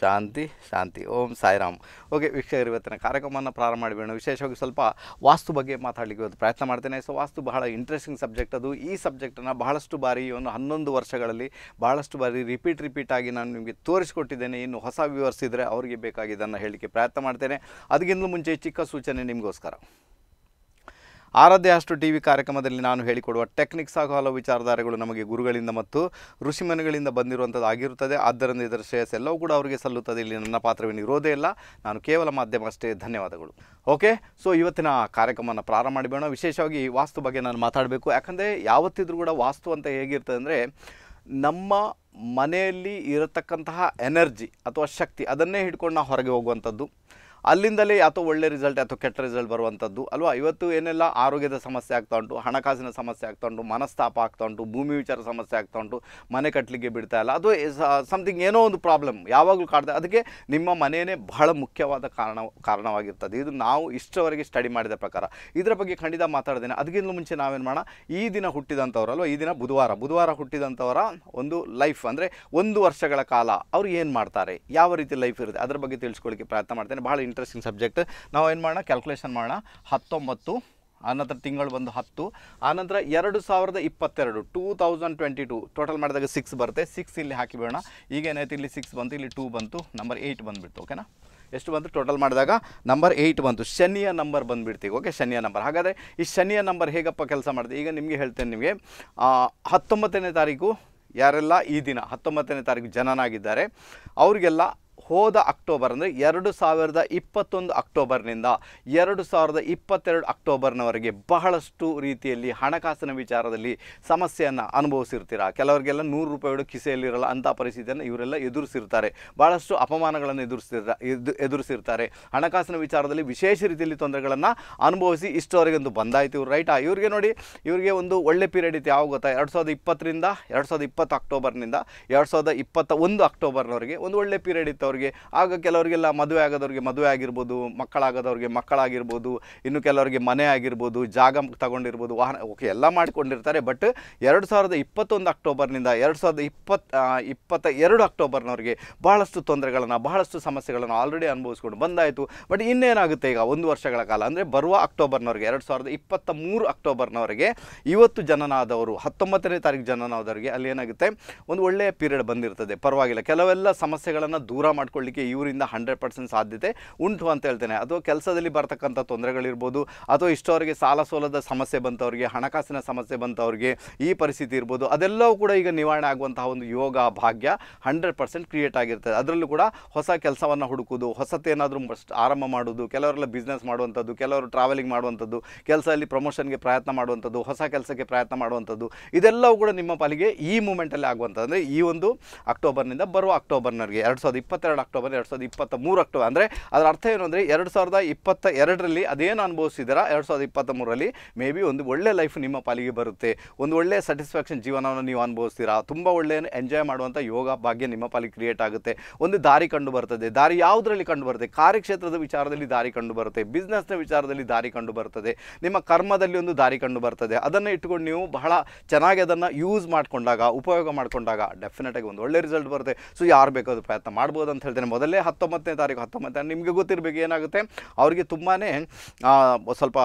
ಶಾಂತಿ ಶಾಂತಿ ಓಂ Sairam okay ವೀಕ್ಷಕರು ಇವತ್ತಿನ ಕಾರ್ಯಕ್ರಮವನ್ನು ಪ್ರಾರಂಭ ಮಾಡಬೇಕು ವಿಶೇಷವಾಗಿ ಸ್ವಲ್ಪ ವಾಸ್ತು ಬಗ್ಗೆ ಮಾತಾಡಲಿಕ್ಕೆ ಇವತ್ತು ಪ್ರಯತ್ನ ಮಾಡ್ತೇನೆ ಸೊ ವಾಸ್ತು ಬಹಳ ಇಂಟ್ರೆಸ್ಟಿಂಗ್ ಸಬ್ಜೆಕ್ಟ್ ಅದು ಈ ಸಬ್ಜೆಕ್ಟನ್ನು ಬಹಳಷ್ಟು ಬಾರಿ ಒಂದು ಹನ್ನೊಂದು ವರ್ಷಗಳಲ್ಲಿ ಬಹಳಷ್ಟು ಬಾರಿ ರಿಪೀಟ್ ರಿಪೀಟ್ ಆಗಿ ನಾನು ನಿಮಗೆ ತೋರಿಸಿಕೊಟ್ಟಿದ್ದೇನೆ ಇನ್ನು ಹೊಸ ವ್ಯೂವರ್ಸ್ ಇದ್ದರೆ ಅವರಿಗೆ ಬೇಕಾಗಿದ್ದನ್ನು ಹೇಳಲಿಕ್ಕೆ ಪ್ರಯತ್ನ ಮಾಡ್ತೇನೆ ಅದಕ್ಕಿಂತ ಮುಂಚೆ ಚಿಕ್ಕ ಸೂಚನೆ ನಿಮಗೋಸ್ಕರ ಆರಾಧ್ಯ ಅಷ್ಟು ಟಿ ವಿ ಕಾರ್ಯಕ್ರಮದಲ್ಲಿ ನಾನು ಹೇಳಿಕೊಡುವ ಟೆಕ್ನಿಕ್ಸ್ ಹಾಗೂ ಹಲವು ವಿಚಾರಧಾರೆಗಳು ನಮಗೆ ಗುರುಗಳಿಂದ ಮತ್ತು ಋಷಿಮನೆಗಳಿಂದ ಬಂದಿರುವಂಥದ್ದು ಆಗಿರುತ್ತದೆ ಆದ್ದರಿಂದ ಇದರ ಶ್ರೇಯಸ್ ಎಲ್ಲವೂ ಕೂಡ ಅವರಿಗೆ ಸಲ್ಲುತ್ತದೆ ಇಲ್ಲಿ ನನ್ನ ಪಾತ್ರವೇನು ಇರೋದೇ ಇಲ್ಲ ನಾನು ಕೇವಲ ಮಾಧ್ಯಮ ಅಷ್ಟೇ ಧನ್ಯವಾದಗಳು ಓಕೆ ಸೊ ಇವತ್ತಿನ ಕಾರ್ಯಕ್ರಮವನ್ನು ಪ್ರಾರಂಭ ಮಾಡಿಬೇಡ ವಿಶೇಷವಾಗಿ ವಾಸ್ತು ಬಗ್ಗೆ ನಾನು ಮಾತಾಡಬೇಕು ಯಾಕಂದರೆ ಯಾವತ್ತಿದ್ರೂ ಕೂಡ ವಾಸ್ತು ಅಂತ ಹೇಗಿರ್ತದೆ ಅಂದರೆ ನಮ್ಮ ಮನೆಯಲ್ಲಿ ಇರತಕ್ಕಂತಹ ಎನರ್ಜಿ ಅಥವಾ ಶಕ್ತಿ ಅದನ್ನೇ ಹಿಡ್ಕೊಂಡು ನಾವು ಹೊರಗೆ ಹೋಗುವಂಥದ್ದು ಅಲ್ಲಿಂದಲೇ ಅಥವಾ ಒಳ್ಳೆ ರಿಸಲ್ಟ್ ಅಥವಾ ಕೆಟ್ಟ ರಿಸಲ್ಟ್ ಬರುವಂಥದ್ದು ಅಲ್ವಾ ಇವತ್ತು ಏನೆಲ್ಲ ಆರೋಗ್ಯದ ಸಮಸ್ಯೆ ಆಗ್ತಾ ಉಂಟು ಹಣಕಾಸಿನ ಸಮಸ್ಯೆ ಆಗ್ತಾ ಉಂಟು ಮನಸ್ತಾಪ ಆಗ್ತಾ ಉಂಟು ಭೂಮಿ ವಿಚಾರ ಸಮಸ್ಯೆ ಆಗ್ತಾ ಉಂಟು ಮನೆ ಕಟ್ಟಲಿಕ್ಕೆ ಬಿಡ್ತಾ ಇಲ್ಲ ಅದು ಸಮಥಿಂಗ್ ಏನೋ ಒಂದು ಪ್ರಾಬ್ಲಮ್ ಯಾವಾಗಲೂ ಕಾಡ್ತಾ ಅದಕ್ಕೆ ನಿಮ್ಮ ಮನೆಯೇ ಬಹಳ ಮುಖ್ಯವಾದ ಕಾರಣ ಕಾರಣವಾಗಿರ್ತದೆ ಇದು ನಾವು ಇಷ್ಟವರೆಗೆ ಸ್ಟಡಿ ಮಾಡಿದ ಪ್ರಕಾರ ಇದರ ಬಗ್ಗೆ ಖಂಡಿತ ಮಾತಾಡ್ದೇನೆ ಅದಕ್ಕಿಂತ ಮುಂಚೆ ನಾವೇನು ಮಾಡೋಣ ಈ ದಿನ ಹುಟ್ಟಿದಂಥವ್ರು ಈ ದಿನ ಬುಧವಾರ ಬುಧವಾರ ಹುಟ್ಟಿದಂಥವರ ಒಂದು ಲೈಫ್ ಅಂದರೆ ಒಂದು ವರ್ಷಗಳ ಕಾಲ ಅವರು ಏನು ಮಾಡ್ತಾರೆ ಯಾವ ರೀತಿ ಲೈಫ್ ಇರುತ್ತೆ ಅದರ ಬಗ್ಗೆ ತಿಳಿಸ್ಕೊಳ್ಳಿಕ್ಕೆ ಪ್ರಯತ್ನ ಮಾಡ್ತೇನೆ ಬಹಳ ಇಂಟ್ರೆಸ್ಟ್ ಇಂಟ್ರೆಸ್ಟಿಂಗ್ ಸಬ್ಜೆಕ್ಟ್ ನಾವು ಏನು ಮಾಡೋಣ ಕ್ಯಾಲ್ಕುಲೇಷನ್ ಮಾಡೋಣ ಹತ್ತೊಂಬತ್ತು ಆನಂತರ ತಿಂಗಳು ಬಂದು ಹತ್ತು ಆನಂತರ ಎರಡು ಸಾವಿರದ ಇಪ್ಪತ್ತೆರಡು two thousand twenty two total ಮಾಡಿದಾಗ ಸಿಕ್ಸ್ ಬರುತ್ತೆ ಸಿಕ್ಸ್ ಇಲ್ಲಿ ಹಾಕಿಬಿಡೋಣ ಏನಾಯ್ತು ಇಲ್ಲಿ ಸಿಕ್ಸ್ ಬಂತು ಇಲ್ಲಿ ಟೂ ಬಂತು ನಂಬರ್ ಏಯ್ಟ್ ಬಂದುಬಿಡ್ತು ಓಕೆನಾ ಎಷ್ಟು ಬಂತು ಟೋಟಲ್ ಮಾಡಿದಾಗ ನಂಬರ್ ಏಯ್ಟ್ ಬಂತು ಶನಿಯ ನಂಬರ್ ಬಂದುಬಿಡ್ತೀವಿ ಓಕೆ ಶನಿಯ ನಂಬರ್ ಹಾಗಾದರೆ ಈ ಶನಿಯ ನಂಬರ್ ಹೇಗಪ್ಪ ಕೆಲಸ ಮಾಡಿದೆ ಈಗ ನಿಮಗೆ ಹೇಳ್ತೇನೆ ನಿಮಗೆ ಹತ್ತೊಂಬತ್ತನೇ ತಾರೀಕು ಯಾರೆಲ್ಲ ಈ ದಿನ ಹತ್ತೊಂಬತ್ತನೇ ತಾರೀಕು ಜನನಾಗಿದ್ದಾರೆ ಅವರಿಗೆಲ್ಲ ಹೋದ ಅಕ್ಟೋಬರ್ ಅಂದರೆ ಎರಡು ಸಾವಿರದ ಇಪ್ಪತ್ತೊಂದು ಅಕ್ಟೋಬರ್ನಿಂದ ಎರಡು ಸಾವಿರದ ಇಪ್ಪತ್ತೆರಡು ಅಕ್ಟೋಬರ್ನವರೆಗೆ ಬಹಳಷ್ಟು ರೀತಿಯಲ್ಲಿ ಹಣಕಾಸಿನ ವಿಚಾರದಲ್ಲಿ ಸಮಸ್ಯೆಯನ್ನು ಅನುಭವಿಸಿರ್ತೀರ ಕೆಲವರಿಗೆಲ್ಲ ನೂರು ರೂಪಾಯಿಗಳು ಕಿಸೆಯಲ್ಲಿರಲ್ಲ ಅಂಥ ಪರಿಸ್ಥಿತಿಯನ್ನು ಇವರೆಲ್ಲ ಎದುರಿಸಿರ್ತಾರೆ ಬಹಳಷ್ಟು ಅಪಮಾನಗಳನ್ನು ಎದುರಿಸ್ತಿರ್ತಾರೆ ಎದುರಿಸಿರ್ತಾರೆ ಹಣಕಾಸಿನ ವಿಚಾರದಲ್ಲಿ ವಿಶೇಷ ರೀತಿಯಲ್ಲಿ ತೊಂದರೆಗಳನ್ನು ಅನುಭವಿಸಿ ಇಷ್ಟವರೆಗೊಂದು ಬಂದಾಯಿತು ಇವರು ರೈಟಾ ಇವರಿಗೆ ನೋಡಿ ಇವರಿಗೆ ಒಂದು ಒಳ್ಳೆ ಪೀರಿಯಡ್ ಇತ್ತು ಯಾವ ಗೊತ್ತಾ ಎರಡು ಸಾವಿರದ ಇಪ್ಪತ್ತರಿಂದ ಎರಡು ಸಾವಿರದ ಇಪ್ಪತ್ತು ಅಕ್ಟೋಬರ್ನಿಂದ ಎರಡು ಸಾವಿರದ ಇಪ್ಪತ್ತ ಒಂದು ಅಕ್ಟೋಬರ್ನವರೆಗೆ ಒಂದು ಒಳ್ಳೆ ಪೀರಿಯಡ್ ಇತ್ತು ಅವ್ರಿಗೆ ಆಗ ಕೆಲವರಿಗೆಲ್ಲ ಮದುವೆ ಆಗೋದವ್ರಿಗೆ ಮದುವೆ ಆಗಿರ್ಬೋದು ಮಕ್ಕಳಾಗೋದವ್ರಿಗೆ ಮಕ್ಕಳಾಗಿರ್ಬೋದು ಇನ್ನು ಕೆಲವರಿಗೆ ಮನೆ ಆಗಿರ್ಬೋದು ಜಾಗ ತಗೊಂಡಿರ್ಬೋದು ವಾಹನ ಓಕೆ ಎಲ್ಲ ಮಾಡಿಕೊಂಡಿರ್ತಾರೆ ಬಟ್ ಎರಡು ಸಾವಿರದ ಇಪ್ಪತ್ತೊಂದು ಅಕ್ಟೋಬರ್ನಿಂದ ಎರಡು ಸಾವಿರದ ಇಪ್ಪತ್ತು ಇಪ್ಪತ್ತ ಎರಡು ಅಕ್ಟೋಬರ್ನವರಿಗೆ ಬಹಳಷ್ಟು ತೊಂದರೆಗಳನ್ನು ಬಹಳಷ್ಟು ಸಮಸ್ಯೆಗಳನ್ನು ಆಲ್ರೆಡಿ ಅನುಭವಿಸ್ಕೊಂಡು ಬಂದಾಯಿತು ಬಟ್ ಇನ್ನೇನಾಗುತ್ತೆ ಈಗ ಒಂದು ವರ್ಷಗಳ ಕಾಲ ಅಂದರೆ ಬರುವ ಅಕ್ಟೋಬರ್ನವರಿಗೆ ಎರಡು ಸಾವಿರದ ಇಪ್ಪತ್ತ ಮೂರು ಅಕ್ಟೋಬರ್ನವರಿಗೆ ಇವತ್ತು ಜನನಾದವರು ಹತ್ತೊಂಬತ್ತನೇ ತಾರೀಕು ಜನನಾದವರಿಗೆ ಅಲ್ಲಿ ಏನಾಗುತ್ತೆ ಒಂದು ಒಳ್ಳೆಯ ಪೀರಿಯಡ್ ಬಂದಿರ್ತದೆ ಪರವಾಗಿಲ್ಲ ಕೆಲವೆಲ್ಲ ಸಮಸ್ಯೆಗಳನ್ನು ದೂರ ಮಾಡಿ ಮಾಡ್ಕೊಳ್ಳಿಕ್ಕೆ ಇವರಿಂದ ಹಂಡ್ರೆಡ್ ಪರ್ಸೆಂಟ್ ಸಾಧ್ಯತೆ ಉಂಟು ಅಂತ ಹೇಳ್ತೇನೆ ಅಥವಾ ಕೆಲಸದಲ್ಲಿ ಬರ್ತಕ್ಕಂಥ ತೊಂದರೆಗಳಿರ್ಬೋದು ಅಥವಾ ಇಷ್ಟವರಿಗೆ ಸಾಲ ಸೋಲದ ಸಮಸ್ಯೆ ಬಂತವರಿಗೆ ಹಣಕಾಸಿನ ಸಮಸ್ಯೆ ಬಂತವರಿಗೆ ಈ ಪರಿಸ್ಥಿತಿ ಇರ್ಬೋದು ಅದೆಲ್ಲವೂ ಕೂಡ ಈಗ ನಿವಾರಣೆ ಆಗುವಂತಹ ಒಂದು ಯೋಗ ಭಾಗ್ಯ ಹಂಡ್ರೆಡ್ ಪರ್ಸೆಂಟ್ ಕ್ರಿಯೇಟ್ ಆಗಿರ್ತದೆ ಅದರಲ್ಲೂ ಕೂಡ ಹೊಸ ಕೆಲಸವನ್ನು ಹುಡುಕೋದು ಹೊಸತೇನಾದರೂ ಆರಂಭ ಮಾಡೋದು ಕೆಲವರೆಲ್ಲ ಬಿಸ್ನೆಸ್ ಮಾಡುವಂಥದ್ದು ಕೆಲವರು ಟ್ರಾವೆಲಿಂಗ್ ಮಾಡುವಂಥದ್ದು ಕೆಲಸದಲ್ಲಿ ಪ್ರಮೋಷನ್ಗೆ ಪ್ರಯತ್ನ ಮಾಡುವಂಥದ್ದು ಹೊಸ ಕೆಲಸಕ್ಕೆ ಪ್ರಯತ್ನ ಮಾಡುವಂಥದ್ದು ಇದೆಲ್ಲವೂ ಕೂಡ ನಿಮ್ಮ ಪಾಲಿಗೆ ಈ ಮೂಮೆಂಟಲ್ಲಿ ಆಗುವಂಥದ್ದು ಅಂದರೆ ಈ ಒಂದು ಅಕ್ಟೋಬರ್ನಿಂದ ಬರುವ ಅಕ್ಟೋಬರ್ನವರಿಗೆ ಎರಡು ಸಾವಿರದ ಇಪ್ಪತ್ತೆರಡು ಹನ್ನೆರಡು ಅಕ್ಟೋಬರ್ ಎರಡು ಸಾವಿರದ ಇಪ್ಪತ್ತ ಮೂರು ಅಕ್ಟೋಬರ್ ಅಂದರೆ ಅದರ ಅರ್ಥ ಏನು ಅಂದರೆ ಎರಡು ಸಾವಿರದ ಇಪ್ಪತ್ತ ಎರಡರಲ್ಲಿ ಅದೇನು ಅನುಭವಿಸಿದಾರ ಎರಡು ಸಾವಿರದ ಇಪ್ಪತ್ತ ಮೂರಲ್ಲಿ ಮೇ ಬಿ ಒಂದು ಒಳ್ಳೆ ಲೈಫ್ ನಿಮ್ಮ ಪಾಲಿಗೆ ಬರುತ್ತೆ ಒಂದು ಒಳ್ಳೆ ಸ್ಯಾಟಿಸ್ಫ್ಯಾಕ್ಷನ್ ಜೀವನವನ್ನು ನೀವು ಅನುಭವಿಸ್ತೀರಾ ತುಂಬ ಒಳ್ಳೆಯ ಎಂಜಾಯ್ ಮಾಡುವಂಥ ಯೋಗ ಭಾಗ್ಯ ನಿಮ್ಮ ಪಾಲಿಗೆ ಕ್ರಿಯೇಟ್ ಆಗುತ್ತೆ ಒಂದು ದಾರಿ ಕಂಡು ಬರ್ತದೆ ದಾರಿ ಯಾವುದರಲ್ಲಿ ಕಂಡು ಬರುತ್ತೆ ಕಾರ್ಯಕ್ಷೇತ್ರದ ವಿಚಾರದಲ್ಲಿ ದಾರಿ ಕಂಡು ಬರುತ್ತೆ ಬಿಸ್ನೆಸ್ನ ವಿಚಾರದಲ್ಲಿ ದಾರಿ ಕಂಡು ಬರ್ತದೆ ನಿಮ್ಮ ಕರ್ಮದಲ್ಲಿ ಒಂದು ದಾರಿ ಕಂಡು ಬರ್ತದೆ ಅದನ್ನು ಇಟ್ಕೊಂಡು ನೀವು ಬಹಳ ಚೆನ್ನಾಗಿ ಅದನ್ನು ಯೂಸ್ ಮಾಡಿಕೊಂಡಾಗ ಉಪಯೋಗ ಮಾಡಿಕೊಂಡಾಗ ಡೆಫಿನೆಟಾಗಿ ಒಂದು ಒಳ್ಳೆ ರಿಸಲ್ಟ್ ಬರುತ್ತೆ ಸೊ ಯಾರು ಬೇಕಾದ್ರೂ ಪ್ರಯತ್ನ ಮಾಡ್ಬೋದು ಅಂತ ಹೇಳ್ತೇನೆ ಮೊದಲೇ ಹತ್ತೊಂಬತ್ತನೇ ತಾರೀಕು ಹತ್ತೊಂಬತ್ತನೇ ನಿಮಗೆ ಗೊತ್ತಿರಬೇಕು ಏನಾಗುತ್ತೆ ಅವರಿಗೆ ತುಂಬಾ ಸ್ವಲ್ಪ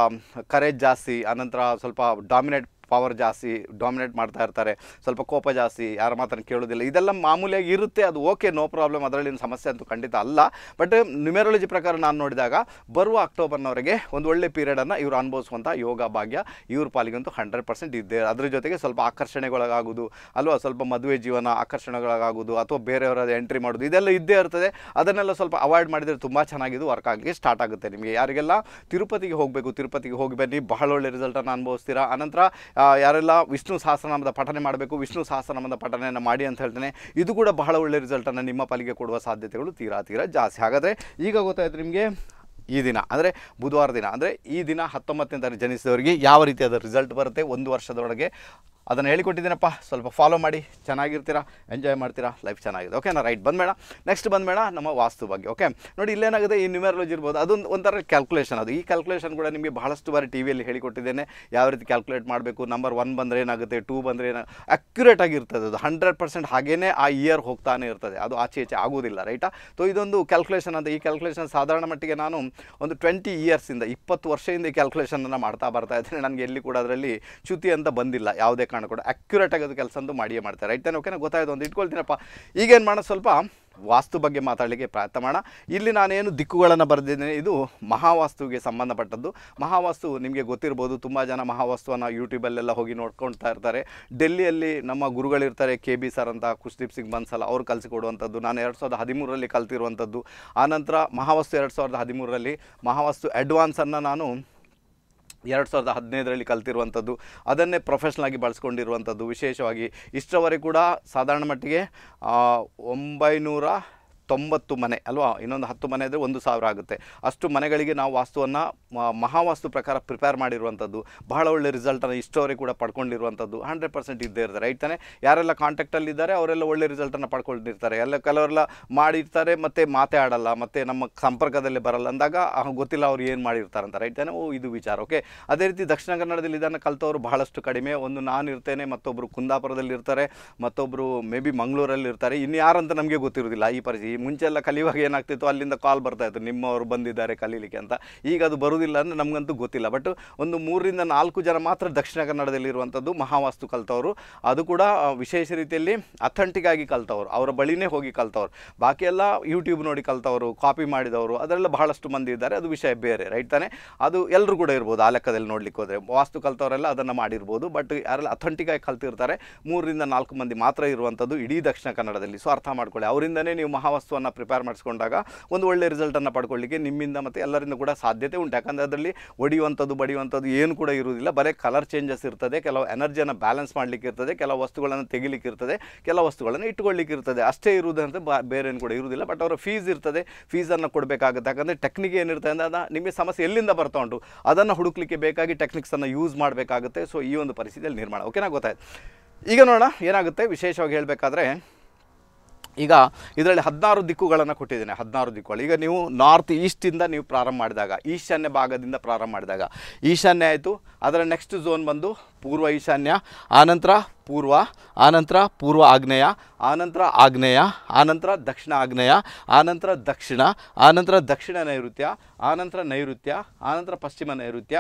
ಕರೇಜ್ ಜಾಸ್ತಿ ಅನಂತರ ಸ್ವಲ್ಪ ಡಾಮಿನೇಟ್ ಪವರ್ ಜಾಸ್ತಿ ಡಾಮಿನೇಟ್ ಮಾಡ್ತಾ ಇರ್ತಾರೆ ಸ್ವಲ್ಪ ಕೋಪ ಜಾಸ್ತಿ ಯಾರು ಮಾತನ್ನು ಕೇಳೋದಿಲ್ಲ ಇದೆಲ್ಲ ಮಾಮೂಲಿಯಾಗಿ ಇರುತ್ತೆ ಅದು ಓಕೆ ನೋ ಪ್ರಾಬ್ಲಮ್ ಅದರಲ್ಲಿನ ಸಮಸ್ಯೆ ಅಂತೂ ಖಂಡಿತ ಅಲ್ಲ ಬಟ್ ನ್ಯೂಮೆರಾಲಜಿ ಪ್ರಕಾರ ನಾನು ನೋಡಿದಾಗ ಬರುವ ಅಕ್ಟೋಬರ್ನವರೆಗೆ ಒಂದು ಒಳ್ಳೆ ಪೀರಿಯಡನ್ನು ಇವರು ಅನುಭವಿಸುವಂಥ ಯೋಗ ಭಾಗ್ಯ ಇವ್ರ ಪಾಲಿಗಂತೂ ಹಂಡ್ರೆಡ್ ಪರ್ಸೆಂಟ್ ಇದ್ದೇ ಅದ್ರ ಜೊತೆಗೆ ಸ್ವಲ್ಪ ಆಕರ್ಷಣೆಗೊಳಗಾಗೋದು ಅಲ್ವಾ ಸ್ವಲ್ಪ ಮದುವೆ ಜೀವನ ಆಕರ್ಷಣೆಗೊಳಗಾಗೋದು ಅಥವಾ ಬೇರೆಯವರ ಎಂಟ್ರಿ ಮಾಡೋದು ಇದೆಲ್ಲ ಇದ್ದೇ ಇರ್ತದೆ ಅದನ್ನೆಲ್ಲ ಸ್ವಲ್ಪ ಅವಾಯ್ಡ್ ಮಾಡಿದರೆ ತುಂಬ ಚೆನ್ನಾಗಿದ್ದು ವರ್ಕ್ ಆಗಲಿಕ್ಕೆ ಸ್ಟಾರ್ಟ್ ಆಗುತ್ತೆ ನಿಮಗೆ ಯಾರಿಗೆಲ್ಲ ತಿರುಪತಿಗೆ ಹೋಗಬೇಕು ತಿರುಪತಿಗೆ ಹೋಗಿ ಬನ್ನಿ ಬಹಳ ಒಳ್ಳೆ ರಿಸಲ್ಟನ್ನು ಅನುಭವಿಸ್ತೀರಾ ಆನಂತರ ಯಾರೆಲ್ಲ ವಿಷ್ಣು ಸಹಸ್ರನಾಮದ ಪಠನೆ ಮಾಡಬೇಕು ವಿಷ್ಣು ಸಹಸ್ರನಾಮದ ಪಠನೆಯನ್ನು ಮಾಡಿ ಅಂತ ಹೇಳ್ತೇನೆ ಇದು ಕೂಡ ಬಹಳ ಒಳ್ಳೆಯ ರಿಸಲ್ಟನ್ನು ನಿಮ್ಮ ಪಾಲಿಗೆ ಕೊಡುವ ಸಾಧ್ಯತೆಗಳು ತೀರಾ ತೀರಾ ಜಾಸ್ತಿ ಹಾಗಾದರೆ ಈಗ ಗೊತ್ತಾಯಿತು ನಿಮಗೆ ಈ ದಿನ ಅಂದರೆ ಬುಧವಾರ ದಿನ ಅಂದರೆ ಈ ದಿನ ಹತ್ತೊಂಬತ್ತನೇ ತಾರೀಕು ಜನಿಸಿದವರಿಗೆ ಯಾವ ರೀತಿ ಅದರ ರಿಸಲ್ಟ್ ಬರುತ್ತೆ ಒಂದು ವರ್ಷದೊಳಗೆ ಅದನ್ನು ಹೇಳಿಕೊಟ್ಟಿದ್ದೀನಪ್ಪ ಸ್ವಲ್ಪ ಫಾಲೋ ಮಾಡಿ ಚೆನ್ನಾಗಿರ್ತೀರಾ ಎಂಜಾಯ್ ಮಾಡ್ತೀರಾ ಲೈಫ್ ಚೆನ್ನಾಗಿದೆ ಓಕೆ ನಾ ರೈಟ್ ಬಂದ್ಬೇಡ ನೆಕ್ಸ್ಟ್ ಬಂದ್ಬೇಡ ನಮ್ಮ ವಾಸ್ತು ಬಗ್ಗೆ ಓಕೆ ನೋಡಿ ಇಲ್ಲೇನಾಗುತ್ತೆ ಈ ನ್ಯೂಮರಾಲಜಿ ಇರ್ಬೋದು ಅದೊಂದು ಒಂಥರ ಕ್ಯಾಲ್ಕುಲೇಷನ್ ಅದು ಈ ಕ್ಯಾಲ್ಕುಲೇಷನ್ ಕೂಡ ನಿಮಗೆ ಬಹಳಷ್ಟು ಬಾರಿ ಟಿ ವಿಯಲ್ಲಿ ಹೇಳಿಕೊಟ್ಟಿದ್ದೇನೆ ಯಾವ ರೀತಿ ಕ್ಯಾಲ್ಕುಲೇಟ್ ಮಾಡಬೇಕು ನಂಬರ್ ಒನ್ ಬಂದರೆ ಏನಾಗುತ್ತೆ ಟೂ ಬಂದರೆ ಏನ ಅಕ್ಯುರೇಟ್ ಆಗಿರ್ತದೆ ಅದು ಹಂಡ್ರೆಡ್ ಪರ್ಸೆಂಟ್ ಹಾಗೇ ಆ ಇಯರ್ ಹೋಗ್ತಾನೆ ಇರ್ತದೆ ಅದು ಆಚೆ ಈಚೆ ಆಗೋದಿಲ್ಲ ರೈಟಾ ಸೊ ಇದೊಂದು ಕ್ಯಾಲ್ಕುಲೇಷನ್ ಅಂತ ಈ ಕ್ಯಾಲ್ಕುಲೇಷನ್ ಸಾಧಾರಣ ಮಟ್ಟಿಗೆ ನಾನು ಒಂದು ಟ್ವೆಂಟಿ ಇಯರ್ಸಿಂದ ಇಪ್ಪತ್ತು ವರ್ಷದಿಂದ ಕ್ಯಾಲ್ಕುಲೇಷನನ್ನು ಮಾಡ್ತಾ ಬರ್ತಾ ಇದ್ದೇನೆ ನನಗೆ ಎಲ್ಲಿ ಕೂಡ ಅದರಲ್ಲಿ ಚ್ಯುತಿ ಅಂತ ಬಂದಿಲ್ಲ ಯಾವುದೇ ಕಾರಣ ಕೂಡ ಅಕ್ಯುರೇಟ್ ಅದು ಕೆಲಸ ಅಂತೂ ಮಾಡಿಯೇ ಮಾಡ್ತಾರೆ ರೈಟ್ ಓಕೆ ಓಕೆನಾ ಗೊತ್ತಾಯಿತು ಒಂದು ಇಟ್ಕೊಳ್ತೀನಪ್ಪ ಈಗೇನು ಮಾಡೋದು ಸ್ವಲ್ಪ ವಾಸ್ತು ಬಗ್ಗೆ ಮಾತಾಡಲಿಕ್ಕೆ ಪ್ರಯತ್ನ ಮಾಡೋಣ ಇಲ್ಲಿ ನಾನೇನು ದಿಕ್ಕುಗಳನ್ನು ಬರೆದಿದ್ದೇನೆ ಇದು ಮಹಾವಾಸ್ತುವಿಗೆ ಸಂಬಂಧಪಟ್ಟದ್ದು ಮಹಾವಾಸ್ತು ನಿಮಗೆ ಗೊತ್ತಿರ್ಬೋದು ತುಂಬ ಜನ ಮಹಾವಾಸ್ತುವನ್ನು ಯೂಟ್ಯೂಬಲ್ಲೆಲ್ಲ ಹೋಗಿ ನೋಡ್ಕೊಳ್ತಾ ಇರ್ತಾರೆ ಡೆಲ್ಲಿಯಲ್ಲಿ ನಮ್ಮ ಗುರುಗಳಿರ್ತಾರೆ ಕೆ ಬಿ ಸರ್ ಅಂತ ಖುಷ್ದೀಪ್ ಸಿಂಗ್ ಬನ್ಸಲ್ ಅವ್ರು ಕಲಿಸಿಕೊಡುವಂಥದ್ದು ನಾನು ಎರಡು ಸಾವಿರದ ಹದಿಮೂರರಲ್ಲಿ ಕಲ್ತಿರುವಂಥದ್ದು ಆನಂತರ ಮಹಾವಾಸ್ತು ಎರಡು ಸಾವಿರದ ಹದಿಮೂರರಲ್ಲಿ ಮಹಾವಾಸ್ತು ಅಡ್ವಾನ್ಸನ್ನು ನಾನು ಎರಡು ಸಾವಿರದ ಹದಿನೈದರಲ್ಲಿ ಕಲ್ತಿರುವಂಥದ್ದು ಅದನ್ನೇ ಪ್ರೊಫೆಷ್ನಲ್ ಆಗಿ ಬಳಸ್ಕೊಂಡಿರುವಂಥದ್ದು ವಿಶೇಷವಾಗಿ ಇಷ್ಟರವರೆಗೆ ಕೂಡ ಸಾಧಾರಣ ಮಟ್ಟಿಗೆ ಒಂಬೈನೂರ ತೊಂಬತ್ತು ಮನೆ ಅಲ್ವಾ ಇನ್ನೊಂದು ಹತ್ತು ಮನೆ ಅಂದರೆ ಒಂದು ಸಾವಿರ ಆಗುತ್ತೆ ಅಷ್ಟು ಮನೆಗಳಿಗೆ ನಾವು ವಾಸ್ತುವನ್ನು ಮಹಾವಾಸ್ತು ಪ್ರಕಾರ ಪ್ರಿಪೇರ್ ಮಾಡಿರುವಂಥದ್ದು ಬಹಳ ಒಳ್ಳೆ ರಿಸಲ್ಟನ್ನು ಇಷ್ಟೋವರೆಗೆ ಕೂಡ ಪಡ್ಕೊಂಡಿರುವಂಥದ್ದು ಹಂಡ್ರೆಡ್ ಪರ್ಸೆಂಟ್ ಇದ್ದೇ ಇರ್ತಾರೆ ರೈಟ್ ತಾನೆ ಯಾರೆಲ್ಲ ಕಾಂಟ್ಯಾಕ್ಟಲ್ಲಿದ್ದಾರೆ ಅವರೆಲ್ಲ ಒಳ್ಳೆ ರಿಸಲ್ಟನ್ನು ಪಡ್ಕೊಂಡಿರ್ತಾರೆ ಎಲ್ಲ ಕೆಲವರೆಲ್ಲ ಮಾಡಿರ್ತಾರೆ ಮತ್ತು ಮಾತೇ ಆಡಲ್ಲ ಮತ್ತು ನಮ್ಮ ಸಂಪರ್ಕದಲ್ಲಿ ಬರಲ್ಲ ಅಂದಾಗ ಗೊತ್ತಿಲ್ಲ ಅವ್ರು ಏನು ಅಂತ ರೈಟ್ ತಾನೆ ಓ ಇದು ವಿಚಾರ ಓಕೆ ಅದೇ ರೀತಿ ದಕ್ಷಿಣ ಕನ್ನಡದಲ್ಲಿ ಇದನ್ನು ಕಲ್ತವರು ಬಹಳಷ್ಟು ಕಡಿಮೆ ಒಂದು ನಾನು ಇರ್ತೇನೆ ಮತ್ತೊಬ್ಬರು ಕುಂದಾಪುರದಲ್ಲಿ ಇರ್ತಾರೆ ಮತ್ತೊಬ್ಬರು ಮೇ ಬಿ ಮಂಗಳೂರಲ್ಲಿ ಇರ್ತಾರೆ ಇನ್ನು ಯಾರಂತ ನಮಗೆ ಗೊತ್ತಿರೋದಿಲ್ಲ ಈ ಪರಿಸ್ಥಿತಿ ಮುಂಚೆ ಎಲ್ಲ ಕಲಿಯುವಾಗ ಏನಾಗ್ತಿತ್ತು ಅಲ್ಲಿಂದ ಕಾಲ್ ಬರ್ತಾ ಇತ್ತು ನಿಮ್ಮವರು ಬಂದಿದ್ದಾರೆ ಕಲೀಲಿಕ್ಕೆ ಅಂತ ಈಗ ಅದು ಬರುವುದಿಲ್ಲ ಅಂದರೆ ನಮಗಂತೂ ಗೊತ್ತಿಲ್ಲ ಬಟ್ ಒಂದು ಮೂರರಿಂದ ನಾಲ್ಕು ಜನ ಮಾತ್ರ ದಕ್ಷಿಣ ಕನ್ನಡದಲ್ಲಿರುವಂಥದ್ದು ಮಹಾವಾಸ್ತು ಕಲ್ತವರು ಅದು ಕೂಡ ವಿಶೇಷ ರೀತಿಯಲ್ಲಿ ಅಥೆಂಟಿಕ್ಕಾಗಿ ಕಲ್ತವರು ಅವರ ಬಳಿನೇ ಹೋಗಿ ಕಲ್ತವರು ಬಾಕಿ ಎಲ್ಲ ಯೂಟ್ಯೂಬ್ ನೋಡಿ ಕಲ್ತವರು ಕಾಪಿ ಮಾಡಿದವರು ಅದರೆಲ್ಲ ಬಹಳಷ್ಟು ಮಂದಿ ಇದ್ದಾರೆ ಅದು ವಿಷಯ ಬೇರೆ ರೈಟ್ ತಾನೆ ಅದು ಎಲ್ಲರೂ ಕೂಡ ಇರ್ಬೋದು ಆ ಲೆಕ್ಕದಲ್ಲಿ ನೋಡಲಿಕ್ಕೆ ಹೋದರೆ ವಾಸ್ತು ಕಲ್ತವರೆಲ್ಲ ಅದನ್ನು ಮಾಡಿರ್ಬೋದು ಬಟ್ ಯಾರೆಲ್ಲ ಅಥೆಂಟಿಕ್ಕಾಗಿ ಕಲ್ತಿರ್ತಾರೆ ಮೂರರಿಂದ ನಾಲ್ಕು ಮಂದಿ ಮಾತ್ರ ಇರುವಂಥದ್ದು ಇಡೀ ದಕ್ಷಿಣ ಕನ್ನಡದಲ್ಲಿ ಸೊ ಅರ್ಥ ಮಾಡ್ಕೊಳ್ಳಿ ಅವರಿಂದನೇ ನೀವು ಮಹಾವಾಸ್ತು ವಸ್ತುವನ್ನು ಪ್ರಿಪೇರ್ ಮಾಡಿಸ್ಕೊಂಡಾಗ ಒಂದು ಒಳ್ಳೆಯ ರಿಸಲ್ಟನ್ನು ಪಡ್ಕೊಳ್ಳಿಕ್ಕೆ ನಿಮ್ಮಿಂದ ಮತ್ತು ಎಲ್ಲರಿಂದ ಕೂಡ ಸಾಧ್ಯತೆ ಉಂಟು ಯಾಕಂದರೆ ಅದರಲ್ಲಿ ಒಡಿಯುವಂಥದ್ದು ಬಡಿಯುವಂಥದ್ದು ಏನು ಕೂಡ ಇರುವುದಿಲ್ಲ ಬರೀ ಕಲರ್ ಚೇಂಜಸ್ ಇರ್ತದೆ ಕೆಲವು ಎನರ್ಜಿಯನ್ನು ಬ್ಯಾಲೆನ್ಸ್ ಮಾಡಲಿಕ್ಕೆ ಇರ್ತದೆ ಕೆಲವು ವಸ್ತುಗಳನ್ನು ತೆಗಿಲಿಕ್ಕೆ ಇರ್ತದೆ ಕೆಲವು ವಸ್ತುಗಳನ್ನು ಇಟ್ಕೊಳ್ಳಿಕ್ಕೆ ಇರ್ತದೆ ಅಷ್ಟೇ ಇರುವುದಂತ ಬೇರೆ ಏನು ಕೂಡ ಇರುವುದಿಲ್ಲ ಬಟ್ ಅವರ ಫೀಸ್ ಇರ್ತದೆ ಫೀಸನ್ನು ಕೊಡಬೇಕಾಗುತ್ತೆ ಯಾಕಂದರೆ ಟೆಕ್ನಿಕ್ ಏನಿರ್ತದೆ ಅಂದರೆ ಅದು ನಿಮಗೆ ಸಮಸ್ಯೆ ಎಲ್ಲಿಂದ ಬರ್ತಾ ಉಂಟು ಅದನ್ನು ಹುಡುಕ್ಲಿಕ್ಕೆ ಬೇಕಾಗಿ ಟೆಕ್ನಿಕ್ಸನ್ನು ಯೂಸ್ ಮಾಡಬೇಕಾಗುತ್ತೆ ಸೊ ಈ ಒಂದು ಪರಿಸ್ಥಿತಿಯಲ್ಲಿ ನಿರ್ಮಾಣ ಓಕೆನಾ ಗೊತ್ತಾಯ್ತು ಈಗ ನೋಡೋಣ ಏನಾಗುತ್ತೆ ವಿಶೇಷವಾಗಿ ಹೇಳಬೇಕಾದ್ರೆ ಈಗ ಇದರಲ್ಲಿ ಹದಿನಾರು ದಿಕ್ಕುಗಳನ್ನು ಕೊಟ್ಟಿದ್ದೇನೆ ಹದಿನಾರು ದಿಕ್ಕುಗಳು ಈಗ ನೀವು ನಾರ್ತ್ ಈಸ್ಟಿಂದ ನೀವು ಪ್ರಾರಂಭ ಮಾಡಿದಾಗ ಈಶಾನ್ಯ ಭಾಗದಿಂದ ಪ್ರಾರಂಭ ಮಾಡಿದಾಗ ಈಶಾನ್ಯ ಆಯಿತು ಅದರ ನೆಕ್ಸ್ಟ್ ಝೋನ್ ಬಂದು ಪೂರ್ವ ಈಶಾನ್ಯ ಆನಂತರ ಪೂರ್ವ ಆನಂತರ ಪೂರ್ವ ಆಗ್ನೇಯ ಆನಂತರ ಆಗ್ನೇಯ ಆನಂತರ ದಕ್ಷಿಣ ಆಗ್ನೇಯ ಆನಂತರ ದಕ್ಷಿಣ ಆನಂತರ ದಕ್ಷಿಣ ನೈಋತ್ಯ ಆನಂತರ ನೈಋತ್ಯ ಆನಂತರ ಪಶ್ಚಿಮ ನೈಋತ್ಯ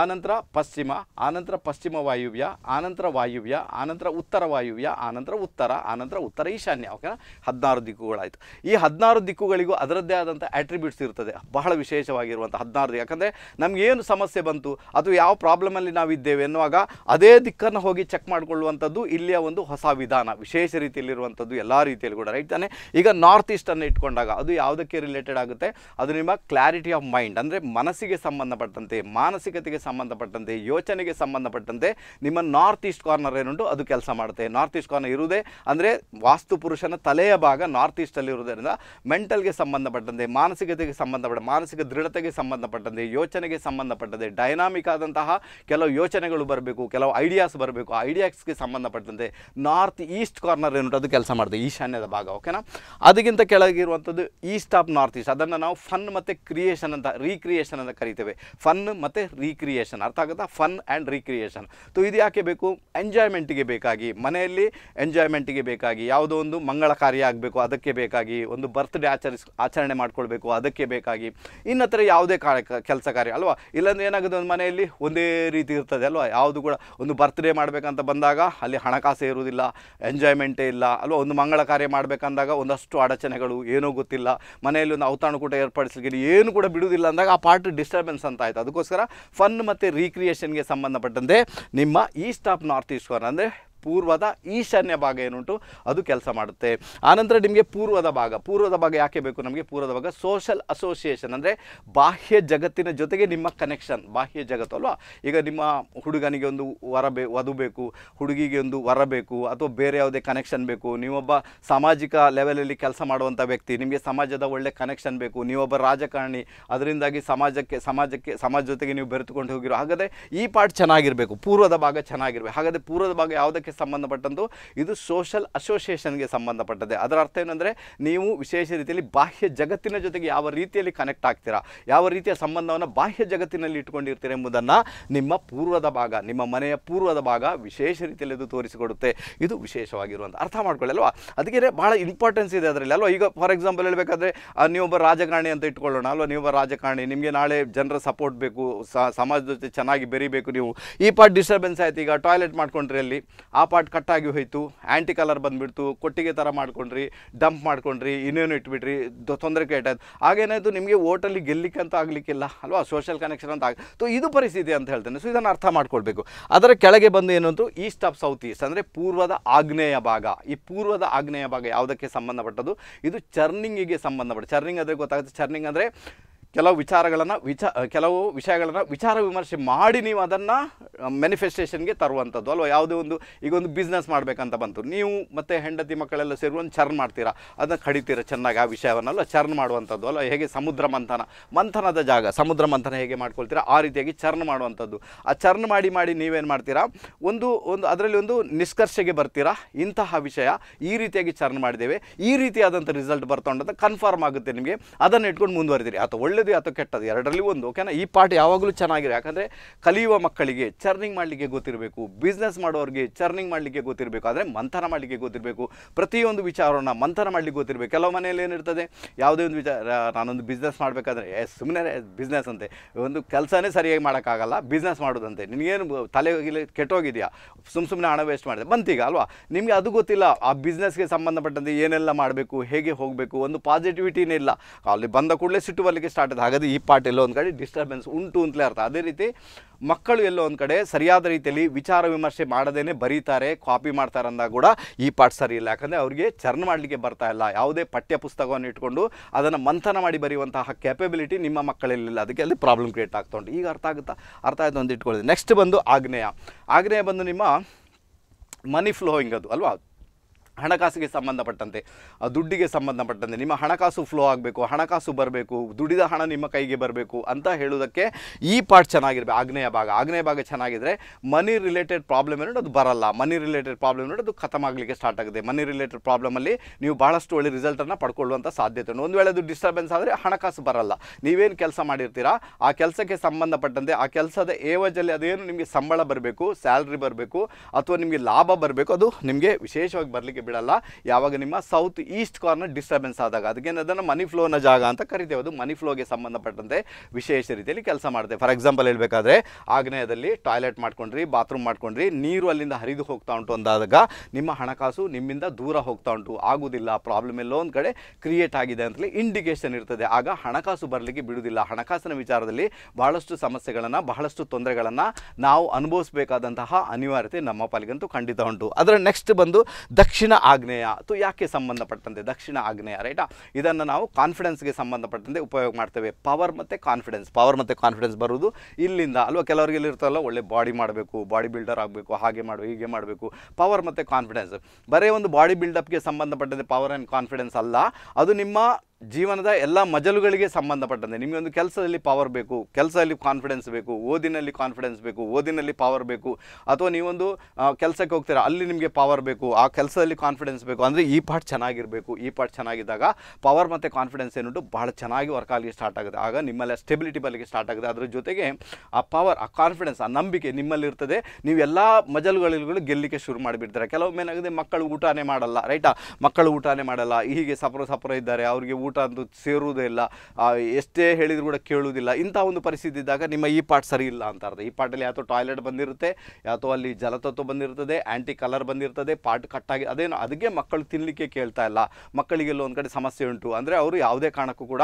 ಆನಂತರ ಪಶ್ಚಿಮ ಆನಂತರ ಪಶ್ಚಿಮ ವಾಯುವ್ಯ ಆನಂತರ ವಾಯುವ್ಯ ಆನಂತರ ಉತ್ತರ ವಾಯುವ್ಯ ಆನಂತರ ಉತ್ತರ ಆನಂತರ ಉತ್ತರ ಈಶಾನ್ಯ ಓಕೆನಾ ಹದಿನಾರು ದಿಕ್ಕುಗಳಾಯಿತು ಈ ಹದಿನಾರು ದಿಕ್ಕುಗಳಿಗೂ ಅದರದ್ದೇ ಆದಂಥ ಆಟ್ರಿಬ್ಯೂಟ್ಸ್ ಇರ್ತದೆ ಬಹಳ ವಿಶೇಷವಾಗಿರುವಂಥ ಹದಿನಾರು ಯಾಕಂದರೆ ನಮಗೇನು ಸಮಸ್ಯೆ ಬಂತು ಅದು ಯಾವ ಪ್ರಾಬ್ಲಮಲ್ಲಿ ನಾವಿದ್ದೇವೆ ಎನ್ನುವಾಗ ಅದೇ ದಿಕ್ಕನ್ನು ಹೋಗಿ ಚೆಕ್ ಮಾಡಿಕೊಳ್ಳುವಂಥ ಇರುವಂಥದ್ದು ಇಲ್ಲಿಯ ಒಂದು ಹೊಸ ವಿಧಾನ ವಿಶೇಷ ರೀತಿಯಲ್ಲಿರುವಂಥದ್ದು ಎಲ್ಲ ರೀತಿಯಲ್ಲಿ ಕೂಡ ರೈಟ್ ತಾನೆ ಈಗ ನಾರ್ತ್ ಈಸ್ಟನ್ನು ಇಟ್ಕೊಂಡಾಗ ಅದು ಯಾವುದಕ್ಕೆ ರಿಲೇಟೆಡ್ ಆಗುತ್ತೆ ಅದು ನಿಮ್ಮ ಕ್ಲಾರಿಟಿ ಆಫ್ ಮೈಂಡ್ ಅಂದರೆ ಮನಸ್ಸಿಗೆ ಸಂಬಂಧಪಟ್ಟಂತೆ ಮಾನಸಿಕತೆಗೆ ಸಂಬಂಧಪಟ್ಟಂತೆ ಯೋಚನೆಗೆ ಸಂಬಂಧಪಟ್ಟಂತೆ ನಿಮ್ಮ ನಾರ್ತ್ ಈಸ್ಟ್ ಕಾರ್ನರ್ ಏನುಂಟು ಅದು ಕೆಲಸ ಮಾಡುತ್ತೆ ನಾರ್ತ್ ಈಸ್ಟ್ ಕಾರ್ನರ್ ಇರುವುದೇ ಅಂದರೆ ವಾಸ್ತು ಪುರುಷನ ತಲೆಯ ಭಾಗ ನಾರ್ತ್ ಈಸ್ಟಲ್ಲಿ ಇರುವುದರಿಂದ ಮೆಂಟಲ್ಗೆ ಸಂಬಂಧಪಟ್ಟಂತೆ ಮಾನಸಿಕತೆಗೆ ಸಂಬಂಧಪಟ್ಟ ಮಾನಸಿಕ ದೃಢತೆಗೆ ಸಂಬಂಧಪಟ್ಟಂತೆ ಯೋಚನೆಗೆ ಸಂಬಂಧಪಟ್ಟಂತೆ ಡೈನಾಮಿಕ್ ಆದಂತಹ ಕೆಲವು ಯೋಚನೆಗಳು ಬರಬೇಕು ಕೆಲವು ಐಡಿಯಾಸ್ ಬರಬೇಕು ಐಡಿಯಾಸ್ಗೆ ಸಂಬಂಧ ಸಂಬಂಧಪಟ್ಟಂತೆ ನಾರ್ತ್ ಈಸ್ಟ್ ಕಾರ್ನರ್ ಏನುಂಟು ಅದು ಕೆಲಸ ಮಾಡಿದೆ ಈಶಾನ್ಯದ ಭಾಗ ಓಕೆನಾ ಅದಕ್ಕಿಂತ ಕೆಳಗಿರುವಂಥದ್ದು ಈಸ್ಟ್ ಆಫ್ ನಾರ್ತ್ ಈಸ್ಟ್ ಅದನ್ನು ನಾವು ಫನ್ ಮತ್ತು ಕ್ರಿಯೇಷನ್ ಅಂತ ರೀಕ್ರಿಯೇಷನ್ ಅಂತ ಕರಿತೇವೆ ಫನ್ ಮತ್ತು ರೀಕ್ರಿಯೇಷನ್ ಅರ್ಥ ಆಗುತ್ತಾ ಫನ್ ಆ್ಯಂಡ್ ರೀಕ್ರಿಯೇಷನ್ ತು ಇದು ಯಾಕೆ ಬೇಕು ಎಂಜಾಯ್ಮೆಂಟಿಗೆ ಬೇಕಾಗಿ ಮನೆಯಲ್ಲಿ ಎಂಜಾಯ್ಮೆಂಟಿಗೆ ಬೇಕಾಗಿ ಯಾವುದೋ ಒಂದು ಮಂಗಳ ಕಾರ್ಯ ಆಗಬೇಕು ಅದಕ್ಕೆ ಬೇಕಾಗಿ ಒಂದು ಬರ್ತ್ಡೇ ಆಚರಿಸ್ ಆಚರಣೆ ಮಾಡ್ಕೊಳ್ಬೇಕು ಅದಕ್ಕೆ ಬೇಕಾಗಿ ಇನ್ನತ್ರ ಯಾವುದೇ ಕಾರ್ಯ ಕೆಲಸ ಕಾರ್ಯ ಅಲ್ವಾ ಇಲ್ಲಾಂದ್ರೆ ಏನಾಗುತ್ತೆ ಒಂದು ಮನೆಯಲ್ಲಿ ಒಂದೇ ರೀತಿ ಇರ್ತದೆ ಅಲ್ವಾ ಯಾವುದು ಕೂಡ ಒಂದು ಬರ್ತ್ಡೇ ಮಾಡಬೇಕಂತ ಬಂದಾಗ ಅಲ್ಲಿ ಹಣಕಾಸು ಇರುವುದಿಲ್ಲ ಎಂಜಾಯ್ಮೆಂಟೇ ಇಲ್ಲ ಅಲ್ವಾ ಒಂದು ಮಂಗಳ ಕಾರ್ಯ ಮಾಡಬೇಕಂದಾಗ ಒಂದಷ್ಟು ಅಡಚಣೆಗಳು ಏನೂ ಗೊತ್ತಿಲ್ಲ ಮನೆಯಲ್ಲಿ ಒಂದು ಕೂಡ ಏರ್ಪಡಿಸಲಿಕ್ಕೆ ಏನು ಕೂಡ ಬಿಡುವುದಿಲ್ಲ ಅಂದಾಗ ಆ ಪಾರ್ಟ್ ಡಿಸ್ಟರ್ಬೆನ್ಸ್ ಅಂತ ಆಯಿತು ಅದಕ್ಕೋಸ್ಕರ ಫನ್ ಮತ್ತು ರೀಕ್ರಿಯೇಷನ್ಗೆ ಸಂಬಂಧಪಟ್ಟಂತೆ ನಿಮ್ಮ ಈಸ್ಟ್ ಆಫ್ ನಾರ್ತ್ ಈಶ್ವರ್ ಅಂದರೆ ಪೂರ್ವದ ಈಶಾನ್ಯ ಭಾಗ ಏನುಂಟು ಅದು ಕೆಲಸ ಮಾಡುತ್ತೆ ಆನಂತರ ನಿಮಗೆ ಪೂರ್ವದ ಭಾಗ ಪೂರ್ವದ ಭಾಗ ಯಾಕೆ ಬೇಕು ನಮಗೆ ಪೂರ್ವದ ಭಾಗ ಸೋಷಲ್ ಅಸೋಸಿಯೇಷನ್ ಅಂದರೆ ಬಾಹ್ಯ ಜಗತ್ತಿನ ಜೊತೆಗೆ ನಿಮ್ಮ ಕನೆಕ್ಷನ್ ಬಾಹ್ಯ ಜಗತ್ತು ಅಲ್ವಾ ಈಗ ನಿಮ್ಮ ಹುಡುಗನಿಗೆ ಒಂದು ವರ ಬೇ ವಧು ಬೇಕು ಹುಡುಗಿಗೆ ಒಂದು ವರ ಬೇಕು ಅಥವಾ ಬೇರೆ ಯಾವುದೇ ಕನೆಕ್ಷನ್ ಬೇಕು ನೀವೊಬ್ಬ ಸಾಮಾಜಿಕ ಲೆವೆಲಲ್ಲಿ ಕೆಲಸ ಮಾಡುವಂಥ ವ್ಯಕ್ತಿ ನಿಮಗೆ ಸಮಾಜದ ಒಳ್ಳೆ ಕನೆಕ್ಷನ್ ಬೇಕು ನೀವೊಬ್ಬ ರಾಜಕಾರಣಿ ಅದರಿಂದಾಗಿ ಸಮಾಜಕ್ಕೆ ಸಮಾಜಕ್ಕೆ ಸಮಾಜ ಜೊತೆಗೆ ನೀವು ಬೆರೆತುಕೊಂಡು ಹೋಗಿರೋ ಹಾಗಾದರೆ ಈ ಪಾರ್ಟ್ ಚೆನ್ನಾಗಿರಬೇಕು ಪೂರ್ವದ ಭಾಗ ಚೆನ್ನಾಗಿರಬೇಕು ಹಾಗಾದರೆ ಪೂರ್ವದ ಭಾಗ ಯಾವುದಕ್ಕೆ ಸಂಬಂಧಪಟ್ಟಂತ ಇದು ಸೋಷಲ್ ಅಸೋಸಿಯೇಷನ್ಗೆ ಸಂಬಂಧಪಟ್ಟದೆ ಅದರ ಅರ್ಥ ಏನಂದರೆ ನೀವು ವಿಶೇಷ ರೀತಿಯಲ್ಲಿ ಬಾಹ್ಯ ಜಗತ್ತಿನ ಜೊತೆಗೆ ಯಾವ ರೀತಿಯಲ್ಲಿ ಕನೆಕ್ಟ್ ಆಗ್ತೀರಾ ಯಾವ ರೀತಿಯ ಸಂಬಂಧವನ್ನು ಬಾಹ್ಯ ಜಗತ್ತಿನಲ್ಲಿ ಇಟ್ಕೊಂಡಿರ್ತೀರಿ ಎಂಬುದನ್ನು ನಿಮ್ಮ ಪೂರ್ವದ ಭಾಗ ನಿಮ್ಮ ಮನೆಯ ಪೂರ್ವದ ಭಾಗ ವಿಶೇಷ ರೀತಿಯಲ್ಲಿ ಇದು ತೋರಿಸಿಕೊಡುತ್ತೆ ಇದು ವಿಶೇಷವಾಗಿರುವಂಥ ಅರ್ಥ ಮಾಡ್ಕೊಳ್ಳಲ್ವಾ ಅದಕ್ಕೆ ಭಾಳ ಇಂಪಾರ್ಟೆನ್ಸ್ ಇದೆ ಅದರಲ್ಲಿ ಅಲ್ವಾ ಈಗ ಫಾರ್ ಎಕ್ಸಾಂಪಲ್ ಹೇಳಬೇಕಾದ್ರೆ ನೀವೊಬ್ಬ ರಾಜಕಾರಣಿ ಅಂತ ಇಟ್ಕೊಳ್ಳೋಣ ಅಲ್ವಾ ನೀವೊಬ್ಬ ರಾಜಕಾರಣಿ ನಿಮಗೆ ನಾಳೆ ಜನರ ಸಪೋರ್ಟ್ ಬೇಕು ಸಮಾಜದ ಜೊತೆ ಚೆನ್ನಾಗಿ ಬೆರಿಬೇಕು ನೀವು ಈ ಪಾರ್ಟ್ ಡಿಸ್ಟರ್ಬೆನ್ಸ್ ಆಯ್ತು ಈಗ ಟಾಯ್ಲೆಟ್ ಮಾಡ್ಕೊಂಡ್ರೆ ಅಲ್ಲಿ ಆ ಆ ಪಾರ್ಟ್ ಕಟ್ಟಾಗಿ ಹೋಯಿತು ಆ್ಯಂಟಿ ಕಲರ್ ಬಂದುಬಿಡ್ತು ಕೊಟ್ಟಿಗೆ ಥರ ಮಾಡ್ಕೊಂಡ್ರಿ ಡಂಪ್ ಮಾಡ್ಕೊಂಡ್ರಿ ಇನ್ನೇನು ಇಟ್ಬಿಡ್ರಿ ತೊಂದರೆ ಕೇಟಾಯ್ತು ಆಗೇನಾಯಿತು ನಿಮಗೆ ಓಟಲ್ಲಿ ಗೆಲ್ಲಿಕ್ಕೆ ಆಗಲಿಕ್ಕಿಲ್ಲ ಅಲ್ವಾ ಸೋಷಿಯಲ್ ಕನೆಕ್ಷನ್ ಅಂತ ಆಗ ಸೊ ಇದು ಪರಿಸ್ಥಿತಿ ಅಂತ ಹೇಳ್ತೇನೆ ಸೊ ಇದನ್ನು ಅರ್ಥ ಮಾಡ್ಕೊಳ್ಬೇಕು ಅದರ ಕೆಳಗೆ ಬಂದು ಏನಂತೂ ಈಸ್ಟ್ ಆಫ್ ಸೌತ್ ಈಸ್ಟ್ ಅಂದರೆ ಪೂರ್ವದ ಆಗ್ನೇಯ ಭಾಗ ಈ ಪೂರ್ವದ ಆಗ್ನೇಯ ಭಾಗ ಯಾವುದಕ್ಕೆ ಸಂಬಂಧಪಟ್ಟದ್ದು ಇದು ಚರ್ನಿಂಗಿಗೆ ಸಂಬಂಧಪಟ್ಟ ಚರ್ನಿಂಗ್ ಅಂದರೆ ಗೊತ್ತಾಗುತ್ತೆ ಚರ್ನಿಂಗ್ ಅಂದರೆ ಕೆಲವು ವಿಚಾರಗಳನ್ನು ವಿಚ ಕೆಲವು ವಿಷಯಗಳನ್ನು ವಿಚಾರ ವಿಮರ್ಶೆ ಮಾಡಿ ನೀವು ಅದನ್ನು ಮ್ಯಾನಿಫೆಸ್ಟೇಷನ್ಗೆ ತರುವಂಥದ್ದು ಅಲ್ವಾ ಯಾವುದೇ ಒಂದು ಈಗ ಒಂದು ಬಿಸ್ನೆಸ್ ಮಾಡಬೇಕಂತ ಬಂತು ನೀವು ಮತ್ತು ಹೆಂಡತಿ ಮಕ್ಕಳೆಲ್ಲ ಸೇರಿ ಒಂದು ಚರ್ನ್ ಮಾಡ್ತೀರಾ ಅದನ್ನು ಕಡಿತೀರ ಚೆನ್ನಾಗಿ ಆ ವಿಷಯವನ್ನೆಲ್ಲ ಚರ್ನ್ ಮಾಡುವಂಥದ್ದು ಅಲ್ವಾ ಹೇಗೆ ಸಮುದ್ರ ಮಂಥನ ಮಂಥನದ ಜಾಗ ಸಮುದ್ರ ಮಂಥನ ಹೇಗೆ ಮಾಡ್ಕೊಳ್ತೀರಾ ಆ ರೀತಿಯಾಗಿ ಚರ್ನ್ ಮಾಡುವಂಥದ್ದು ಆ ಚರ್ನ್ ಮಾಡಿ ಮಾಡಿ ನೀವೇನು ಮಾಡ್ತೀರಾ ಒಂದು ಒಂದು ಅದರಲ್ಲಿ ಒಂದು ನಿಷ್ಕರ್ಷೆಗೆ ಬರ್ತೀರಾ ಇಂತಹ ವಿಷಯ ಈ ರೀತಿಯಾಗಿ ಚರ್ನ್ ಮಾಡಿದ್ದೇವೆ ಈ ರೀತಿಯಾದಂಥ ರಿಸಲ್ಟ್ ಬರ್ತಾ ಕನ್ಫರ್ಮ್ ಆಗುತ್ತೆ ನಿಮಗೆ ಅದನ್ನು ಇಟ್ಕೊಂಡು ಮುಂದುವರೆದಿರಿ ಅಥವಾ ಒಳ್ಳೆ ಒಳ್ಳೇದು ಅಥವಾ ಕೆಟ್ಟದು ಎರಡರಲ್ಲಿ ಒಂದು ಓಕೆನಾ ಈ ಪಾಠ ಯಾವಾಗಲೂ ಚೆನ್ನಾಗಿದೆ ಯಾಕಂದರೆ ಕಲಿಯುವ ಮಕ್ಕಳಿಗೆ ಚರ್ನಿಂಗ್ ಮಾಡಲಿಕ್ಕೆ ಗೊತ್ತಿರಬೇಕು ಬಿಸ್ನೆಸ್ ಮಾಡೋರಿಗೆ ಚರ್ನಿಂಗ್ ಮಾಡಲಿಕ್ಕೆ ಗೊತ್ತಿರಬೇಕು ಆದರೆ ಮಂಥನ ಮಾಡಲಿಕ್ಕೆ ಗೊತ್ತಿರಬೇಕು ಪ್ರತಿಯೊಂದು ವಿಚಾರವನ್ನು ಮಂಥನ ಮಾಡಲಿಕ್ಕೆ ಗೊತ್ತಿರಬೇಕು ಕೆಲವು ಮನೆಯಲ್ಲಿ ಏನಿರ್ತದೆ ಯಾವುದೇ ಒಂದು ವಿಚಾರ ನಾನೊಂದು ಬಿಸ್ನೆಸ್ ಮಾಡಬೇಕಾದ್ರೆ ಸುಮ್ಮನೆ ಬಿಸ್ನೆಸ್ ಅಂತೆ ಒಂದು ಕೆಲಸನೇ ಸರಿಯಾಗಿ ಮಾಡೋಕ್ಕಾಗಲ್ಲ ಬಿಸ್ನೆಸ್ ಮಾಡೋದಂತೆ ನಿನಗೇನು ತಲೆ ಕೆಟ್ಟೋಗಿದೆಯಾ ಸುಮ್ಮ ಸುಮ್ಮನೆ ಹಣ ವೇಸ್ಟ್ ಮಾಡಿದೆ ಬಂತೀಗ ಅಲ್ವಾ ನಿಮಗೆ ಅದು ಗೊತ್ತಿಲ್ಲ ಆ ಬಿಸ್ನೆಸ್ಗೆ ಸಂಬಂಧಪಟ್ಟಂತೆ ಏನೆಲ್ಲ ಮಾಡಬೇಕು ಹೇಗೆ ಹೋಗಬೇಕು ಒಂದು ಪಾಸಿಟಿವಿಟಿನೇ ಇಲ್ಲ ಅಲ್ಲಿ ಬಂದ ಕೂಡಲೇ ಸಿಟ್ಟು ಬರಲಿಕ್ಕೆ ಸ್ಟಾರ್ಟ್ ಪಾರ್ಟ್ ಈ ಪಾಟ್ ಎಲ್ಲೋ ಒಂದು ಕಡೆ ಡಿಸ್ಟರ್ಬೆನ್ಸ್ ಉಂಟು ಅಂತಲೇ ಅರ್ಥ ಅದೇ ರೀತಿ ಮಕ್ಕಳು ಎಲ್ಲೋ ಒಂದು ಕಡೆ ಸರಿಯಾದ ರೀತಿಯಲ್ಲಿ ವಿಚಾರ ವಿಮರ್ಶೆ ಮಾಡದೇನೆ ಬರೀತಾರೆ ಕಾಪಿ ಮಾಡ್ತಾರೆ ಅಂದಾಗ ಕೂಡ ಈ ಪಾಟ್ ಸರಿ ಇಲ್ಲ ಯಾಕಂದರೆ ಅವರಿಗೆ ಚರ್ನ್ ಮಾಡಲಿಕ್ಕೆ ಬರ್ತಾ ಇಲ್ಲ ಯಾವುದೇ ಪಠ್ಯ ಪುಸ್ತಕವನ್ನು ಇಟ್ಕೊಂಡು ಅದನ್ನು ಮಂಥನ ಮಾಡಿ ಬರೆಯುವಂತಹ ಕ್ಯಾಪಬಿಲಿಟಿ ನಿಮ್ಮ ಮಕ್ಕಳಲ್ಲಿಲ್ಲ ಅದಕ್ಕೆ ಅಲ್ಲಿ ಪ್ರಾಬ್ಲಮ್ ಕ್ರಿಯೇಟ್ ಆಗ್ತಾ ಉಂಟು ಈಗ ಅರ್ಥ ಆಗುತ್ತಾ ಅರ್ಥ ಆಯಿತು ಅಂತ ಇಟ್ಕೊಳ್ಳಿ ನೆಕ್ಸ್ಟ್ ಬಂದು ಆಗ್ನೇಯ ಆಗ್ನೇಯ ಬಂದು ನಿಮ್ಮ ಮನಿ ಫ್ಲೋಯಿಂಗ್ ಅದು ಅಲ್ವಾ ಹಣಕಾಸಿಗೆ ಸಂಬಂಧಪಟ್ಟಂತೆ ದುಡ್ಡಿಗೆ ಸಂಬಂಧಪಟ್ಟಂತೆ ನಿಮ್ಮ ಹಣಕಾಸು ಫ್ಲೋ ಆಗಬೇಕು ಹಣಕಾಸು ಬರಬೇಕು ದುಡಿದ ಹಣ ನಿಮ್ಮ ಕೈಗೆ ಬರಬೇಕು ಅಂತ ಹೇಳೋದಕ್ಕೆ ಈ ಪಾರ್ಟ್ ಚೆನ್ನಾಗಿರಬೇಕು ಆಗ್ನೇಯ ಭಾಗ ಆಗ್ನೇಯ ಭಾಗ ಚೆನ್ನಾಗಿದ್ದರೆ ಮನಿ ರಿಲೇಟೆಡ್ ಪ್ರಾಬ್ಲಮ್ ಏನೋ ಅದು ಬರಲ್ಲ ಮನಿ ರಿಲೇಟೆಡ್ ಪ್ರಾಬ್ಲಮ್ ಏನೋ ಅದು ಆಗಲಿಕ್ಕೆ ಸ್ಟಾರ್ಟ್ ಆಗಿದೆ ಮನಿ ರಿಲೇಟೆಡ್ ಪ್ರಾಬ್ಲಮಲ್ಲಿ ನೀವು ಭಾಳಷ್ಟು ಒಳ್ಳೆ ರಿಸಲ್ಟನ್ನು ಪಡ್ಕೊಳ್ಳುವಂಥ ಸಾಧ್ಯತೆ ಉಂಟು ಒಂದು ವೇಳೆ ಅದು ಡಿಸ್ಟರ್ಬೆನ್ಸ್ ಆದರೆ ಹಣಕಾಸು ಬರಲ್ಲ ನೀವೇನು ಕೆಲಸ ಮಾಡಿರ್ತೀರಾ ಆ ಕೆಲಸಕ್ಕೆ ಸಂಬಂಧಪಟ್ಟಂತೆ ಆ ಕೆಲಸದ ಏವಜಲ್ಲಿ ಅದೇನು ನಿಮಗೆ ಸಂಬಳ ಬರಬೇಕು ಸ್ಯಾಲ್ರಿ ಬರಬೇಕು ಅಥವಾ ನಿಮಗೆ ಲಾಭ ಬರಬೇಕು ಅದು ನಿಮಗೆ ವಿಶೇಷವಾಗಿ ಬರಲಿಕ್ಕೆ ಬಿಡಲ್ಲ ಯಾವಾಗ ನಿಮ್ಮ ಸೌತ್ ಈಸ್ಟ್ ಕಾರ್ನರ್ ಡಿಸ್ಟರ್ಬೆನ್ಸ್ ಆದಾಗ ಅದನ್ನು ಮನಿ ಫ್ಲೋನ ಜಾಗ ಅಂತ ಕರಿತೇವೆ ಅದು ಮನಿ ಫ್ಲೋಗೆ ಸಂಬಂಧಪಟ್ಟಂತೆ ವಿಶೇಷ ರೀತಿಯಲ್ಲಿ ಕೆಲಸ ಮಾಡುತ್ತೆ ಫಾರ್ ಎಕ್ಸಾಂಪಲ್ ಹೇಳಬೇಕಾದ್ರೆ ಆಗ್ನೇಯದಲ್ಲಿ ಟಾಯ್ಲೆಟ್ ಮಾಡ್ಕೊಂಡ್ರಿ ಬಾತ್ರೂಮ್ ಮಾಡ್ಕೊಂಡ್ರಿ ನೀರು ಅಲ್ಲಿಂದ ಹರಿದು ಹೋಗ್ತಾ ಉಂಟು ಅಂದಾಗ ನಿಮ್ಮ ಹಣಕಾಸು ನಿಮ್ಮಿಂದ ದೂರ ಹೋಗ್ತಾ ಉಂಟು ಆಗುವುದಿಲ್ಲ ಪ್ರಾಬ್ಲಮ್ ಎಲ್ಲೋ ಒಂದು ಕಡೆ ಕ್ರಿಯೇಟ್ ಆಗಿದೆ ಅಂತಲೇ ಇಂಡಿಕೇಶನ್ ಇರ್ತದೆ ಆಗ ಹಣಕಾಸು ಬರಲಿಕ್ಕೆ ಬಿಡುವುದಿಲ್ಲ ಹಣಕಾಸಿನ ವಿಚಾರದಲ್ಲಿ ಬಹಳಷ್ಟು ಸಮಸ್ಯೆಗಳನ್ನು ಬಹಳಷ್ಟು ತೊಂದರೆಗಳನ್ನು ನಾವು ಅನುಭವಿಸಬೇಕಾದಂತಹ ಅನಿವಾರ್ಯತೆ ನಮ್ಮ ಪಾಲಿಗಂತೂ ಖಂಡಿತ ಉಂಟು ಅದರ ನೆಕ್ಸ್ಟ್ ಬಂದು ದಕ್ಷಿಣ ಆಗ್ನೇಯ ಅಥವಾ ಯಾಕೆ ಸಂಬಂಧಪಟ್ಟಂತೆ ದಕ್ಷಿಣ ಆಗ್ನೇಯ ರೈಟಾ ಇದನ್ನು ನಾವು ಕಾನ್ಫಿಡೆನ್ಸ್ಗೆ ಸಂಬಂಧಪಟ್ಟಂತೆ ಉಪಯೋಗ ಮಾಡ್ತೇವೆ ಪವರ್ ಮತ್ತು ಕಾನ್ಫಿಡೆನ್ಸ್ ಪವರ್ ಮತ್ತು ಕಾನ್ಫಿಡೆನ್ಸ್ ಬರುವುದು ಇಲ್ಲಿಂದ ಅಲ್ವಾ ಕೆಲವರಿಗೆ ಇಲ್ಲಿರ್ತಲ್ಲ ಒಳ್ಳೆ ಬಾಡಿ ಮಾಡಬೇಕು ಬಾಡಿ ಬಿಲ್ಡರ್ ಆಗಬೇಕು ಹಾಗೆ ಮಾಡಬೇಕು ಹೀಗೆ ಮಾಡಬೇಕು ಪವರ್ ಮತ್ತು ಕಾನ್ಫಿಡೆನ್ಸ್ ಬರೇ ಒಂದು ಬಾಡಿ ಬಿಲ್ಡಪ್ಗೆ ಸಂಬಂಧಪಟ್ಟಂತೆ ಪವರ್ ಆ್ಯಂಡ್ ಕಾನ್ಫಿಡೆನ್ಸ್ ಅಲ್ಲ ಅದು ನಿಮ್ಮ ಜೀವನದ ಎಲ್ಲ ಮಜಲುಗಳಿಗೆ ಸಂಬಂಧಪಟ್ಟಂತೆ ನಿಮಗೆ ಒಂದು ಕೆಲಸದಲ್ಲಿ ಪವರ್ ಬೇಕು ಕೆಲಸದಲ್ಲಿ ಕಾನ್ಫಿಡೆನ್ಸ್ ಬೇಕು ಓದಿನಲ್ಲಿ ಕಾನ್ಫಿಡೆನ್ಸ್ ಬೇಕು ಓದಿನಲ್ಲಿ ಪವರ್ ಬೇಕು ಅಥವಾ ನೀವೊಂದು ಕೆಲಸಕ್ಕೆ ಹೋಗ್ತೀರಾ ಅಲ್ಲಿ ನಿಮಗೆ ಪವರ್ ಬೇಕು ಆ ಕೆಲಸದಲ್ಲಿ ಕಾನ್ಫಿಡೆನ್ಸ್ ಬೇಕು ಅಂದರೆ ಈ ಪಾರ್ಟ್ ಚೆನ್ನಾಗಿರಬೇಕು ಈ ಪಾರ್ಟ್ ಚೆನ್ನಾಗಿದ್ದಾಗ ಪವರ್ ಮತ್ತು ಕಾನ್ಫಿಡೆನ್ಸ್ ಏನುಂಟು ಬಹಳ ಚೆನ್ನಾಗಿ ವರ್ಕ್ ಆಗಲಿ ಸ್ಟಾರ್ಟ್ ಆಗುತ್ತೆ ಆಗ ನಿಮ್ಮಲ್ಲಿ ಸ್ಟೆಬಿಲಿಟಿ ಬರಲಿಕ್ಕೆ ಸ್ಟಾರ್ಟ್ ಆಗುತ್ತೆ ಅದರ ಜೊತೆಗೆ ಆ ಪವರ್ ಆ ಕಾನ್ಫಿಡೆನ್ಸ್ ಆ ನಂಬಿಕೆ ನಿಮ್ಮಲ್ಲಿರ್ತದೆ ನೀವು ಎಲ್ಲ ಮಜಲುಗಳು ಶುರು ಮಾಡಿಬಿಡ್ತಾರೆ ಕೆಲವೊಮ್ಮೆ ಏನಾಗುತ್ತೆ ಮಕ್ಕಳು ಊಟನೇ ಮಾಡಲ್ಲ ರೈಟಾ ಮಕ್ಕಳು ಊಟನೇ ಮಾಡಲ್ಲ ಹೀಗೆ ಸಪ್ರ ಸಪರ ಇದ್ದಾರೆ ಅವರಿಗೆ ಊಟ ಕೂಟ ಅಂತೂ ಸೇರುವುದೇ ಇಲ್ಲ ಎಷ್ಟೇ ಹೇಳಿದ್ರು ಕೂಡ ಕೇಳುವುದಿಲ್ಲ ಇಂಥ ಒಂದು ಪರಿಸ್ಥಿತಿ ಇದ್ದಾಗ ನಿಮ್ಮ ಈ ಪಾರ್ಟ್ ಸರಿ ಇಲ್ಲ ಅಂತ ಅರ್ಥ ಈ ಪಾಟಲ್ಲಿ ಯಾತೋ ಟಾಯ್ಲೆಟ್ ಬಂದಿರುತ್ತೆ ಯಾತೋ ಅಲ್ಲಿ ಜಲತತ್ವ ಬಂದಿರ್ತದೆ ಆ್ಯಂಟಿ ಕಲರ್ ಬಂದಿರ್ತದೆ ಪಾರ್ಟ್ ಕಟ್ಟಾಗಿ ಅದೇನು ಅದಕ್ಕೆ ಮಕ್ಕಳು ತಿನ್ನಲಿಕ್ಕೆ ಕೇಳ್ತಾ ಇಲ್ಲ ಮಕ್ಕಳಿಗೆಲ್ಲ ಒಂದು ಕಡೆ ಸಮಸ್ಯೆ ಉಂಟು ಅಂದರೆ ಅವರು ಯಾವುದೇ ಕಾರಣಕ್ಕೂ ಕೂಡ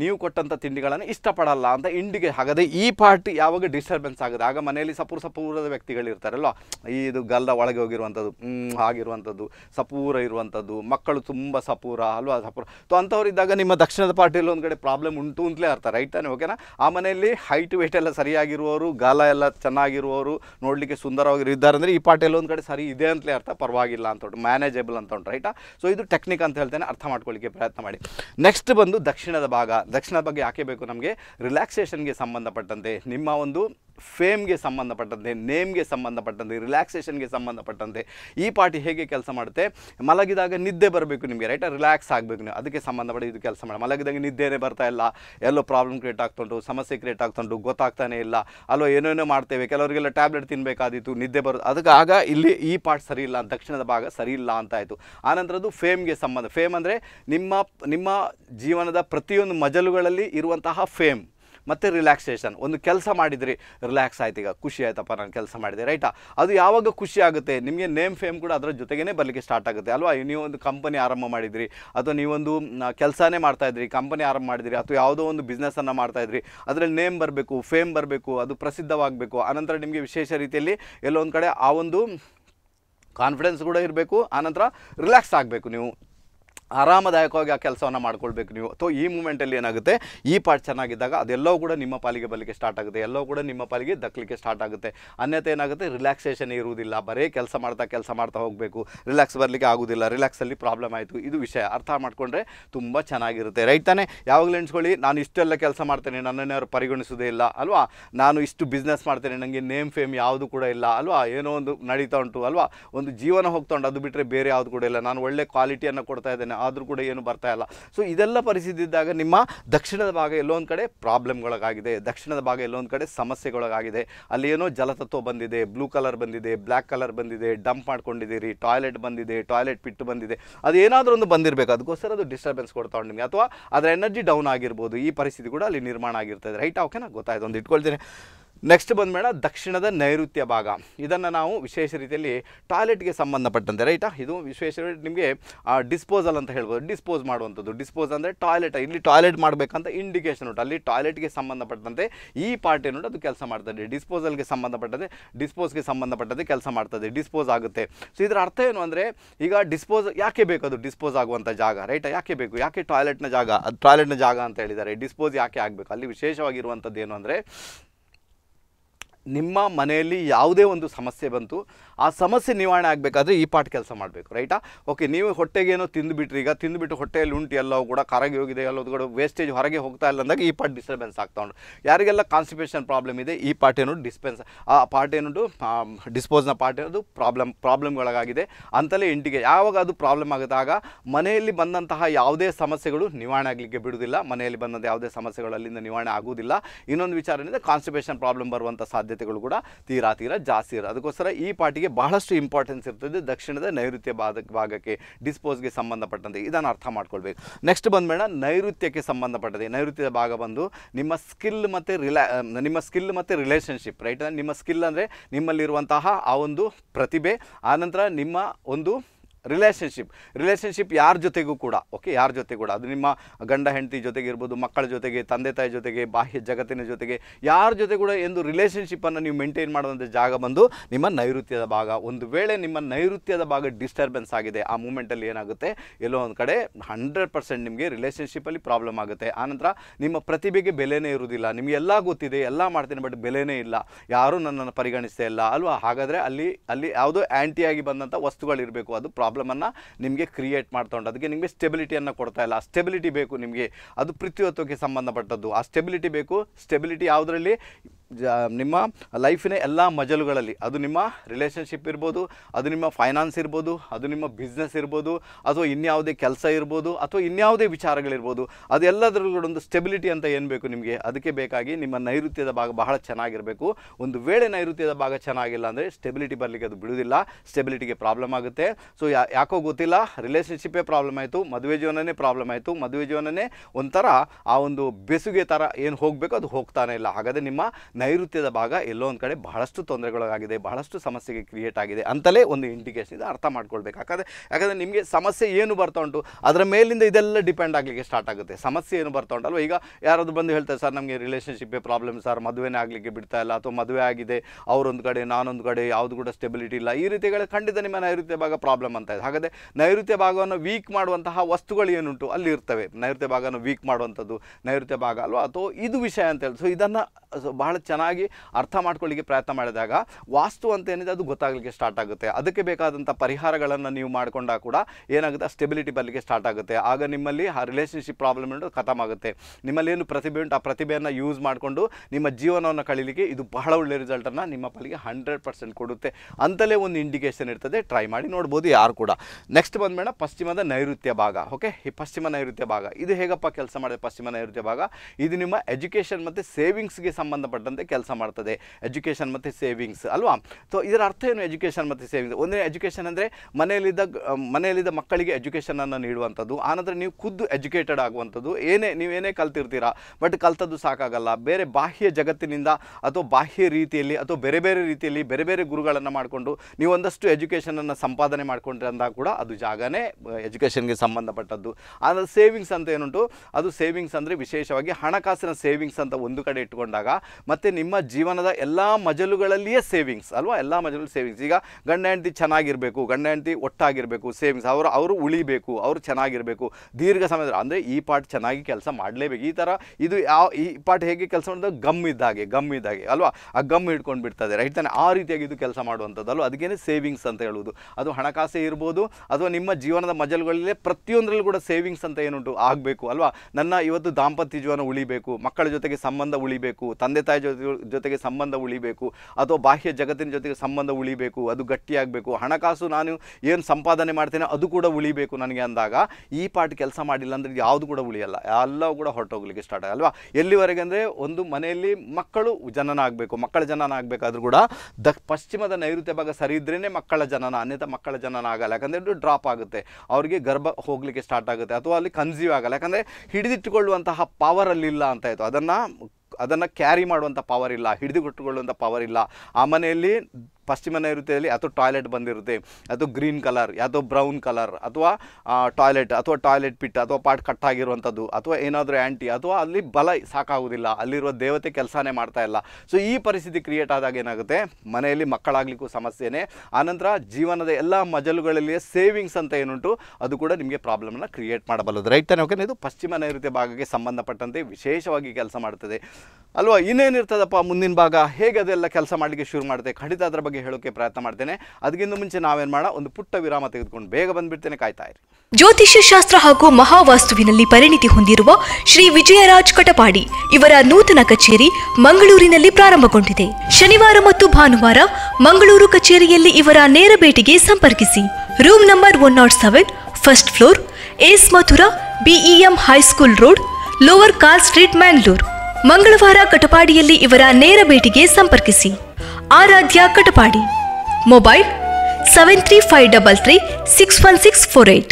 ನೀವು ಕೊಟ್ಟಂಥ ತಿಂಡಿಗಳನ್ನು ಇಷ್ಟಪಡಲ್ಲ ಅಂತ ಇಂಡಿಗೆ ಹಾಗಾದರೆ ಈ ಪಾರ್ಟಿ ಯಾವಾಗ ಡಿಸ್ಟರ್ಬೆನ್ಸ್ ಆಗುತ್ತೆ ಆಗ ಮನೆಯಲ್ಲಿ ಸಪೂರ ಸಪೂರದ ವ್ಯಕ್ತಿಗಳಿರ್ತಾರಲ್ವ ಈ ಇದು ಗಲ್ಲ ಒಳಗೆ ಹೋಗಿರುವಂಥದ್ದು ಆಗಿರುವಂಥದ್ದು ಸಪೂರ ಇರುವಂಥದ್ದು ಮಕ್ಕಳು ತುಂಬ ಸಪೂರ ಅಲ್ವಾ ಸಪೂರ ಸೊ ಇದ್ದಾಗ ನಿಮ್ಮ ದಕ್ಷಿಣದ ಪಾರ್ಟಿಯಲ್ಲಿ ಒಂದು ಕಡೆ ಪ್ರಾಬ್ಲಮ್ ಉಂಟು ಅಂತಲೇ ಅರ್ಥ ರೈಟ್ ತಾನೆ ಓಕೆನಾ ಆ ಮನೆಯಲ್ಲಿ ಹೈಟ್ ವೇಟ್ ಎಲ್ಲ ಸರಿಯಾಗಿರುವವರು ಗಾಲ ಎಲ್ಲ ಚೆನ್ನಾಗಿರುವವರು ನೋಡಲಿಕ್ಕೆ ಇದ್ದಾರೆ ಅಂದರೆ ಈ ಪಾರ್ಟಿಯಲ್ಲಿ ಒಂದು ಕಡೆ ಸರಿ ಇದೆ ಅಂತಲೇ ಅರ್ಥ ಪರವಾಗಿಲ್ಲ ಅಂತ ಮ್ಯಾನೇಜೇಬಲ್ ಅಂತ ಉಂಟು ರೈಟಾ ಸೊ ಇದು ಟೆಕ್ನಿಕ್ ಅಂತ ಹೇಳ್ತೇನೆ ಅರ್ಥ ಮಾಡ್ಕೊಳ್ಳಿಕ್ಕೆ ಪ್ರಯತ್ನ ಮಾಡಿ ನೆಕ್ಸ್ಟ್ ಬಂದು ದಕ್ಷಿಣದ ಭಾಗ ದಕ್ಷಿಣ ಬಗ್ಗೆ ಯಾಕೆ ಬೇಕು ನಮಗೆ ರಿಲ್ಯಾಕ್ಸೇಷನ್ಗೆ ಸಂಬಂಧಪಟ್ಟಂತೆ ನಿಮ್ಮ ಒಂದು ಫೇಮ್ಗೆ ಸಂಬಂಧಪಟ್ಟಂತೆ ನೇಮ್ಗೆ ಸಂಬಂಧಪಟ್ಟಂತೆ ರಿಲ್ಯಾಕ್ಸೇಷನ್ಗೆ ಸಂಬಂಧಪಟ್ಟಂತೆ ಈ ಪಾರ್ಟಿ ಹೇಗೆ ಕೆಲಸ ಮಾಡುತ್ತೆ ಮಲಗಿದಾಗ ನಿದ್ದೆ ಬರಬೇಕು ನಿಮಗೆ ರೈಟ್ ರಿಲ್ಯಾಕ್ಸ್ ಆಗಬೇಕು ನೀವು ಅದಕ್ಕೆ ಸಂಬಂಧಪಟ್ಟ ಇದು ಕೆಲಸ ಮಾಡಿ ಮಲಗಿದಾಗ ನಿದ್ದೆನೇ ಬರ್ತಾ ಇಲ್ಲ ಎಲ್ಲೋ ಪ್ರಾಬ್ಲಮ್ ಕ್ರಿಯೇಟ್ ಆಗ್ತುಂಟು ಸಮಸ್ಯೆ ಕ್ರಿಯೇಟ್ ಆಗ್ತುಂಟು ಗೊತ್ತಾಗ್ತಾನೆ ಇಲ್ಲ ಅಲ್ಲೋ ಏನೇನೋ ಮಾಡ್ತೇವೆ ಕೆಲವರಿಗೆಲ್ಲ ಟ್ಯಾಬ್ಲೆಟ್ ತಿನ್ನಬೇಕಾದಿತ್ತು ನಿದ್ದೆ ಬರೋದು ಅದಕ್ಕೆ ಆಗ ಇಲ್ಲಿ ಈ ಪಾರ್ಟ್ ಸರಿ ಇಲ್ಲ ದಕ್ಷಿಣದ ಭಾಗ ಸರಿ ಇಲ್ಲ ಅಂತಾಯಿತು ಆನಂತರದ್ದು ಫೇಮ್ಗೆ ಸಂಬಂಧ ಫೇಮ್ ಅಂದರೆ ನಿಮ್ಮ ನಿಮ್ಮ ಜೀವನದ ಪ್ರತಿಯೊಂದು ಪ್ರತಿಯೊಂದು ಮಜಲುಗಳಲ್ಲಿ ಇರುವಂತಹ ಫೇಮ್ ಮತ್ತು ರಿಲ್ಯಾಕ್ಸೇಷನ್ ಒಂದು ಕೆಲಸ ಮಾಡಿದ್ರಿ ರಿಲ್ಯಾಕ್ಸ್ ಆಯ್ತು ಈಗ ಖುಷಿ ಆಯ್ತಪ್ಪ ನಾನು ಕೆಲಸ ಮಾಡಿದೆ ರೈಟಾ ಅದು ಯಾವಾಗ ಖುಷಿ ಆಗುತ್ತೆ ನಿಮಗೆ ನೇಮ್ ಫೇಮ್ ಕೂಡ ಅದರ ಜೊತೆಗೇ ಬರಲಿಕ್ಕೆ ಸ್ಟಾರ್ಟ್ ಆಗುತ್ತೆ ಅಲ್ವಾ ನೀವೊಂದು ಕಂಪನಿ ಆರಂಭ ಮಾಡಿದ್ರಿ ಅಥವಾ ನೀವೊಂದು ಕೆಲಸನೇ ಮಾಡ್ತಾಯಿದ್ರಿ ಕಂಪನಿ ಆರಂಭ ಮಾಡಿದ್ರಿ ಅಥವಾ ಯಾವುದೋ ಒಂದು ಬಿಸ್ನೆಸ್ಸನ್ನು ಮಾಡ್ತಾಯಿದ್ರಿ ಅದರಲ್ಲಿ ನೇಮ್ ಬರಬೇಕು ಫೇಮ್ ಬರಬೇಕು ಅದು ಪ್ರಸಿದ್ಧವಾಗಬೇಕು ಆನಂತರ ನಿಮಗೆ ವಿಶೇಷ ರೀತಿಯಲ್ಲಿ ಎಲ್ಲೊಂದು ಕಡೆ ಆ ಒಂದು ಕಾನ್ಫಿಡೆನ್ಸ್ ಕೂಡ ಇರಬೇಕು ಆನಂತರ ರಿಲ್ಯಾಕ್ಸ್ ಆಗಬೇಕು ನೀವು ಆರಾಮದಾಯಕವಾಗಿ ಆ ಕೆಲಸವನ್ನು ಮಾಡ್ಕೊಳ್ಬೇಕು ನೀವು ಅಥವಾ ಈ ಮೂಮೆಂಟಲ್ಲಿ ಏನಾಗುತ್ತೆ ಈ ಪಾರ್ಟ್ ಚೆನ್ನಾಗಿದ್ದಾಗ ಅದೆಲ್ಲವೂ ಕೂಡ ನಿಮ್ಮ ಪಾಲಿಗೆ ಬರಲಿಕ್ಕೆ ಸ್ಟಾರ್ಟ್ ಆಗುತ್ತೆ ಎಲ್ಲವೂ ಕೂಡ ನಿಮ್ಮ ಪಾಲಿಗೆ ದಕ್ಕಲಿಕ್ಕೆ ಸ್ಟಾರ್ಟ್ ಆಗುತ್ತೆ ಅನ್ಯತೆ ಏನಾಗುತ್ತೆ ರಿಲ್ಯಾಕ್ಸೇಷನ್ ಇರುವುದಿಲ್ಲ ಬರೀ ಕೆಲಸ ಮಾಡ್ತಾ ಕೆಲಸ ಮಾಡ್ತಾ ಹೋಗಬೇಕು ರಿಲ್ಯಾಕ್ಸ್ ಬರಲಿಕ್ಕೆ ಆಗೋದಿಲ್ಲ ರಿಲ್ಯಾಕ್ಸಲ್ಲಿ ಪ್ರಾಬ್ಲಮ್ ಆಯಿತು ಇದು ವಿಷಯ ಅರ್ಥ ಮಾಡಿಕೊಂಡ್ರೆ ತುಂಬ ಚೆನ್ನಾಗಿರುತ್ತೆ ರೈಟ್ ತಾನೇ ಯಾವಾಗಲೂ ಎಣಿಸ್ಕೊಳ್ಳಿ ನಾನು ಇಷ್ಟೆಲ್ಲ ಕೆಲಸ ಮಾಡ್ತೇನೆ ನನ್ನನ್ನು ಅವರು ಪರಿಗಣಿಸೋದೇ ಇಲ್ಲ ಅಲ್ವಾ ನಾನು ಇಷ್ಟು ಬಿಸ್ನೆಸ್ ಮಾಡ್ತೇನೆ ನನಗೆ ನೇಮ್ ಫೇಮ್ ಯಾವುದು ಕೂಡ ಇಲ್ಲ ಅಲ್ವಾ ಏನೋ ಒಂದು ನಡೀತಾ ಉಂಟು ಅಲ್ವಾ ಒಂದು ಜೀವನ ಹೋಗ್ತಾ ಉಂಟು ಅದು ಬಿಟ್ಟರೆ ಬೇರೆ ಯಾವುದು ಕೂಡ ಇಲ್ಲ ನಾನು ಒಳ್ಳೆ ಕ್ವಾಲಿಟಿಯನ್ನು ಕೊಡ್ತಾ ಇದ್ದೇನೆ ಆದರೂ ಕೂಡ ಏನು ಬರ್ತಾ ಇಲ್ಲ ಸೊ ಇದೆಲ್ಲ ಪರಿಸ್ಥಿತಿ ಇದ್ದಾಗ ನಿಮ್ಮ ದಕ್ಷಿಣದ ಭಾಗ ಎಲ್ಲೊಂದು ಕಡೆ ಪ್ರಾಬ್ಲಮ್ಗಳಾಗಿದೆ ದಕ್ಷಿಣದ ಭಾಗ ಎಲ್ಲೊಂದು ಕಡೆ ಸಮಸ್ಯೆಗಳಾಗಿದೆ ಅಲ್ಲಿ ಏನೋ ಜಲತತ್ವ ಬಂದಿದೆ ಬ್ಲೂ ಕಲರ್ ಬಂದಿದೆ ಬ್ಲ್ಯಾಕ್ ಕಲರ್ ಬಂದಿದೆ ಡಂಪ್ ಮಾಡ್ಕೊಂಡಿದ್ದೀರಿ ಟಾಯ್ಲೆಟ್ ಬಂದಿದೆ ಟಾಯ್ಲೆಟ್ ಪಿಟ್ಟು ಬಂದಿದೆ ಅದು ಏನಾದರೂ ಒಂದು ಬಂದಿರಬೇಕು ಅದಕ್ಕೋಸ್ಕರ ಅದು ಡಿಸ್ಟರ್ಬೆನ್ಸ್ ಕೊಡ್ತಾ ಉಂಟು ನಿಮಗೆ ಅಥವಾ ಅದರ ಎನರ್ಜಿ ಡೌನ್ ಆಗಿರ್ಬೋದು ಈ ಪರಿಸ್ಥಿತಿ ಕೂಡ ಅಲ್ಲಿ ನಿರ್ಮಾಣ ಆಗಿರ್ತದೆ ರೈಟ್ ಓಕೆನಾ ಗೊತ್ತಾಯ್ತು ಒಂದು ಇಟ್ಕೊಳ್ತೀನಿ ನೆಕ್ಸ್ಟ್ ಬಂದಬೇಡ ದಕ್ಷಿಣದ ನೈಋತ್ಯ ಭಾಗ ಇದನ್ನು ನಾವು ವಿಶೇಷ ರೀತಿಯಲ್ಲಿ ಟಾಯ್ಲೆಟ್ಗೆ ಸಂಬಂಧಪಟ್ಟಂತೆ ರೈಟಾ ಇದು ವಿಶೇಷ ನಿಮಗೆ ಡಿಸ್ಪೋಸಲ್ ಅಂತ ಹೇಳ್ಬೋದು ಡಿಸ್ಪೋಸ್ ಮಾಡುವಂಥದ್ದು ಡಿಸ್ಪೋಸ್ ಅಂದರೆ ಟಾಯ್ಲೆಟ್ ಇಲ್ಲಿ ಟಾಯ್ಲೆಟ್ ಮಾಡಬೇಕಂತ ಇಂಡಿಕೇಶನ್ ಉಂಟು ಅಲ್ಲಿ ಟಾಯ್ಲೆಟ್ಗೆ ಸಂಬಂಧಪಟ್ಟಂತೆ ಈ ಪಾರ್ಟ್ ಏನು ಅದು ಕೆಲಸ ಮಾಡ್ತದೆ ಡಿಸ್ಪೋಸಲ್ಗೆ ಸಂಬಂಧಪಟ್ಟಂತೆ ಡಿಸ್ಪೋಸ್ಗೆ ಸಂಬಂಧಪಟ್ಟಂತೆ ಕೆಲಸ ಮಾಡ್ತದೆ ಡಿಸ್ಪೋಸ್ ಆಗುತ್ತೆ ಸೊ ಇದರ ಅರ್ಥ ಏನು ಅಂದರೆ ಈಗ ಡಿಸ್ಪೋಸ್ ಯಾಕೆ ಬೇಕು ಅದು ಡಿಸ್ಪೋಸ್ ಆಗುವಂಥ ಜಾಗ ರೈಟಾ ಯಾಕೆ ಬೇಕು ಯಾಕೆ ಟಾಯ್ಲೆಟ್ನ ಜಾಗ ಅದು ಟಾಯ್ಲೆಟ್ನ ಜಾಗ ಅಂತ ಹೇಳಿದ್ದಾರೆ ಡಿಸ್ಪೋಸ್ ಯಾಕೆ ಆಗಬೇಕು ಅಲ್ಲಿ ವಿಶೇಷವಾಗಿರುವಂಥದ್ದು ಏನು ಅಂದರೆ ನಿಮ್ಮ ಮನೆಯಲ್ಲಿ ಯಾವುದೇ ಒಂದು ಸಮಸ್ಯೆ ಬಂತು ಆ ಸಮಸ್ಯೆ ನಿವಾರಣೆ ಆಗಬೇಕಾದ್ರೆ ಈ ಪಾಟ್ ಕೆಲಸ ಮಾಡಬೇಕು ರೈಟಾ ಓಕೆ ನೀವು ಹೊಟ್ಟೆಗೇನೋ ತಿಂದುಬಿಟ್ರಿ ಈಗ ತಿಂದುಬಿಟ್ಟು ಹೊಟ್ಟೆಯಲ್ಲಿ ಉಂಟು ಎಲ್ಲವೂ ಕೂಡ ಕರಗಿ ಹೋಗಿದೆ ಎಲ್ಲೋದು ಕೂಡ ವೇಸ್ಟೇಜ್ ಹೊರಗೆ ಹೋಗ್ತಾ ಇಲ್ಲ ಅಂದಾಗ ಈ ಪಾಟ್ ಡಿಸ್ಟರ್ಬೆನ್ಸ್ ಆಗ್ತಾ ಉಂಟು ಯಾರಿಗೆಲ್ಲ ಕಾನ್ಸ್ಟಿಪೇಷನ್ ಪ್ರಾಬ್ಲಮ್ ಇದೆ ಈ ಪಾಟ್ ಏನು ಡಿಸ್ಪೆನ್ಸ್ ಆ ಪಾಟ್ ಏನುಂಟು ಡಿಸ್ಪೋಸ್ನ ಪಾಟ್ ಏನದು ಪ್ರಾಬ್ಲಮ್ ಪ್ರಾಬ್ಲಮ್ಗಳಾಗಿದೆ ಅಂತಲೇ ಇಂಟಿಗೆ ಯಾವಾಗ ಅದು ಪ್ರಾಬ್ಲಮ್ ಆಗುತ್ತಾಗ ಮನೆಯಲ್ಲಿ ಬಂದಂತಹ ಯಾವುದೇ ಸಮಸ್ಯೆಗಳು ನಿವಾರಣೆ ಆಗಲಿಕ್ಕೆ ಬಿಡುವುದಿಲ್ಲ ಮನೆಯಲ್ಲಿ ಬಂದಂಥ ಯಾವುದೇ ಸಮಸ್ಯೆಗಳು ಅಲ್ಲಿಂದ ನಿವಾರಣೆ ಆಗುವುದಿಲ್ಲ ಇನ್ನೊಂದು ವಿಚಾರ ಏನಿದೆ ಕಾನ್ಸ್ಟಿಪೇಷನ್ ಪ್ರಾಬ್ಲಮ್ ಬರುವಂಥ ಸಾಧ್ಯತೆ ಸಾಧ್ಯತೆಗಳು ಕೂಡ ತೀರಾ ತೀರಾ ಜಾಸ್ತಿ ಇರೋದು ಅದಕ್ಕೋಸ್ಕರ ಈ ಪಾರ್ಟಿಗೆ ಬಹಳಷ್ಟು ಇಂಪಾರ್ಟೆನ್ಸ್ ಇರ್ತದೆ ದಕ್ಷಿಣದ ನೈಋತ್ಯ ಭಾಗ ಭಾಗಕ್ಕೆ ಡಿಸ್ಪೋಸ್ಗೆ ಸಂಬಂಧಪಟ್ಟಂತೆ ಇದನ್ನು ಅರ್ಥ ಮಾಡ್ಕೊಳ್ಬೇಕು ನೆಕ್ಸ್ಟ್ ಬಂದಬೇಡ ನೈಋತ್ಯಕ್ಕೆ ಸಂಬಂಧಪಟ್ಟದೆ ನೈಋತ್ಯದ ಭಾಗ ಬಂದು ನಿಮ್ಮ ಸ್ಕಿಲ್ ಮತ್ತು ರಿಲಾ ನಿಮ್ಮ ಸ್ಕಿಲ್ ಮತ್ತು ರಿಲೇಷನ್ಶಿಪ್ ರೈಟ್ ನಿಮ್ಮ ಸ್ಕಿಲ್ ಅಂದರೆ ನಿಮ್ಮಲ್ಲಿರುವಂತಹ ಆ ಒಂದು ಪ್ರತಿಭೆ ಆನಂತರ ನಿಮ್ಮ ಒಂದು ರಿಲೇಷನ್ಶಿಪ್ ರಿಲೇಷನ್ಶಿಪ್ ಯಾರ ಜೊತೆಗೂ ಕೂಡ ಓಕೆ ಯಾರ ಜೊತೆ ಕೂಡ ಅದು ನಿಮ್ಮ ಗಂಡ ಹೆಂಡತಿ ಜೊತೆಗೆ ಇರ್ಬೋದು ಮಕ್ಕಳ ಜೊತೆಗೆ ತಂದೆ ತಾಯಿ ಜೊತೆಗೆ ಬಾಹ್ಯ ಜಗತ್ತಿನ ಜೊತೆಗೆ ಯಾರ ಜೊತೆ ಕೂಡ ಎಂದು ರಿಲೇಷನ್ಶಿಪ್ಪನ್ನು ನೀವು ಮೇಂಟೈನ್ ಮಾಡುವಂಥ ಜಾಗ ಬಂದು ನಿಮ್ಮ ನೈಋತ್ಯದ ಭಾಗ ಒಂದು ವೇಳೆ ನಿಮ್ಮ ನೈಋತ್ಯದ ಭಾಗ ಡಿಸ್ಟರ್ಬೆನ್ಸ್ ಆಗಿದೆ ಆ ಮೂಮೆಂಟಲ್ಲಿ ಏನಾಗುತ್ತೆ ಎಲ್ಲೋ ಒಂದು ಕಡೆ ಹಂಡ್ರೆಡ್ ಪರ್ಸೆಂಟ್ ನಿಮಗೆ ರಿಲೇಷನ್ಶಿಪ್ಪಲ್ಲಿ ಪ್ರಾಬ್ಲಮ್ ಆಗುತ್ತೆ ಆನಂತರ ನಿಮ್ಮ ಪ್ರತಿಭೆಗೆ ಬೆಲೆನೇ ಇರುವುದಿಲ್ಲ ನಿಮಗೆಲ್ಲ ಗೊತ್ತಿದೆ ಎಲ್ಲ ಮಾಡ್ತೀನಿ ಬಟ್ ಬೆಲೆನೇ ಇಲ್ಲ ಯಾರೂ ನನ್ನನ್ನು ಪರಿಗಣಿಸ್ತಾ ಇಲ್ಲ ಅಲ್ವಾ ಹಾಗಾದರೆ ಅಲ್ಲಿ ಅಲ್ಲಿ ಯಾವುದೋ ಆ್ಯಂಟಿಯಾಗಿ ಬಂದಂಥ ವಸ್ತುಗಳಿರಬೇಕು ಅದು ಪ್ರಾಬ್ಲಮ್ ಪ್ರಾಬ್ಲಮನ್ನು ನಿಮಗೆ ಕ್ರಿಯೇಟ್ ಮಾಡ್ತಾ ಅದಕ್ಕೆ ನಿಮಗೆ ಸ್ಟೆಬಿಲಿಟಿಯನ್ನು ಕೊಡ್ತಾ ಇಲ್ಲ ಆ ಸ್ಟೆಬಿಲಿಟಿ ಬೇಕು ನಿಮಗೆ ಅದು ಪೃಥ್ವಿತ್ವಕ್ಕೆ ಸಂಬಂಧಪಟ್ಟದ್ದು ಆ ಸ್ಟೆಬಿಲಿಟಿ ಬೇಕು ಸ್ಟೆಬಿಲಿಟಿ ಯಾವುದರಲ್ಲಿ ನಿಮ್ಮ ಲೈಫಿನ ಎಲ್ಲ ಮಜಲುಗಳಲ್ಲಿ ಅದು ನಿಮ್ಮ ರಿಲೇಷನ್ಶಿಪ್ ಇರ್ಬೋದು ಅದು ನಿಮ್ಮ ಫೈನಾನ್ಸ್ ಇರ್ಬೋದು ಅದು ನಿಮ್ಮ ಬಿಸ್ನೆಸ್ ಇರ್ಬೋದು ಅಥವಾ ಇನ್ಯಾವುದೇ ಕೆಲಸ ಇರ್ಬೋದು ಅಥವಾ ಇನ್ಯಾವುದೇ ವಿಚಾರಗಳಿರ್ಬೋದು ಅದೆಲ್ಲದರ ಕೂಡ ಒಂದು ಸ್ಟೆಬಿಲಿಟಿ ಅಂತ ಏನು ಬೇಕು ನಿಮಗೆ ಅದಕ್ಕೆ ಬೇಕಾಗಿ ನಿಮ್ಮ ನೈಋತ್ಯದ ಭಾಗ ಬಹಳ ಚೆನ್ನಾಗಿರಬೇಕು ಒಂದು ವೇಳೆ ನೈಋತ್ಯದ ಭಾಗ ಚೆನ್ನಾಗಿಲ್ಲ ಅಂದರೆ ಸ್ಟೆಬಿಲಿಟಿ ಬರಲಿಕ್ಕೆ ಅದು ಬಿಡುವುದಿಲ್ಲ ಸ್ಟೆಬಿಲಿಟಿಗೆ ಪ್ರಾಬ್ಲಮ್ ಆಗುತ್ತೆ ಸೊ ಯಾಕೋ ಗೊತ್ತಿಲ್ಲ ರಿಲೇಷನ್ಶಿಪ್ಪೇ ಪ್ರಾಬ್ಲಮ್ ಆಯಿತು ಮದುವೆ ಜೀವನನೇ ಪ್ರಾಬ್ಲಮ್ ಆಯಿತು ಮದುವೆ ಜೀವನನೇ ಒಂಥರ ಆ ಒಂದು ಬೆಸುಗೆ ಥರ ಏನು ಹೋಗಬೇಕು ಅದು ಹೋಗ್ತಾನೆ ಇಲ್ಲ ಹಾಗಾದರೆ ನಿಮ್ಮ ನೈಋತ್ಯದ ಭಾಗ ಎಲ್ಲೋ ಒಂದು ಕಡೆ ಬಹಳಷ್ಟು ತೊಂದರೆಗಳಾಗಿದೆ ಬಹಳಷ್ಟು ಸಮಸ್ಯೆಗೆ ಕ್ರಿಯೇಟ್ ಆಗಿದೆ ಅಂತಲೇ ಒಂದು ಇಂಡಿಕೇಶನ್ ಇದೆ ಅರ್ಥ ಮಾಡ್ಕೊಳ್ಬೇಕು ಯಾಕಂದರೆ ಯಾಕಂದರೆ ನಿಮಗೆ ಸಮಸ್ಯೆ ಏನು ಬರ್ತಾ ಉಂಟು ಅದರ ಮೇಲಿಂದ ಇದೆಲ್ಲ ಡಿಪೆಂಡ್ ಆಗಲಿಕ್ಕೆ ಸ್ಟಾರ್ಟ್ ಆಗುತ್ತೆ ಸಮಸ್ಯೆ ಏನು ಬರ್ತಾ ಉಂಟಲ್ವ ಈಗ ಯಾರಾದರೂ ಬಂದು ಹೇಳ್ತಾರೆ ಸರ್ ನಮಗೆ ರಿಲೇಷನ್ಶಿಪ್ಗೆ ಪ್ರಾಬ್ಲಮ್ ಸರ್ ಮದುವೆನೇ ಆಗಲಿಕ್ಕೆ ಬಿಡ್ತಾ ಇಲ್ಲ ಅಥವಾ ಮದುವೆ ಆಗಿದೆ ಅವರೊಂದು ಕಡೆ ನಾನೊಂದು ಕಡೆ ಯಾವುದು ಕೂಡ ಸ್ಟೆಬಿಲಿಟಿ ಇಲ್ಲ ಈ ರೀತಿಗಳ ಖಂಡಿತ ನಿಮ್ಮ ನೈಋತ್ಯ ಭಾಗ ಪ್ರಾಬ್ಲಮ್ ಅಂತ ಇದೆ ಹಾಗಾದರೆ ನೈಋತ್ಯ ಭಾಗವನ್ನು ವೀಕ್ ಮಾಡುವಂತಹ ವಸ್ತುಗಳು ಏನುಂಟು ಅಲ್ಲಿ ಇರ್ತವೆ ನೈಋತ್ಯ ಭಾಗವನ್ನು ವೀಕ್ ಮಾಡುವಂಥದ್ದು ನೈಋತ್ಯ ಭಾಗ ಅಲ್ವಾ ಅಥವಾ ಇದು ವಿಷಯ ಅಂತ ಸೊ ಇದನ್ನು ಬಹಳ ಚೆನ್ನಾಗಿ ಅರ್ಥ ಮಾಡ್ಕೊಳ್ಳಿಕ್ಕೆ ಪ್ರಯತ್ನ ಮಾಡಿದಾಗ ವಾಸ್ತು ಅಂತ ಏನಿದೆ ಅದು ಗೊತ್ತಾಗಲಿಕ್ಕೆ ಸ್ಟಾರ್ಟ್ ಆಗುತ್ತೆ ಅದಕ್ಕೆ ಬೇಕಾದಂಥ ಪರಿಹಾರಗಳನ್ನು ನೀವು ಮಾಡಿಕೊಂಡಾಗ ಕೂಡ ಏನಾಗುತ್ತೆ ಸ್ಟೆಬಿಲಿಟಿ ಬರಲಿಕ್ಕೆ ಸ್ಟಾರ್ಟ್ ಆಗುತ್ತೆ ಆಗ ನಿಮ್ಮಲ್ಲಿ ಆ ರಿಲೇಷನ್ಶಿಪ್ ಪ್ರಾಬ್ಲಮ್ ಖತಮ್ ಆಗುತ್ತೆ ನಿಮ್ಮಲ್ಲಿ ಏನು ಪ್ರತಿಭೆ ಉಂಟು ಆ ಪ್ರತಿಭೆಯನ್ನು ಯೂಸ್ ಮಾಡಿಕೊಂಡು ನಿಮ್ಮ ಜೀವನವನ್ನು ಕಳೀಲಿಕ್ಕೆ ಇದು ಬಹಳ ಒಳ್ಳೆ ರಿಸಲ್ಟನ್ನು ನಿಮ್ಮ ಪಾಲಿಗೆ ಹಂಡ್ರೆಡ್ ಪರ್ಸೆಂಟ್ ಕೊಡುತ್ತೆ ಅಂತಲೇ ಒಂದು ಇಂಡಿಕೇಶನ್ ಇರ್ತದೆ ಟ್ರೈ ಮಾಡಿ ನೋಡ್ಬೋದು ಯಾರು ಕೂಡ ನೆಕ್ಸ್ಟ್ ಬಂದಬೇಡ ಪಶ್ಚಿಮದ ನೈಋತ್ಯ ಭಾಗ ಓಕೆ ಈ ಪಶ್ಚಿಮ ನೈಋತ್ಯ ಭಾಗ ಇದು ಹೇಗಪ್ಪ ಕೆಲಸ ಮಾಡಿದೆ ಪಶ್ಚಿಮ ನೈಋತ್ಯ ಭಾಗ ಇದು ನಿಮ್ಮ ಎಜುಕೇಷನ್ ಮತ್ತು ಸೇವಿಂಗ್ಸ್ಗೆ ಸಂಬಂಧಪಟ್ಟ ಕೆಲಸ ಮಾಡ್ತದೆ ಎಜುಕೇಷನ್ ಮತ್ತು ಸೇವಿಂಗ್ಸ್ ಅಲ್ವಾ ಸೊ ಇದರ ಅರ್ಥ ಏನು ಎಜುಕೇಷನ್ ಮತ್ತು ಸೇವಿಂಗ್ಸ್ ಒಂದೇ ಎಜುಕೇಷನ್ ಅಂದರೆ ಮನೆಯಲ್ಲಿದ್ದ ಮನೆಯಲ್ಲಿದ್ದ ಮಕ್ಕಳಿಗೆ ಎಜುಕೇಷನನ್ನು ನೀಡುವಂಥದ್ದು ಆನಂತರ ನೀವು ಖುದ್ದು ಎಜುಕೇಟೆಡ್ ಆಗುವಂಥದ್ದು ಏನೇ ನೀವೇನೇ ಕಲ್ತಿರ್ತೀರ ಬಟ್ ಕಲ್ತದ್ದು ಸಾಕಾಗಲ್ಲ ಬೇರೆ ಬಾಹ್ಯ ಜಗತ್ತಿನಿಂದ ಅಥವಾ ಬಾಹ್ಯ ರೀತಿಯಲ್ಲಿ ಅಥವಾ ಬೇರೆ ಬೇರೆ ರೀತಿಯಲ್ಲಿ ಬೇರೆ ಬೇರೆ ಗುರುಗಳನ್ನು ಮಾಡಿಕೊಂಡು ನೀವು ಒಂದಷ್ಟು ಎಜುಕೇಷನನ್ನು ಸಂಪಾದನೆ ಮಾಡಿಕೊಂಡ್ರೆ ಅಂದಾಗ ಕೂಡ ಅದು ಜಾಗನೇ ಎಜುಕೇಷನ್ಗೆ ಸಂಬಂಧಪಟ್ಟದ್ದು ಆದರೆ ಸೇವಿಂಗ್ಸ್ ಅಂತ ಏನುಂಟು ಅದು ಸೇವಿಂಗ್ಸ್ ಅಂದರೆ ವಿಶೇಷವಾಗಿ ಹಣಕಾಸಿನ ಸೇವಿಂಗ್ಸ್ ಅಂತ ಒಂದು ಕಡೆ ಇಟ್ಕೊಂಡಾಗ ಮತ್ತು ಮತ್ತು ನಿಮ್ಮ ಜೀವನದ ಎಲ್ಲ ಮಜಲುಗಳಲ್ಲಿಯೇ ಸೇವಿಂಗ್ಸ್ ಅಲ್ವಾ ಎಲ್ಲ ಮಜಲು ಸೇವಿಂಗ್ಸ್ ಈಗ ಗಂಡ ಹೆಂಡತಿ ಚೆನ್ನಾಗಿರಬೇಕು ಗಂಡ ಹೆಂಡತಿ ಒಟ್ಟಾಗಿರಬೇಕು ಸೇವಿಂಗ್ಸ್ ಅವರು ಅವರು ಉಳಿಬೇಕು ಅವರು ಚೆನ್ನಾಗಿರಬೇಕು ದೀರ್ಘ ಸಮಯದ ಅಂದರೆ ಈ ಪಾಟ್ ಚೆನ್ನಾಗಿ ಕೆಲಸ ಮಾಡಲೇಬೇಕು ಈ ಥರ ಇದು ಯಾವ ಈ ಪಾಟ್ ಹೇಗೆ ಕೆಲಸ ಮಾಡೋದು ಗಮ್ ಇದ್ದಾಗೆ ಗಮ್ ಇದ್ದಾಗೆ ಅಲ್ವಾ ಆ ಗಮ್ ಇಟ್ಕೊಂಡು ಬಿಡ್ತದೆ ರೈಟ್ ತಾನೆ ಆ ರೀತಿಯಾಗಿ ಇದು ಕೆಲಸ ಮಾಡುವಂಥದ್ದು ಅಲ್ವಾ ಅದಕ್ಕೇನೆ ಸೇವಿಂಗ್ಸ್ ಅಂತ ಹೇಳುವುದು ಅದು ಹಣಕಾಸೆ ಇರ್ಬೋದು ಅಥವಾ ನಿಮ್ಮ ಜೀವನದ ಮಜಲುಗಳಲ್ಲೇ ಪ್ರತಿಯೊಂದರಲ್ಲೂ ಕೂಡ ಸೇವಿಂಗ್ಸ್ ಅಂತ ಏನುಂಟು ಆಗಬೇಕು ಅಲ್ವಾ ನನ್ನ ಇವತ್ತು ದಾಂಪತ್ಯ ಜೀವನ ಉಳಿಬೇಕು ಮಕ್ಕಳ ಜೊತೆಗೆ ಸಂಬಂಧ ಉಳಿಬೇಕು ತಂದೆ ತಾಯಿ ಜೊತೆ ಜೊತೆಗೆ ಸಂಬಂಧ ಉಳಿಬೇಕು ಅಥವಾ ಬಾಹ್ಯ ಜಗತ್ತಿನ ಜೊತೆಗೆ ಸಂಬಂಧ ಉಳಿಬೇಕು ಅದು ಗಟ್ಟಿಯಾಗಬೇಕು ಹಣಕಾಸು ನಾನು ಏನು ಸಂಪಾದನೆ ಮಾಡ್ತೇನೆ ಅದು ಕೂಡ ಉಳಿಬೇಕು ನನಗೆ ಅಂದಾಗ ಈ ಪಾಠ ಕೆಲಸ ಮಾಡಿಲ್ಲ ಅಂದರೆ ಯಾವುದು ಕೂಡ ಉಳಿಯಲ್ಲ ಎಲ್ಲವೂ ಕೂಡ ಹೊರಟೋಗ್ಲಿಕ್ಕೆ ಸ್ಟಾರ್ಟ್ ಆಗಲ್ವಾ ಎಲ್ಲಿವರೆಗೆ ಅಂದರೆ ಒಂದು ಮನೆಯಲ್ಲಿ ಮಕ್ಕಳು ಜನನ ಆಗಬೇಕು ಮಕ್ಕಳ ಜನನ ಆಗಬೇಕಾದ್ರೂ ಕೂಡ ದ ಪಶ್ಚಿಮದ ನೈಋತ್ಯ ಭಾಗ ಸರಿ ಇದ್ರೇ ಮಕ್ಕಳ ಜನನ ಅನ್ಯತ ಮಕ್ಕಳ ಜನನ ಆಗಲ್ಲ ಯಾಕಂದರೆ ಡ್ರಾಪ್ ಆಗುತ್ತೆ ಅವರಿಗೆ ಗರ್ಭ ಹೋಗಲಿಕ್ಕೆ ಸ್ಟಾರ್ಟ್ ಆಗುತ್ತೆ ಅಥವಾ ಅಲ್ಲಿ ಕನ್ಸೀವ್ ಆಗಲ್ಲ ಯಾಕಂದರೆ ಹಿಡಿದಿಟ್ಟುಕೊಳ್ಳುವಂತಹ ಪವರ್ ಅಲ್ಲಿಲ್ಲ ಅಂತ ಆಯಿತು ಅದನ್ನು ಅದನ್ನು ಕ್ಯಾರಿ ಮಾಡುವಂಥ ಪವರ್ ಇಲ್ಲ ಹಿಡಿದುಕೊಟ್ಟುಕೊಳ್ಳುವಂಥ ಪವರ್ ಇಲ್ಲ ಆ ಮನೆಯಲ್ಲಿ ಪಶ್ಚಿಮ ನೈಋತ್ಯದಲ್ಲಿ ಅಥವಾ ಟಾಯ್ಲೆಟ್ ಬಂದಿರುತ್ತೆ ಅದು ಗ್ರೀನ್ ಕಲರ್ ಅಥವಾ ಬ್ರೌನ್ ಕಲರ್ ಅಥವಾ ಟಾಯ್ಲೆಟ್ ಅಥವಾ ಟಾಯ್ಲೆಟ್ ಪಿಟ್ ಅಥವಾ ಪಾಟ್ ಕಟ್ಟಾಗಿರುವಂಥದ್ದು ಅಥವಾ ಏನಾದರೂ ಆ್ಯಂಟಿ ಅಥವಾ ಅಲ್ಲಿ ಬಲ ಸಾಕಾಗುವುದಿಲ್ಲ ಅಲ್ಲಿರುವ ದೇವತೆ ಕೆಲಸನೇ ಮಾಡ್ತಾ ಇಲ್ಲ ಸೊ ಈ ಪರಿಸ್ಥಿತಿ ಕ್ರಿಯೇಟ್ ಆದಾಗ ಏನಾಗುತ್ತೆ ಮನೆಯಲ್ಲಿ ಮಕ್ಕಳಾಗಲಿಕ್ಕೂ ಸಮಸ್ಯೆನೇ ಆನಂತರ ಜೀವನದ ಎಲ್ಲ ಮಜಲುಗಳಲ್ಲಿ ಸೇವಿಂಗ್ಸ್ ಅಂತ ಏನುಂಟು ಅದು ಕೂಡ ನಿಮಗೆ ಪ್ರಾಬ್ಲಮ್ನ ಕ್ರಿಯೇಟ್ ಮಾಡಬಲ್ಲದು ರೈಟ್ ತಾನೆ ಓಕೆ ಇದು ಪಶ್ಚಿಮ ನೈಋತ್ಯ ಭಾಗಕ್ಕೆ ಸಂಬಂಧಪಟ್ಟಂತೆ ವಿಶೇಷವಾಗಿ ಕೆಲಸ ಮಾಡ್ತದೆ ಅಲ್ವಾ ಇನ್ನೇನಿರ್ತದಪ್ಪ ಮುಂದಿನ ಭಾಗ ಹೇಗೆ ಅದೆಲ್ಲ ಕೆಲಸ ಮಾಡಲಿಕ್ಕೆ ಶುರು ಮಾಡುತ್ತೆ ಖಂಡಿತ ಅದರ ಬಗ್ಗೆ ಹೇಳೋಕೆ ಪ್ರಯತ್ನ ಮಾಡ್ತೇನೆ ಅದಕ್ಕಿಂತ ಮುಂಚೆ ನಾವೇನ್ ಮಾಡೋಣ ಒಂದು ಪುಟ್ಟ ವಿರಾಮ ತೆಗೆದುಕೊಂಡು ಬೇಗ ಬಂದ್ಬಿಡ್ತೇನೆ ಕಾಯ್ತಾ ಇರಿ ಜ್ಯೋತಿಷ್ಯ ಶಾಸ್ತ್ರ ಹಾಗೂ ಮಹಾವಾಸ್ತುವಿನಲ್ಲಿ ಪರಿಣಿತಿ ಹೊಂದಿರುವ ಶ್ರೀ ವಿಜಯರಾಜ್ ಕಟಪಾಡಿ ಇವರ ನೂತನ ಕಚೇರಿ ಮಂಗಳೂರಿನಲ್ಲಿ ಪ್ರಾರಂಭಗೊಂಡಿದೆ ಶನಿವಾರ ಮತ್ತು ಭಾನುವಾರ ಮಂಗಳೂರು ಕಚೇರಿಯಲ್ಲಿ ಇವರ ನೇರ ಭೇಟಿಗೆ ಸಂಪರ್ಕಿಸಿ room number one not seven first floor S Mathura BEM high school road lower car street Mangalore ಮಂಗಳವಾರ ಕಟಪಾಡಿಯಲ್ಲಿ ಇವರ ನೇರ ಭೇಟಿಗೆ ಸಂಪರ್ಕಿಸಿ Aradhya Katapadi mobile seven three five double three six one six four eight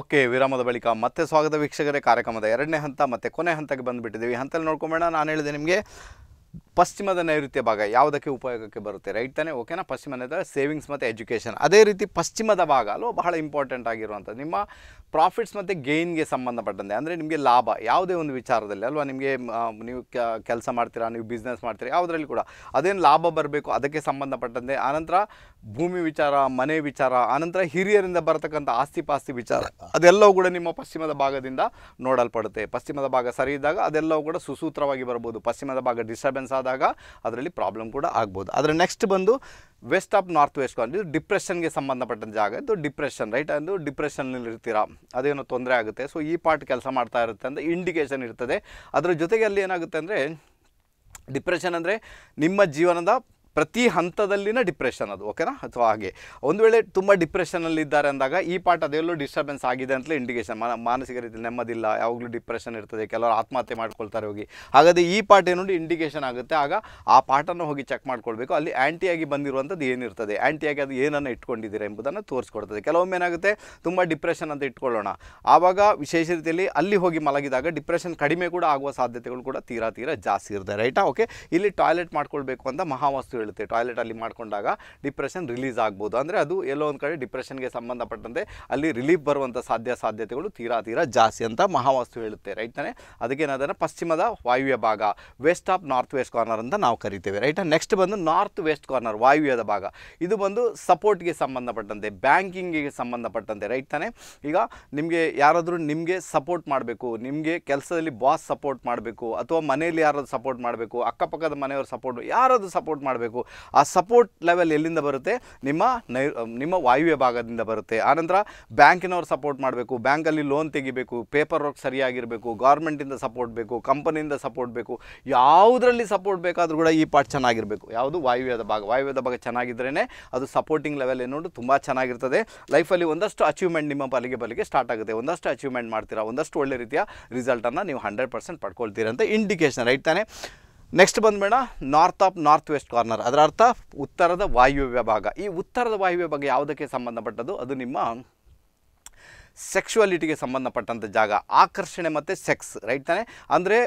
okay ವಿರಾಮದ ಬಳಿಕ ಮತ್ತೆ ಸ್ವಾಗತ ವೀಕ್ಷಕರೇ ಕಾರ್ಯಕ್ರಮದ ಎರಡನೇ ಹಂತ ಮತ್ತೆ ಕೊನೆ ಹಂತಕ್ಕೆ ಬಂದುಬಿಟ್ಟಿದ್ದೀವಿ ಹಂತಲ್ಲಿ ನೋಡ್ಕೊಂಬೇಡ ನಾನು ಹೇಳಿದೆ ನಿಮಗೆ ಪಶ್ಚಿಮದ ನೈಋತ್ಯ ಭಾಗ ಯಾವುದಕ್ಕೆ ಉಪಯೋಗಕ್ಕೆ ಬರುತ್ತೆ ರೈಟ್ ತಾನೇ ಓಕೆನಾ ಪಶ್ಚಿಮ ಪಶ್ಚಿಮದ ಸೇವಿಂಗ್ಸ್ ಮತ್ತು ಎಜುಕೇಷನ್ ಅದೇ ರೀತಿ ಪಶ್ಚಿಮದ ಭಾಗ ಅಲ್ಲೋ ಬಹಳ ಇಂಪಾರ್ಟೆಂಟ್ ಆಗಿರುವಂಥದ್ದು ನಿಮ್ಮ ಪ್ರಾಫಿಟ್ಸ್ ಮತ್ತು ಗೇನ್ಗೆ ಸಂಬಂಧಪಟ್ಟಂತೆ ಅಂದರೆ ನಿಮಗೆ ಲಾಭ ಯಾವುದೇ ಒಂದು ವಿಚಾರದಲ್ಲಿ ಅಲ್ವಾ ನಿಮಗೆ ನೀವು ಕೆಲಸ ಮಾಡ್ತೀರಾ ನೀವು ಬಿಸ್ನೆಸ್ ಮಾಡ್ತೀರಾ ಯಾವುದರಲ್ಲಿ ಕೂಡ ಅದೇನು ಲಾಭ ಬರಬೇಕು ಅದಕ್ಕೆ ಸಂಬಂಧಪಟ್ಟಂತೆ ಆನಂತರ ಭೂಮಿ ವಿಚಾರ ಮನೆ ವಿಚಾರ ಆನಂತರ ಹಿರಿಯರಿಂದ ಬರತಕ್ಕಂಥ ಆಸ್ತಿ ಪಾಸ್ತಿ ವಿಚಾರ ಅದೆಲ್ಲವೂ ಕೂಡ ನಿಮ್ಮ ಪಶ್ಚಿಮದ ಭಾಗದಿಂದ ನೋಡಲ್ಪಡುತ್ತೆ ಪಶ್ಚಿಮದ ಭಾಗ ಸರಿ ಇದ್ದಾಗ ಅದೆಲ್ಲವೂ ಕೂಡ ಸುಸೂತ್ರವಾಗಿ ಬರ್ಬೋದು ಪಶ್ಚಿಮದ ಭಾಗ ಡಿಸ್ಟರ್ಬೆನ್ಸ್ ಆದಾಗ ಅದರಲ್ಲಿ ಪ್ರಾಬ್ಲಮ್ ಕೂಡ ಆಗ್ಬೋದು ಆದರೆ ನೆಕ್ಸ್ಟ್ ಬಂದು ವೆಸ್ಟ್ ಆಫ್ ನಾರ್ತ್ ವೆಸ್ಟ್ ಅಂದರೆ ಇದು ಡಿಪ್ರೆಷನ್ಗೆ ಸಂಬಂಧಪಟ್ಟಂತ ಜಾಗ ಇದು ಡಿಪ್ರೆಷನ್ ರೈಟ್ ಅಂದು ಡಿಪ್ರೆಷನ್ನಲ್ಲಿ ಇರ್ತೀರಾ ಅದೇನೋ ತೊಂದರೆ ಆಗುತ್ತೆ ಸೊ ಈ ಪಾರ್ಟ್ ಕೆಲಸ ಮಾಡ್ತಾ ಇರುತ್ತೆ ಅಂದರೆ ಇಂಡಿಕೇಷನ್ ಇರ್ತದೆ ಅದರ ಜೊತೆಗೆ ಅಲ್ಲಿ ಏನಾಗುತ್ತೆ ಅಂದರೆ ಡಿಪ್ರೆಷನ್ ಅಂದರೆ ನಿಮ್ಮ ಜೀವನದ ಪ್ರತಿ ಹಂತದಲ್ಲಿನ ಡಿಪ್ರೆಷನ್ ಅದು ಓಕೆನಾ ಅಥವಾ ಹಾಗೆ ಒಂದು ವೇಳೆ ತುಂಬ ಡಿಪ್ರೆಷನಲ್ಲಿದ್ದಾರೆ ಅಂದಾಗ ಈ ಪಾಠ ಅದೆಲ್ಲೂ ಡಿಸ್ಟರ್ಬೆನ್ಸ್ ಆಗಿದೆ ಅಂತಲೇ ಇಂಡಿಕೇಷನ್ ಮಾನಸಿಕ ರೀತಿ ನೆಮ್ಮದಿಲ್ಲ ಯಾವಾಗಲೂ ಡಿಪ್ರೆಷನ್ ಇರ್ತದೆ ಕೆಲವರು ಆತ್ಮಹತ್ಯೆ ಮಾಡ್ಕೊಳ್ತಾರೆ ಹೋಗಿ ಹಾಗಾದರೆ ಈ ಪಾಠ ಏನು ಇಂಡಿಕೇಷನ್ ಆಗುತ್ತೆ ಆಗ ಆ ಪಾಠನ ಹೋಗಿ ಚೆಕ್ ಮಾಡ್ಕೊಳ್ಬೇಕು ಅಲ್ಲಿ ಆ್ಯಂಟಿಯಾಗಿ ಬಂದಿರುವಂಥದ್ದು ಏನಿರ್ತದೆ ಆ್ಯಂಟಿಯಾಗಿ ಅದು ಏನನ್ನು ಇಟ್ಕೊಂಡಿದ್ದೀರಾ ಎಂಬುದನ್ನು ತೋರಿಸ್ಕೊಡ್ತದೆ ಕೆಲವೊಮ್ಮೆ ಏನಾಗುತ್ತೆ ತುಂಬ ಡಿಪ್ರೆಷನ್ ಅಂತ ಇಟ್ಕೊಳ್ಳೋಣ ಆವಾಗ ವಿಶೇಷ ರೀತಿಯಲ್ಲಿ ಅಲ್ಲಿ ಹೋಗಿ ಮಲಗಿದಾಗ ಡಿಪ್ರೆಷನ್ ಕಡಿಮೆ ಕೂಡ ಆಗುವ ಸಾಧ್ಯತೆಗಳು ಕೂಡ ತೀರಾ ತೀರಾ ಜಾಸ್ತಿ ಇರ್ತದೆ ರೈಟಾ ಓಕೆ ಇಲ್ಲಿ ಟಾಯ್ಲೆಟ್ ಮಾಡ್ಕೊಳ್ಬೇಕು ಅಂತ ಮಹಾವಾಸ್ತು ಬೀಳುತ್ತೆ ಟಾಯ್ಲೆಟಲ್ಲಿ ಮಾಡಿಕೊಂಡಾಗ ಡಿಪ್ರೆಷನ್ ರಿಲೀಸ್ ಆಗ್ಬೋದು ಅಂದರೆ ಅದು ಎಲ್ಲೋ ಒಂದು ಕಡೆ ಡಿಪ್ರೆಷನ್ಗೆ ಸಂಬಂಧಪಟ್ಟಂತೆ ಅಲ್ಲಿ ರಿಲೀಫ್ ಬರುವಂಥ ಸಾಧ್ಯ ಸಾಧ್ಯತೆಗಳು ತೀರಾ ತೀರಾ ಜಾಸ್ತಿ ಅಂತ ಮಹಾವಾಸ್ತು ಹೇಳುತ್ತೆ ರೈಟ್ ತಾನೆ ಅದಕ್ಕೇನಾದ್ರೆ ಪಶ್ಚಿಮದ ವಾಯುವ್ಯ ಭಾಗ west of north west corner ಅಂತ ನಾವು ಕರಿತೇವೆ ರೈಟ್ ನೆಕ್ಸ್ಟ್ ಬಂದು ನಾರ್ತ್ ವೆಸ್ಟ್ ಕಾರ್ನರ್ ವಾಯುವ್ಯದ ಭಾಗ ಇದು ಬಂದು ಸಪೋರ್ಟ್ಗೆ ಸಂಬಂಧಪಟ್ಟಂತೆ ಬ್ಯಾಂಕಿಂಗಿಗೆ ಸಂಬಂಧಪಟ್ಟಂತೆ ರೈಟ್ ತಾನೆ ಈಗ ನಿಮಗೆ ಯಾರಾದರೂ ನಿಮಗೆ ಸಪೋರ್ಟ್ ಮಾಡಬೇಕು ನಿಮಗೆ ಕೆಲಸದಲ್ಲಿ ಬಾಸ್ ಸಪೋರ್ಟ್ ಮಾಡಬೇಕು ಅಥವಾ ಮನೆಯಲ್ಲಿ ಯಾರಾದರೂ ಸಪೋರ್ಟ್ ಮಾಡಬೇಕು ಅಕ್ಕಪಕ್ಕದ ಮನೆಯವರು ಸಪೋರ್ಟ್ ಯಾರಾದರೂ ಸಪೋರ್ಟ್ ಮಾಡಬೇಕು ಮಾಡಬೇಕು ಆ ಸಪೋರ್ಟ್ ಲೆವೆಲ್ ಎಲ್ಲಿಂದ ಬರುತ್ತೆ ನಿಮ್ಮ ನೈ ನಿಮ್ಮ ವಾಯುವ್ಯ ಭಾಗದಿಂದ ಬರುತ್ತೆ ಆನಂತರ ಬ್ಯಾಂಕಿನವ್ರು ಸಪೋರ್ಟ್ ಮಾಡಬೇಕು ಬ್ಯಾಂಕಲ್ಲಿ ಲೋನ್ ತೆಗಿಬೇಕು ಪೇಪರ್ ವರ್ಕ್ ಸರಿಯಾಗಿರಬೇಕು ಗೌರ್ಮೆಂಟಿಂದ ಸಪೋರ್ಟ್ ಬೇಕು ಕಂಪನಿಯಿಂದ ಸಪೋರ್ಟ್ ಬೇಕು ಯಾವುದರಲ್ಲಿ ಸಪೋರ್ಟ್ ಬೇಕಾದರೂ ಕೂಡ ಈ ಪಾರ್ಟ್ ಚೆನ್ನಾಗಿರಬೇಕು ಯಾವುದು ವಾಯುವ್ಯದ ಭಾಗ ವಾಯುವ್ಯದ ಭಾಗ ಚೆನ್ನಾಗಿದ್ರೇ ಅದು ಸಪೋರ್ಟಿಂಗ್ ಲೆವೆಲ್ ಏನೋಡು ತುಂಬ ಚೆನ್ನಾಗಿರ್ತದೆ ಲೈಫಲ್ಲಿ ಒಂದಷ್ಟು ಅಚೀವ್ಮೆಂಟ್ ನಿಮ್ಮ ಬಲಿಗೆ ಬಲಿಗೆ ಸ್ಟಾರ್ಟ್ ಆಗುತ್ತೆ ಒಂದಷ್ಟು ಅಚೀವ್ಮೆಂಟ್ ಮಾಡ್ತೀರಾ ಒಂದಷ್ಟು ಒಳ್ಳೆ ರೀತಿಯ ರಿಸಲ್ಟನ್ನು ನೀವು ಹಂಡ್ರೆಡ್ ಪರ್ಸೆಂಟ್ ಪಡ್ಕೊಳ್ತೀರಂತ ಇಂಡಿಕೇಶನ್ ರೈಟ್ ತಾನೆ ನೆಕ್ಸ್ಟ್ ಬಂದ್ಬೇಡ north of north west corner ಅದರ ಅರ್ಥ ಉತ್ತರದ ವಾಯುವ್ಯ ಭಾಗ ಈ ಉತ್ತರದ ವಾಯುವ್ಯ ಭಾಗ ಯಾವುದಕ್ಕೆ ಸಂಬಂಧಪಟ್ಟದ್ದು ಅದು ನಿಮ್ಮ ಸೆಕ್ಷುವಾಲಿಟಿಗೆ ಸಂಬಂಧಪಟ್ಟಂಥ ಜಾಗ ಆಕರ್ಷಣೆ ಮತ್ತು ಸೆಕ್ಸ್ ರೈಟ್ ತಾನೆ ಅಂದರೆ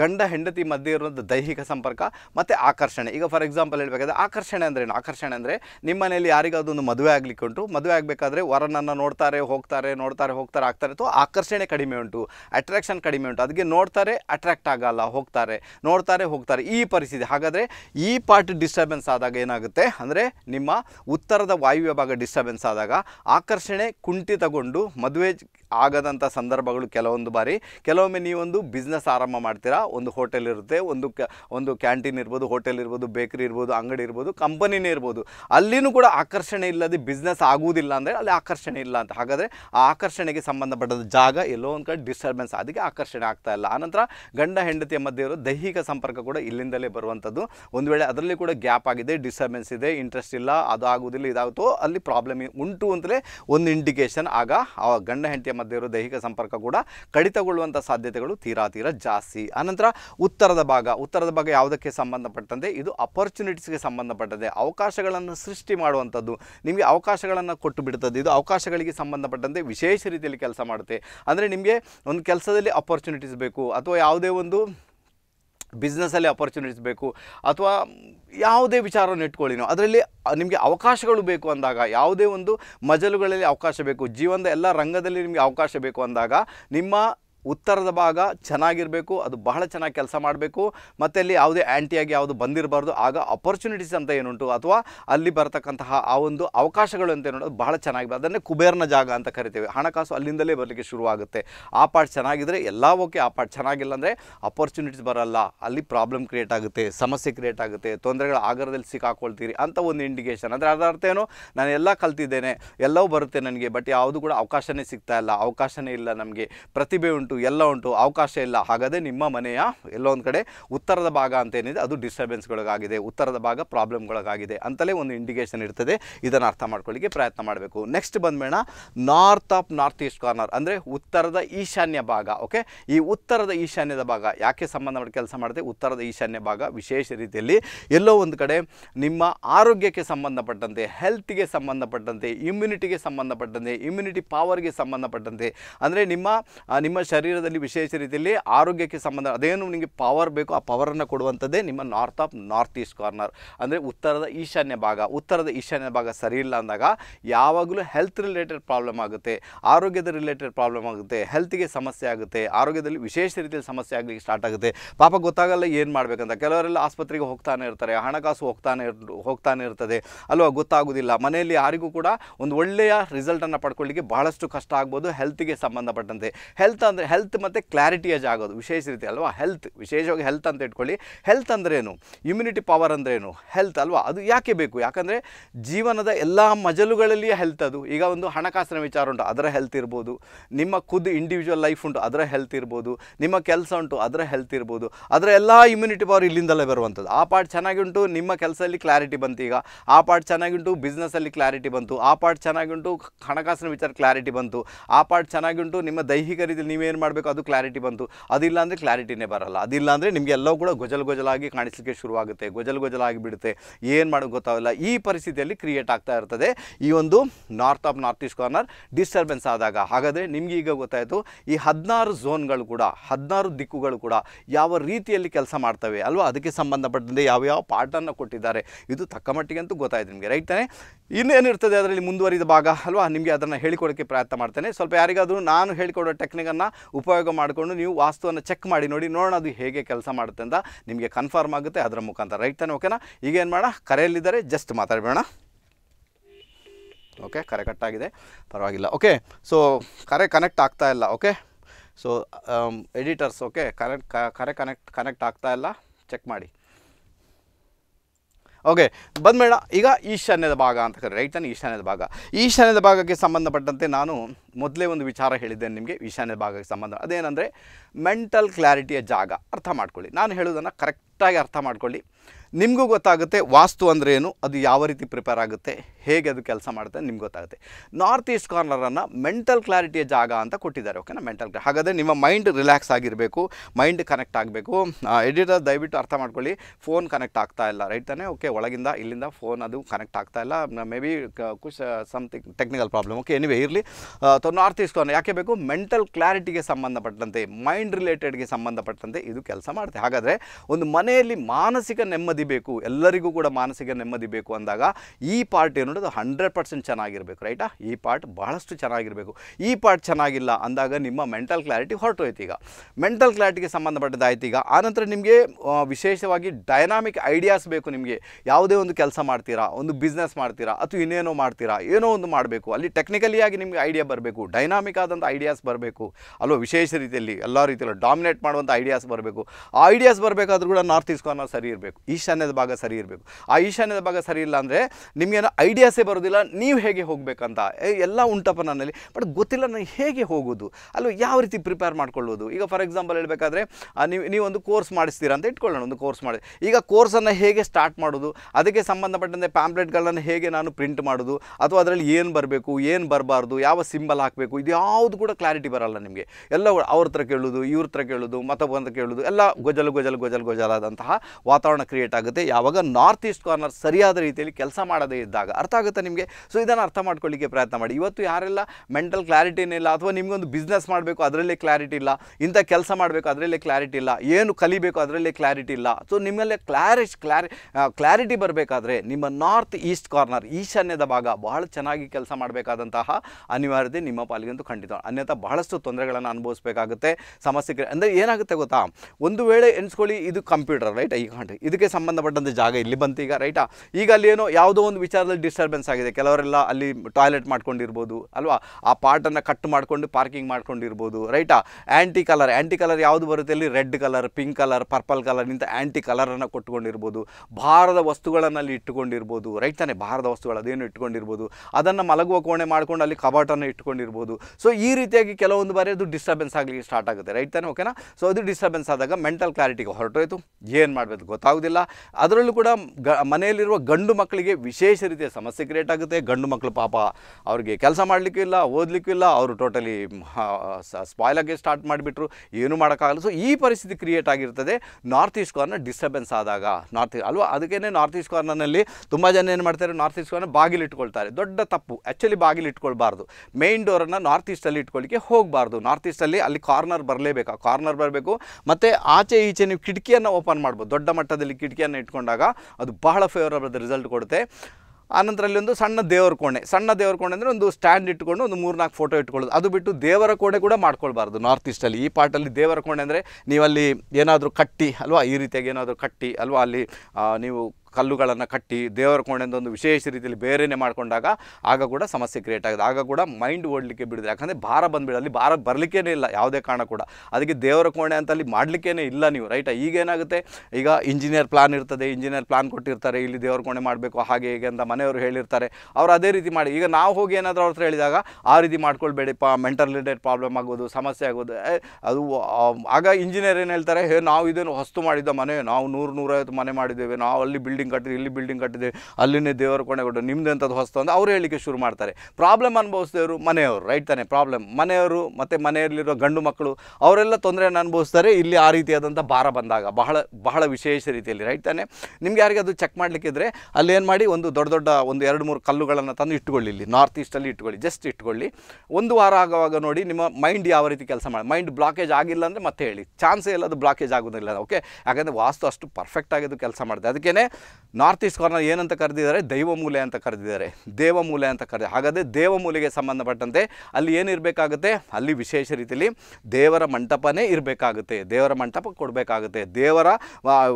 ಗಂಡ ಹೆಂಡತಿ ಮಧ್ಯೆ ಇರುವಂಥ ದೈಹಿಕ ಸಂಪರ್ಕ ಮತ್ತು ಆಕರ್ಷಣೆ ಈಗ ಫಾರ್ ಎಕ್ಸಾಂಪಲ್ ಹೇಳಬೇಕಾದ್ರೆ ಆಕರ್ಷಣೆ ಅಂದ್ರೇನು ಏನು ಆಕರ್ಷಣೆ ಅಂದರೆ ನಿಮ್ಮ ಮನೆಯಲ್ಲಿ ಯಾರಿಗಾದೊಂದು ಮದುವೆ ಆಗಲಿಕ್ಕೆ ಉಂಟು ಮದುವೆ ಆಗಬೇಕಾದ್ರೆ ವರನನ್ನು ನೋಡ್ತಾರೆ ಹೋಗ್ತಾರೆ ನೋಡ್ತಾರೆ ಹೋಗ್ತಾರೆ ಆಗ್ತಾರೆ ಅಥವಾ ಆಕರ್ಷಣೆ ಕಡಿಮೆ ಉಂಟು ಅಟ್ರಾಕ್ಷನ್ ಕಡಿಮೆ ಉಂಟು ಅದಕ್ಕೆ ನೋಡ್ತಾರೆ ಅಟ್ರಾಕ್ಟ್ ಆಗೋಲ್ಲ ಹೋಗ್ತಾರೆ ನೋಡ್ತಾರೆ ಹೋಗ್ತಾರೆ ಈ ಪರಿಸ್ಥಿತಿ ಹಾಗಾದರೆ ಈ ಪಾರ್ಟ್ ಡಿಸ್ಟರ್ಬೆನ್ಸ್ ಆದಾಗ ಏನಾಗುತ್ತೆ ಅಂದರೆ ನಿಮ್ಮ ಉತ್ತರದ ವಾಯುವ್ಯ ಭಾಗ ಡಿಸ್ಟರ್ಬೆನ್ಸ್ ಆದಾಗ ಆಕರ್ಷಣೆ ಕುಂಠಿತಗೊಂಡು ಮದುವೆ ಆಗದಂಥ ಸಂದರ್ಭಗಳು ಕೆಲವೊಂದು ಬಾರಿ ಕೆಲವೊಮ್ಮೆ ನೀವೊಂದು ಬಿಸ್ನೆಸ್ ಆರಂಭ ಮಾಡ್ತೀರಾ ಒಂದು ಹೋಟೆಲ್ ಇರುತ್ತೆ ಒಂದು ಒಂದು ಕ್ಯಾಂಟೀನ್ ಇರ್ಬೋದು ಹೋಟೆಲ್ ಇರ್ಬೋದು ಬೇಕರಿ ಇರ್ಬೋದು ಅಂಗಡಿ ಇರ್ಬೋದು ಕಂಪನಿನೇ ಇರ್ಬೋದು ಅಲ್ಲಿನೂ ಕೂಡ ಆಕರ್ಷಣೆ ಇಲ್ಲದೆ ಬಿಸ್ನೆಸ್ ಆಗುವುದಿಲ್ಲ ಅಂದರೆ ಅಲ್ಲಿ ಆಕರ್ಷಣೆ ಇಲ್ಲ ಅಂತ ಹಾಗಾದರೆ ಆ ಆಕರ್ಷಣೆಗೆ ಸಂಬಂಧಪಟ್ಟ ಜಾಗ ಎಲ್ಲೋ ಒಂದು ಕಡೆ ಡಿಸ್ಟರ್ಬೆನ್ಸ್ ಅದಕ್ಕೆ ಆಕರ್ಷಣೆ ಆಗ್ತಾ ಇಲ್ಲ ಆನಂತರ ಗಂಡ ಹೆಂಡತಿಯ ಮಧ್ಯೆ ಇರೋ ದೈಹಿಕ ಸಂಪರ್ಕ ಕೂಡ ಇಲ್ಲಿಂದಲೇ ಬರುವಂಥದ್ದು ಒಂದು ವೇಳೆ ಅದರಲ್ಲಿ ಕೂಡ ಗ್ಯಾಪ್ ಆಗಿದೆ ಡಿಸ್ಟರ್ಬೆನ್ಸ್ ಇದೆ ಇಂಟ್ರೆಸ್ಟ್ ಇಲ್ಲ ಅದು ಆಗುವುದಿಲ್ಲ ಇದಾಗುತ್ತೋ ಅಲ್ಲಿ ಪ್ರಾಬ್ಲಮ್ ಉಂಟು ಅಂತಲೇ ಒಂದು ಇಂಡಿಕೇಶನ್ ಆಗ ಆ ಗಂಡ ಹೆಂಡತಿಯ ಮಧ್ಯೆ ಇರೋ ದೈಹಿಕ ಸಂಪರ್ಕ ಕೂಡ ಕಡಿತಗೊಳ್ಳುವಂಥ ಸಾಧ್ಯತೆಗಳು ತೀರಾ ತೀರಾ ಜಾಸ್ತಿ ಅನಂತರ ಉತ್ತರದ ಭಾಗ ಉತ್ತರದ ಭಾಗ ಯಾವುದಕ್ಕೆ ಸಂಬಂಧಪಟ್ಟಂತೆ ಇದು ಅಪರ್ಚುನಿಟೀಸ್ಗೆ ಸಂಬಂಧಪಟ್ಟಂತೆ ಅವಕಾಶಗಳನ್ನು ಸೃಷ್ಟಿ ಮಾಡುವಂಥದ್ದು ನಿಮಗೆ ಅವಕಾಶಗಳನ್ನು ಕೊಟ್ಟು ಬಿಡ್ತದ್ದು ಇದು ಅವಕಾಶಗಳಿಗೆ ಸಂಬಂಧಪಟ್ಟಂತೆ ವಿಶೇಷ ರೀತಿಯಲ್ಲಿ ಕೆಲಸ ಮಾಡುತ್ತೆ ಅಂದರೆ ನಿಮಗೆ ಒಂದು ಕೆಲಸದಲ್ಲಿ ಅಪರ್ಚುನಿಟೀಸ್ ಬೇಕು ಅಥವಾ ಯಾವುದೇ ಒಂದು ಬಿಸ್ನೆಸ್ಸಲ್ಲಿ ಅಪರ್ಚುನಿಟೀಸ್ ಬೇಕು ಅಥವಾ ಯಾವುದೇ ವಿಚಾರವನ್ನು ಇಟ್ಕೊಳ್ಳಿ ಅದರಲ್ಲಿ ನಿಮಗೆ ಅವಕಾಶಗಳು ಬೇಕು ಅಂದಾಗ ಯಾವುದೇ ಒಂದು ಮಜಲುಗಳಲ್ಲಿ ಅವಕಾಶ ಬೇಕು ಜೀವನದ ಎಲ್ಲ ರಂಗದಲ್ಲಿ ನಿಮಗೆ ಅವಕಾಶ ಬೇಕು ಅಂದಾಗ ನಿಮ್ಮ ಉತ್ತರದ ಭಾಗ ಚೆನ್ನಾಗಿರಬೇಕು ಅದು ಬಹಳ ಚೆನ್ನಾಗಿ ಕೆಲಸ ಮಾಡಬೇಕು ಮತ್ತು ಅಲ್ಲಿ ಯಾವುದೇ ಆ್ಯಂಟಿಯಾಗಿ ಯಾವುದು ಬಂದಿರಬಾರ್ದು ಆಗ ಅಪರ್ಚುನಿಟೀಸ್ ಅಂತ ಏನುಂಟು ಅಥವಾ ಅಲ್ಲಿ ಬರತಕ್ಕಂತಹ ಆ ಒಂದು ಅವಕಾಶಗಳು ಅಂತ ಏನು ಬಹಳ ಚೆನ್ನಾಗಿ ಅದನ್ನೇ ಕುಬೇರ್ನ ಜಾಗ ಅಂತ ಕರಿತೇವೆ ಹಣಕಾಸು ಅಲ್ಲಿಂದಲೇ ಬರಲಿಕ್ಕೆ ಶುರುವಾಗುತ್ತೆ ಆ ಪಾರ್ಟ್ ಚೆನ್ನಾಗಿದ್ದರೆ ಎಲ್ಲ ಓಕೆ ಆ ಪಾರ್ಟ್ ಚೆನ್ನಾಗಿಲ್ಲ ಅಂದರೆ ಅಪರ್ಚುನಿಟೀಸ್ ಬರಲ್ಲ ಅಲ್ಲಿ ಪ್ರಾಬ್ಲಮ್ ಕ್ರಿಯೇಟ್ ಆಗುತ್ತೆ ಸಮಸ್ಯೆ ಕ್ರಿಯೇಟ್ ಆಗುತ್ತೆ ತೊಂದರೆಗಳ ಆಗರದಲ್ಲಿ ಸಿಕ್ಕಾಕೊಳ್ತೀರಿ ಅಂತ ಒಂದು ಇಂಡಿಕೇಶನ್ ಅಂದರೆ ಅದರ ಅರ್ಥ ಏನು ನಾನು ಎಲ್ಲ ಕಲ್ತಿದ್ದೇನೆ ಎಲ್ಲವೂ ಬರುತ್ತೆ ನನಗೆ ಬಟ್ ಯಾವುದು ಕೂಡ ಅವಕಾಶನೇ ಸಿಗ್ತಾ ಇಲ್ಲ ಅವಕಾಶನೇ ಇಲ್ಲ ನಮಗೆ ಪ್ರತಿಭೆ ಉಂಟು ಉಂಟು ಎಲ್ಲ ಉಂಟು ಅವಕಾಶ ಇಲ್ಲ ಹಾಗಾದರೆ ನಿಮ್ಮ ಮನೆಯ ಎಲ್ಲೋ ಒಂದು ಕಡೆ ಉತ್ತರದ ಭಾಗ ಅಂತ ಏನಿದೆ ಅದು ಡಿಸ್ಟರ್ಬೆನ್ಸ್ಗಳಿಗಾಗಿದೆ ಉತ್ತರದ ಭಾಗ ಪ್ರಾಬ್ಲಮ್ಗಳಿಗಾಗಿದೆ ಅಂತಲೇ ಒಂದು ಇಂಡಿಕೇಷನ್ ಇರ್ತದೆ ಇದನ್ನು ಅರ್ಥ ಮಾಡ್ಕೊಳ್ಳಿಕ್ಕೆ ಪ್ರಯತ್ನ ಮಾಡಬೇಕು ನೆಕ್ಸ್ಟ್ ಬಂದಬೇಡ north of north east corner ಅಂದರೆ ಉತ್ತರದ ಈಶಾನ್ಯ ಭಾಗ ಓಕೆ ಈ ಉತ್ತರದ ಈಶಾನ್ಯದ ಭಾಗ ಯಾಕೆ ಸಂಬಂಧ ಕೆಲಸ ಮಾಡಿದೆ ಉತ್ತರದ ಈಶಾನ್ಯ ಭಾಗ ವಿಶೇಷ ರೀತಿಯಲ್ಲಿ ಎಲ್ಲೋ ಒಂದು ಕಡೆ ನಿಮ್ಮ ಆರೋಗ್ಯಕ್ಕೆ ಸಂಬಂಧಪಟ್ಟಂತೆ ಹೆಲ್ತ್ಗೆ ಸಂಬಂಧಪಟ್ಟಂತೆ ಇಮ್ಯುನಿಟಿಗೆ ಸಂಬಂಧಪಟ್ಟಂತೆ ಇಮ್ಯುನಿಟಿ ಪವರ್ಗೆ ಸಂಬಂಧಪಟ್ಟಂತೆ ಅಂದರೆ ನಿಮ್ಮ ನಿಮ್ಮ ಶ ಶರೀರದಲ್ಲಿ ವಿಶೇಷ ರೀತಿಯಲ್ಲಿ ಆರೋಗ್ಯಕ್ಕೆ ಸಂಬಂಧ ಅದೇನು ನಿಮಗೆ ಪವರ್ ಬೇಕು ಆ ಪವರನ್ನು ಕೊಡುವಂಥದ್ದೇ ನಿಮ್ಮ north of north east corner ಅಂದರೆ ಉತ್ತರದ ಈಶಾನ್ಯ ಭಾಗ ಉತ್ತರದ ಈಶಾನ್ಯ ಭಾಗ ಸರಿ ಇಲ್ಲ ಅಂದಾಗ ಯಾವಾಗಲೂ ಹೆಲ್ತ್ ರಿಲೇಟೆಡ್ ಪ್ರಾಬ್ಲಮ್ ಆಗುತ್ತೆ ಆರೋಗ್ಯದ ರಿಲೇಟೆಡ್ ಪ್ರಾಬ್ಲಮ್ ಆಗುತ್ತೆ ಹೆಲ್ತ್ಗೆ ಸಮಸ್ಯೆ ಆಗುತ್ತೆ ಆರೋಗ್ಯದಲ್ಲಿ ವಿಶೇಷ ರೀತಿಯಲ್ಲಿ ಸಮಸ್ಯೆ ಆಗಲಿಕ್ಕೆ ಸ್ಟಾರ್ಟ್ ಆಗುತ್ತೆ ಪಾಪ ಗೊತ್ತಾಗಲ್ಲ ಏನು ಮಾಡಬೇಕಂತ ಕೆಲವರೆಲ್ಲ ಆಸ್ಪತ್ರೆಗೆ ಹೋಗ್ತಾನೆ ಇರ್ತಾರೆ ಹಣಕಾಸು ಹೋಗ್ತಾನೆ ಹೋಗ್ತಾನೆ ಇರ್ತದೆ ಅಲ್ವಾ ಗೊತ್ತಾಗೋದಿಲ್ಲ ಮನೆಯಲ್ಲಿ ಯಾರಿಗೂ ಕೂಡ ಒಂದು ಒಳ್ಳೆಯ ರಿಸಲ್ಟನ್ನು ಪಡ್ಕೊಳ್ಳಿಕ್ಕೆ ಬಹಳಷ್ಟು ಕಷ್ಟ ಆಗ್ಬೋದು ಹೆಲ್ತ್ಗೆ ಸಂಬಂಧಪಟ್ಟಂತೆ ಹೆಲ್ತ್ ಅಂದರೆ ಹೆಲ್ತ್ ಮತ್ತು ಕ್ಲಾರಿಟಿ ಏಜ್ ಆಗೋದು ವಿಶೇಷ ರೀತಿ ಅಲ್ವಾ ಹೆಲ್ತ್ ವಿಶೇಷವಾಗಿ ಹೆಲ್ತ್ ಅಂತ ಇಟ್ಕೊಳ್ಳಿ ಹೆಲ್ತ್ ಅಂದ್ರೇನು ಇಮ್ಯುನಿಟಿ ಪವರ್ ಅಂದ್ರೇನು ಹೆಲ್ತ್ ಅಲ್ವಾ ಅದು ಯಾಕೆ ಬೇಕು ಯಾಕಂದರೆ ಜೀವನದ ಎಲ್ಲ ಮಜಲುಗಳಲ್ಲಿಯೇ ಹೆಲ್ತ್ ಅದು ಈಗ ಒಂದು ಹಣಕಾಸಿನ ವಿಚಾರ ಉಂಟು ಅದರ ಹೆಲ್ತ್ ಇರ್ಬೋದು ನಿಮ್ಮ ಖುದ್ದು ಇಂಡಿವಿಜುವಲ್ ಲೈಫ್ ಉಂಟು ಅದರ ಹೆಲ್ತ್ ಇರ್ಬೋದು ನಿಮ್ಮ ಕೆಲಸ ಉಂಟು ಅದರ ಹೆಲ್ತ್ ಇರ್ಬೋದು ಅದರ ಎಲ್ಲ ಇಮ್ಯುನಿಟಿ ಪವರ್ ಇಲ್ಲಿಂದಲೇ ಬರುವಂಥದ್ದು ಆ ಪಾರ್ಟ್ ಚೆನ್ನಾಗಿ ಉಂಟು ನಿಮ್ಮ ಕೆಲಸದಲ್ಲಿ ಕ್ಲಾರಿಟಿ ಬಂತು ಈಗ ಆ ಪಾರ್ಟ್ ಚೆನ್ನಾಗಿ ಉಂಟು ಬಿಸ್ನೆಸ್ಸಲ್ಲಿ ಕ್ಲಾರಿಟಿ ಬಂತು ಆ ಪಾರ್ಟ್ ಚೆನ್ನಾಗಿ ಉಂಟು ಹಣಕಾಸಿನ ವಿಚಾರ ಕ್ಲಾರಿಟಿ ಬಂತು ಆ ಪಾರ್ಟ್ ಚೆನ್ನಾಗಿ ಉಂಟು ನಿಮ್ಮ ದೈಹಿಕ ರೀತಿಯಲ್ಲಿ ನೀವೇನು ಮಾಡಬೇಕು ಅದು ಕ್ಲಾರಿಟಿ ಬಂತು ಅದಿಲ್ಲ ಅಂದರೆ ಕ್ಲಾರಿಟಿನೇ ಬರಲ್ಲ ಅದಿಲ್ಲ ಅಂದರೆ ನಿಮಗೆ ಎಲ್ಲವೂ ಕೂಡ ಗೊಜಲ್ ಗೊಜಲಾಗಿ ಕಾಣಿಸಲಿಕ್ಕೆ ಶುರುವಾಗುತ್ತೆ ಗೊಜಲ್ ಗೊಜಲಾಗಿ ಬಿಡುತ್ತೆ ಏನು ಮಾಡೋದು ಗೊತ್ತಾಗಲ್ಲ ಈ ಪರಿಸ್ಥಿತಿಯಲ್ಲಿ ಕ್ರಿಯೇಟ್ ಆಗ್ತಾ ಇರ್ತದೆ ಈ ಒಂದು north of north east corner disturbance ಆದಾಗ ಹಾಗಾದರೆ ನಿಮಗೆ ಈಗ ಗೊತ್ತಾಯಿತು ಈ ಹದಿನಾರು ಝೋನ್ಗಳು ಕೂಡ ಹದಿನಾರು ದಿಕ್ಕುಗಳು ಕೂಡ ಯಾವ ರೀತಿಯಲ್ಲಿ ಕೆಲಸ ಮಾಡ್ತವೆ ಅಲ್ವಾ ಅದಕ್ಕೆ ಸಂಬಂಧಪಟ್ಟಂತೆ ಯಾವ ಯಾವ ಪಾಠನ್ನು ಕೊಟ್ಟಿದ್ದಾರೆ ಇದು ತಕ್ಕ ಅಂತೂ ಗೊತ್ತಾಯಿತು ನಿಮಗೆ ರೈಟ್ ತಾನೇ ಇನ್ನೇನಿರ್ತದೆ ಅದರಲ್ಲಿ ಮುಂದುವರಿದ ಭಾಗ ಅಲ್ವಾ ನಿಮಗೆ ಅದನ್ನು ಹೇಳಿಕೊಡೋಕ್ಕೆ ಪ್ರಯತ್ನ ಮಾಡ್ತೇನೆ ಸ್ವಲ್ಪ ಯಾರಿಗಾದರೂ ನಾನು ಹೇಳಿಕೊಡೋ ಟೆಕ್ನಿಕನ್ನು ಉಪಯೋಗ ಮಾಡಿಕೊಂಡು ನೀವು ವಾಸ್ತುವನ್ನು ಚೆಕ್ ಮಾಡಿ ನೋಡಿ ನೋಡೋಣ ಅದು ಹೇಗೆ ಕೆಲಸ ಮಾಡುತ್ತೆ ಅಂತ ನಿಮಗೆ ಕನ್ಫರ್ಮ್ ಆಗುತ್ತೆ ಅದರ ಮುಖಾಂತರ ರೈಟ್ ತಾನೆ ಓಕೆನಾ ಈಗ ಏನು ಮಾಡೋಣ ಕರೆಯಲ್ಲಿದ್ದಾರೆ ಜಸ್ಟ್ ಮಾತಾಡಬೇಡ ಓಕೆ ಕರೆ ಕಟ್ಟಾಗಿದೆ ಪರವಾಗಿಲ್ಲ ಓಕೆ ಸೊ ಕರೆ ಕನೆಕ್ಟ್ ಆಗ್ತಾ ಇಲ್ಲ okay so editors okay connect ಕರೆ ಕನೆಕ್ಟ್ ಕನೆಕ್ಟ್ ಆಗ್ತಾ ಇಲ್ಲ ಚೆಕ್ ಮಾಡಿ ಓಕೆ ಬಂದಬೇಡ ಈಗ ಈಶಾನ್ಯದ ಭಾಗ ಅಂತ ಕರೆ ರೈಟ್ ತಾನೆ ಈಶಾನ್ಯದ ಭಾಗ ಈಶಾನ್ಯದ ಭಾಗಕ್ಕೆ ಸಂಬಂಧಪಟ್ಟಂತೆ ನಾನು ಮೊದಲೇ ಒಂದು ವಿಚಾರ ಹೇಳಿದ್ದೆ ನಿಮಗೆ ಈಶಾನ್ಯ ಭಾಗಕ್ಕೆ ಸಂಬಂಧ ಅದೇನೆಂದರೆ ಮೆಂಟಲ್ ಕ್ಲಾರಿಟಿಯ ಜಾಗ ಅರ್ಥ ಮಾಡ್ಕೊಳ್ಳಿ ನಾನು ಹೇಳೋದನ್ನು ಕರೆಕ್ಟಾಗಿ ಅರ್ಥ ಮಾಡ್ಕೊಳ್ಳಿ ನಿಮಗೂ ಗೊತ್ತಾಗುತ್ತೆ ವಾಸ್ತು ಅಂದರೆ ಏನು ಅದು ಯಾವ ರೀತಿ ಪ್ರಿಪೇರ್ ಆಗುತ್ತೆ ಹೇಗೆ ಅದು ಕೆಲಸ ಮಾಡುತ್ತೆ ನಿಮ್ಗೆ ಗೊತ್ತಾಗುತ್ತೆ ನಾರ್ತ್ ಈಸ್ಟ್ ಕಾರ್ನರನ್ನು ಮೆಂಟಲ್ ಕ್ಲಾರಿಟಿಯ ಜಾಗ ಅಂತ ಕೊಟ್ಟಿದ್ದಾರೆ ಓಕೆನಾ ಮೆಂಟಲ್ ಹಾಗಾದರೆ ನಿಮ್ಮ ಮೈಂಡ್ ರಿಲ್ಯಾಕ್ಸ್ ಆಗಿರಬೇಕು ಮೈಂಡ್ ಕನೆಕ್ಟ್ ಆಗಬೇಕು ಎಡಿಟರ್ ದಯವಿಟ್ಟು ಅರ್ಥ ಮಾಡ್ಕೊಳ್ಳಿ ಫೋನ್ ಕನೆಕ್ಟ್ ಆಗ್ತಾ ಇಲ್ಲ ರೈಟ್ ತಾನೇ ಓಕೆ ಒಳಗಿಂದ ಇಲ್ಲಿಂದ ಫೋನ್ ಅದು ಕನೆಕ್ಟ್ ಆಗ್ತಾ ಇಲ್ಲ ಮೇ ಬಿ ಕುಶ್ something technical problem okay anyway ಇರಲಿ ಅಥವಾ ನಾರ್ತ್ ಈಸ್ಟ್ ಯಾಕೆ ಬೇಕು ಮೆಂಟಲ್ ಕ್ಲಾರಿಟಿಗೆ ಸಂಬಂಧಪಟ್ಟಂತೆ ಮೈಂಡ್ ರಿಲೇಟೆಡ್ಗೆ ಸಂಬಂಧಪಟ್ಟಂತೆ ಇದು ಕೆಲಸ ಮಾಡುತ್ತೆ ಹಾಗಾದರೆ ಒಂದು ಮನೆಯಲ್ಲಿ ಮಾನಸಿಕ ನೆಮ್ಮದಿ ಬೇಕು ಎಲ್ಲರಿಗೂ ಕೂಡ ಮಾನಸಿಕ ನೆಮ್ಮದಿ ಬೇಕು ಅಂದಾಗ ಈ ಪಾರ್ಟ್ ಏನು ನೋಡೋದು ಹಂಡ್ರೆಡ್ ಪರ್ಸೆಂಟ್ ಚೆನ್ನಾಗಿರಬೇಕು ರೈಟಾ ಈ ಪಾರ್ಟ್ ಬಹಳಷ್ಟು ಚೆನ್ನಾಗಿರಬೇಕು ಈ ಪಾರ್ಟ್ ಚೆನ್ನಾಗಿಲ್ಲ ಅಂದಾಗ ನಿಮ್ಮ ಮೆಂಟಲ್ ಕ್ಲಾರಿಟಿ ಹೊರಟೋಯ್ತು ಈಗ ಮೆಂಟಲ್ ಕ್ಲಾರಿಟಿಗೆ ಸಂಬಂಧಪಟ್ಟದ್ದಾಯ್ತು ಈಗ ಆನಂತರ ನಿಮಗೆ ವಿಶೇಷವಾಗಿ ಡೈನಾಮಿಕ್ ಐಡಿಯಾಸ್ ಬೇಕು ನಿಮಗೆ ಯಾವುದೇ ಒಂದು ಕೆಲಸ ಮಾಡ್ತೀರಾ ಒಂದು ಬಿಸ್ನೆಸ್ ಮಾಡ್ತೀರಾ ಅಥವಾ ಇನ್ನೇನೋ ಮಾಡ್ತೀರಾ ಏನೋ ಒಂದು ಮಾಡಬೇಕು ಅಲ್ಲಿ ಟೆಕ್ನಿಕಲಿಯಾಗಿ ನಿಮಗೆ ಐಡಿಯಾ ಬರಬೇಕು ಬರಬೇಕು ಡೈನಾಮಿಕ್ ಆದಂಥ ಐಡಿಯಾಸ್ ಬರಬೇಕು ಅಲ್ವಾ ವಿಶೇಷ ರೀತಿಯಲ್ಲಿ ಎಲ್ಲ ರೀತಿಯಲ್ಲಿ ಡಾಮಿನೇಟ್ ಮಾಡುವಂಥ ಐಡಿಯಾಸ್ ಬರಬೇಕು ಆ ಐಡಿಯಾಸ್ ಬರಬೇಕಾದ್ರೂ ಕೂಡ ನಾರ್ತ್ ಈಸ್ಟ್ ಕಾರ್ನರ್ ಸರಿ ಇರಬೇಕು ಈಶಾನ್ಯದ ಭಾಗ ಸರಿ ಇರಬೇಕು ಆ ಈಶಾನ್ಯದ ಭಾಗ ಸರಿ ಇಲ್ಲ ಅಂದರೆ ನಿಮಗೇನು ಐಡಿಯಾಸೇ ಬರೋದಿಲ್ಲ ನೀವು ಹೇಗೆ ಹೋಗಬೇಕಂತ ಎಲ್ಲ ಉಂಟಪ್ಪ ನನ್ನಲ್ಲಿ ಬಟ್ ಗೊತ್ತಿಲ್ಲ ನಾನು ಹೇಗೆ ಹೋಗೋದು ಅಲ್ಲೋ ಯಾವ ರೀತಿ ಪ್ರಿಪೇರ್ ಮಾಡ್ಕೊಳ್ಳೋದು ಈಗ ಫಾರ್ ಎಕ್ಸಾಂಪಲ್ ಹೇಳಬೇಕಾದ್ರೆ ನೀವು ನೀವೊಂದು ಕೋರ್ಸ್ ಮಾಡಿಸ್ತೀರಾ ಅಂತ ಇಟ್ಕೊಳ್ಳೋಣ ಒಂದು ಕೋರ್ಸ್ ಮಾಡಿ ಈಗ ಕೋರ್ಸನ್ನು ಹೇಗೆ ಸ್ಟಾರ್ಟ್ ಮಾಡೋದು ಅದಕ್ಕೆ ಸಂಬಂಧಪಟ್ಟಂತೆ ಪ್ಯಾಂಪ್ಲೆಟ್ಗಳನ್ನು ಹೇಗೆ ನಾನು ಪ್ರಿಂಟ್ ಮಾಡೋದು ಅಥವಾ ಅದರಲ್ಲಿ ಏನು ಬರಬೇಕು ಏನು ಬರಬಾರ್ದು ಯಾವ ಸಿಂಬಲ್ ಸಾಲ ಹಾಕಬೇಕು ಇದು ಯಾವುದು ಕೂಡ ಕ್ಲಾರಿಟಿ ಬರಲ್ಲ ನಿಮಗೆ ಎಲ್ಲ ಅವ್ರ ಹತ್ರ ಕೇಳೋದು ಇವ್ರ ಹತ್ರ ಕೇಳೋದು ಮತ್ತೊಬ್ಬಂತ ಕೇಳೋದು ಎಲ್ಲ ಗೊಜಲು ಗೊಜಲು ಗೊಜಲು ಗೊಜಲಾದಂತಹ ವಾತಾವರಣ ಕ್ರಿಯೇಟ್ ಆಗುತ್ತೆ ಯಾವಾಗ ನಾರ್ತ್ ಈಸ್ಟ್ ಕಾರ್ನರ್ ಸರಿಯಾದ ರೀತಿಯಲ್ಲಿ ಕೆಲಸ ಮಾಡದೇ ಇದ್ದಾಗ ಅರ್ಥ ಆಗುತ್ತೆ ನಿಮಗೆ ಸೊ ಇದನ್ನು ಅರ್ಥ ಮಾಡ್ಕೊಳ್ಳಿಕ್ಕೆ ಪ್ರಯತ್ನ ಮಾಡಿ ಇವತ್ತು ಯಾರೆಲ್ಲ ಮೆಂಟಲ್ ಕ್ಲಾರಿಟಿನೇ ಇಲ್ಲ ಅಥವಾ ನಿಮಗೊಂದು ಬಿಸ್ನೆಸ್ ಮಾಡಬೇಕು ಅದರಲ್ಲೇ ಕ್ಲಾರಿಟಿ ಇಲ್ಲ ಇಂಥ ಕೆಲಸ ಮಾಡಬೇಕು ಅದರಲ್ಲೇ ಕ್ಲಾರಿಟಿ ಇಲ್ಲ ಏನು ಕಲಿಬೇಕು ಅದರಲ್ಲೇ ಕ್ಲಾರಿಟಿ ಇಲ್ಲ ಸೊ ನಿಮ್ಮಲ್ಲೇ ಕ್ಲಾರಿಶ್ ಕ್ಲಾರಿ ಕ್ಲಾರಿಟಿ ಬರಬೇಕಾದ್ರೆ ನಿಮ್ಮ ನಾರ್ತ್ ಈಸ್ಟ್ ಕಾರ್ನರ್ ಈಶಾನ್ಯದ ಭಾಗ ಬಹಳ ಚೆನ್ನಾಗಿ ಕೆಲಸ ಮಾಡಬೇಕಾದಂತಹ ಅನಿವಾರ್ಯತೆ ನಿಮ್ಮ ಪಾಲಿಗಂತೂ ಖಂಡಿತ ಅನ್ಯಥ ಬಹಳಷ್ಟು ತೊಂದರೆಗಳನ್ನು ಅನುಭವಿಸಬೇಕಾಗುತ್ತೆ ಸಮಸ್ಯೆಗೆ ಅಂದರೆ ಏನಾಗುತ್ತೆ ಗೊತ್ತಾ ಒಂದು ವೇಳೆ ಎಣಿಸ್ಕೊಳ್ಳಿ ಇದು ಕಂಪ್ಯೂಟರ್ ರೈಟ್ ಈಗ ಇದಕ್ಕೆ ಸಂಬಂಧಪಟ್ಟಂಥ ಜಾಗ ಇಲ್ಲಿ ಬಂತು ಈಗ ರೈಟಾ ಈಗ ಅಲ್ಲಿ ಏನೋ ಯಾವುದೋ ಒಂದು ವಿಚಾರದಲ್ಲಿ ಡಿಸ್ಟರ್ಬೆನ್ಸ್ ಆಗಿದೆ ಕೆಲವರೆಲ್ಲ ಅಲ್ಲಿ ಟಾಯ್ಲೆಟ್ ಮಾಡ್ಕೊಂಡಿರ್ಬೋದು ಅಲ್ವಾ ಆ ಪಾರ್ಟನ್ನು ಕಟ್ ಮಾಡ್ಕೊಂಡು ಪಾರ್ಕಿಂಗ್ ಮಾಡ್ಕೊಂಡಿರ್ಬೋದು ರೈಟಾ ಆ್ಯಂಟಿ ಕಲರ್ ಆ್ಯಂಟಿ ಕಲರ್ ಯಾವುದು ಬರುತ್ತೆ ಅಲ್ಲಿ red colour pink colour purple colour ನಿಂತ ಆ್ಯಂಟಿ ಕಲರನ್ನು ಕೊಟ್ಟುಕೊಂಡಿರ್ಬೋದು ಭಾರದ ವಸ್ತುಗಳನ್ನು ಅಲ್ಲಿ ಇಟ್ಟುಕೊಂಡಿರ್ಬೋದು ರೈಟ್ ತಾನೆ ಭಾರದ ವಸ್ತುಗಳು ಅದೇನು ಇಟ್ಕೊಂಡಿರ್ಬೋದು ಅದನ್ನು ಮಲಗುವ ಕೋಣೆ ಮಾಡ್ಕೊಂಡು ಅಲ್ಲಿ ಕಬಾಟನ್ನು ಇಟ್ಕೊಂಡು ಇರ್ಬೋದು ಸೊ ಈ ರೀತಿಯಾಗಿ ಕೆಲವೊಂದು ಬಾರಿ ಅದು ಡಿಸ್ಟರ್ಬೆನ್ಸ್ ಆಗಲಿಕ್ಕೆ ಸ್ಟಾರ್ಟ್ ಆಗುತ್ತೆ ರೈಟ್ ತಾನೆ ಓಕೆನಾ ಸೊ ಅದು ಡಿಸ್ಟರ್ಬೆನ್ಸ್ ಆದಾಗ ಮೆಂಟಲ್ ಕ್ಲಾರಿಟಿಗೆ ಹೊರಟೋಯ್ತು ಏನು ಮಾಡಬೇಕು ಗೊತ್ತಾಗೋದಿಲ್ಲ ಅದರಲ್ಲೂ ಕೂಡ ಗ ಮನೆಯಲ್ಲಿರುವ ಗಂಡು ಮಕ್ಕಳಿಗೆ ವಿಶೇಷ ರೀತಿಯ ಸಮಸ್ಯೆ ಕ್ರಿಯೇಟ್ ಆಗುತ್ತೆ ಗಂಡು ಮಕ್ಕಳು ಪಾಪ ಅವ್ರಿಗೆ ಕೆಲಸ ಮಾಡಲಿಕ್ಕೂ ಇಲ್ಲ ಓದಲಿಕ್ಕೂ ಇಲ್ಲ ಅವರು ಟೋಟಲಿ ಸ್ಪಾಯ್ಲಾಗೆ ಸ್ಟಾರ್ಟ್ ಮಾಡಿಬಿಟ್ರು ಏನೂ ಮಾಡೋಕ್ಕಾಗಲ್ಲ ಸೊ ಈ ಪರಿಸ್ಥಿತಿ ಕ್ರಿಯೇಟ್ ಆಗಿರ್ತದೆ ನಾರ್ತ್ ಈಸ್ಟ್ ಕಾರ್ನರ್ ಡಿಸ್ಟರ್ಬೆನ್ಸ್ ಆದಾಗ ನಾರ್ತ್ ಅಲ್ವಾ ಅದಕ್ಕೇ ನಾರ್ತ್ ಈಸ್ಟ್ ಕಾರ್ನರ್ನಲ್ಲಿ ತುಂಬ ಜನ ಏನು ಮಾಡ್ತಾರೆ ನಾರ್ತ್ ಈಸ್ಟ್ ಕಾರ್ನರ್ ಇಟ್ಕೊಳ್ತಾರೆ ದೊಡ್ಡ ತಪ್ಪು ಆ್ಯಕ್ಚುಲಿ ಬಾಗಿಲಿಟ್ಕೊಳ್ಬಾರ್ದು ಮೇನ್ ಅವರನ್ನು ನಾರ್ತ್ ಈಸ್ಟಲ್ಲಿ ಇಟ್ಕೊಳ್ಳಿಕ್ಕೆ ಹೋಗಬಾರ್ದು ನಾರ್ತ್ ಈಸ್ಟಲ್ಲಿ ಅಲ್ಲಿ ಕಾರ್ನರ್ ಬರಲೇಬೇಕು ಕಾರ್ನರ್ ಬರಬೇಕು ಮತ್ತು ಆಚೆ ಈಚೆ ನೀವು ಕಿಟಕಿಯನ್ನು ಓಪನ್ ಮಾಡ್ಬೋದು ದೊಡ್ಡ ಮಟ್ಟದಲ್ಲಿ ಕಿಟಕಿಯನ್ನು ಇಟ್ಕೊಂಡಾಗ ಅದು ಬಹಳ ಫೇವರಬಲ್ ರಿಸಲ್ಟ್ ಕೊಡುತ್ತೆ ಆನಂತರ ಅಲ್ಲಿ ಒಂದು ಸಣ್ಣ ದೇವರ ಕೋಣೆ ಸಣ್ಣ ದೇವರ ಕೋಣೆ ಅಂದರೆ ಒಂದು ಸ್ಟ್ಯಾಂಡ್ ಇಟ್ಕೊಂಡು ಒಂದು ಮೂರ್ನಾಲ್ಕು ಫೋಟೋ ಇಟ್ಕೊಳ್ಳೋದು ಅದು ಬಿಟ್ಟು ದೇವರ ಕೋಣೆ ಕೂಡ ಮಾಡ್ಕೊಳ್ಬಾರ್ದು ನಾರ್ತ್ ಈಸ್ಟಲ್ಲಿ ಈ ಪಾರ್ಟಲ್ಲಿ ದೇವರ ಕೋಣೆ ಅಂದರೆ ನೀವಲ್ಲಿ ಏನಾದರೂ ಕಟ್ಟಿ ಅಲ್ವಾ ಈ ರೀತಿಯಾಗಿ ಏನಾದರೂ ಕಟ್ಟಿ ಅಲ್ವಾ ಅಲ್ಲಿ ನೀವು ಕಲ್ಲುಗಳನ್ನು ಕಟ್ಟಿ ದೇವರ ಒಂದು ವಿಶೇಷ ರೀತಿಯಲ್ಲಿ ಬೇರೆಯೇ ಮಾಡಿಕೊಂಡಾಗ ಆಗ ಕೂಡ ಸಮಸ್ಯೆ ಕ್ರಿಯೇಟ್ ಆಗಿದೆ ಆಗ ಕೂಡ ಮೈಂಡ್ ಓಡಲಿಕ್ಕೆ ಬಿಡಿದ್ರೆ ಯಾಕಂದರೆ ಭಾರ ಅಲ್ಲಿ ಭಾರ ಬರಲಿಕ್ಕೇ ಇಲ್ಲ ಯಾವುದೇ ಕಾರಣ ಕೂಡ ಅದಕ್ಕೆ ದೇವರ ಕೋಣೆ ಅಂತ ಅಲ್ಲಿ ಮಾಡಲಿಕ್ಕೇ ಇಲ್ಲ ನೀವು ರೈಟಾ ಈಗೇನಾಗುತ್ತೆ ಈಗ ಇಂಜಿನಿಯರ್ ಪ್ಲಾನ್ ಇರ್ತದೆ ಇಂಜಿನಿಯರ್ ಪ್ಲಾನ್ ಕೊಟ್ಟಿರ್ತಾರೆ ಇಲ್ಲಿ ದೇವರ ಕೋಣೆ ಮಾಡಬೇಕು ಹಾಗೆ ಹೇಗೆ ಅಂತ ಮನೆಯವರು ಹೇಳಿರ್ತಾರೆ ಅವರು ಅದೇ ರೀತಿ ಮಾಡಿ ಈಗ ನಾವು ಹೋಗಿ ಏನಾದರೂ ಅವ್ರ ಹತ್ರ ಹೇಳಿದಾಗ ಆ ರೀತಿ ಮಾಡ್ಕೊಳ್ಬೇಡಿಪ್ಪ ಮೆಂಟಲ್ ರಿಲೇಟೆಡ್ ಪ್ರಾಬ್ಲಮ್ ಆಗೋದು ಸಮಸ್ಯೆ ಆಗೋದು ಅದು ಆಗ ಇಂಜಿನಿಯರ್ ಏನು ಹೇಳ್ತಾರೆ ಹೇ ನಾವು ಇದೇನು ಹೊಸ್ತು ಮಾಡಿದ್ದ ಮನೆ ನಾವು ನೂರು ನೂರೈವತ್ತು ಮನೆ ಮಾಡಿದ್ದೇವೆ ನಾವು ಅಲ್ಲಿ ಬಿಲ್ಡಿಂಗ್ ಬಿಲ್ಡಿಂಗ್ ಕಟ್ಟಿದೆ ಇಲ್ಲಿ ಬಿಲ್ಡಿಂಗ್ ಕಟ್ಟಿದೆ ಅಲ್ಲಿನೇ ದೇವರ ಕೊನೆಗೊಟ್ಟು ನಿಮ್ದು ಎಂಥದ್ದು ಹೊಸ್ತು ಅಂತ ಅವರು ಹೇಳಲಿಕ್ಕೆ ಶುರು ಮಾಡ್ತಾರೆ ಪ್ರಾಬ್ಲಮ್ ಅನುಭವಿಸಿದವರು ಮನೆಯವರು ರೈಟ್ ತಾನೆ ಪ್ರಾಬ್ಲಮ್ ಮನೆಯವರು ಮತ್ತು ಮನೆಯಲ್ಲಿರೋ ಗಂಡು ಮಕ್ಕಳು ಅವರೆಲ್ಲ ತೊಂದರೆಯನ್ನು ಅನುಭವಿಸ್ತಾರೆ ಇಲ್ಲಿ ಆ ರೀತಿಯಾದಂಥ ಭಾರ ಬಂದಾಗ ಬಹಳ ಬಹಳ ವಿಶೇಷ ರೀತಿಯಲ್ಲಿ ರೈಟ್ ತಾನೆ ನಿಮ್ಗೆ ಯಾರಿಗೆ ಅದು ಚೆಕ್ ಮಾಡಲಿಕ್ಕಿದ್ರೆ ಅಲ್ಲಿ ಏನು ಮಾಡಿ ಒಂದು ದೊಡ್ಡ ದೊಡ್ಡ ಒಂದು ಎರಡು ಮೂರು ಕಲ್ಲುಗಳನ್ನು ತಂದು ಇಟ್ಕೊಳ್ಳಿ ಇಲ್ಲಿ ನಾರ್ತ್ ಈಸ್ಟಲ್ಲಿ ಇಟ್ಕೊಳ್ಳಿ ಜಸ್ಟ್ ಇಟ್ಕೊಳ್ಳಿ ಒಂದು ವಾರ ಆಗುವಾಗ ನೋಡಿ ನಿಮ್ಮ ಮೈಂಡ್ ಯಾವ ರೀತಿ ಕೆಲಸ ಮಾಡಿ ಮೈಂಡ್ ಬ್ಲಾಕೇಜ್ ಆಗಿಲ್ಲ ಅಂದರೆ ಮತ್ತೆ ಹೇಳಿ ಚಾನ್ಸೇ ಇಲ್ಲ ಅದು ಬ್ಲಾಕೇಜ್ ಆಗೋದಿಲ್ಲ ಓಕೆ ಯಾಕಂದರೆ ವಾಸ್ತು ಅಷ್ಟು ಪರ್ಫೆಕ್ಟಾಗಿ ಅದು ಕೆಲಸ ಮಾಡಿದೆ ಅದಕ್ಕೇ ನಾರ್ತ್ ಈಸ್ಟ್ ಕಾರ್ನರ್ ಏನಂತ ಕರೆದಿದ್ದಾರೆ ದೈವ ಮೂಲೆ ಅಂತ ಕರೆದಿದ್ದಾರೆ ದೇವ ಮೂಲೆ ಅಂತ ಕರೆದ ಹಾಗಾದರೆ ದೇವ ಮೂಲೆಗೆ ಸಂಬಂಧಪಟ್ಟಂತೆ ಅಲ್ಲಿ ಏನಿರಬೇಕಾಗುತ್ತೆ ಅಲ್ಲಿ ವಿಶೇಷ ರೀತಿಯಲ್ಲಿ ದೇವರ ಮಂಟಪನೇ ಇರಬೇಕಾಗುತ್ತೆ ದೇವರ ಮಂಟಪ ಕೊಡಬೇಕಾಗುತ್ತೆ ದೇವರ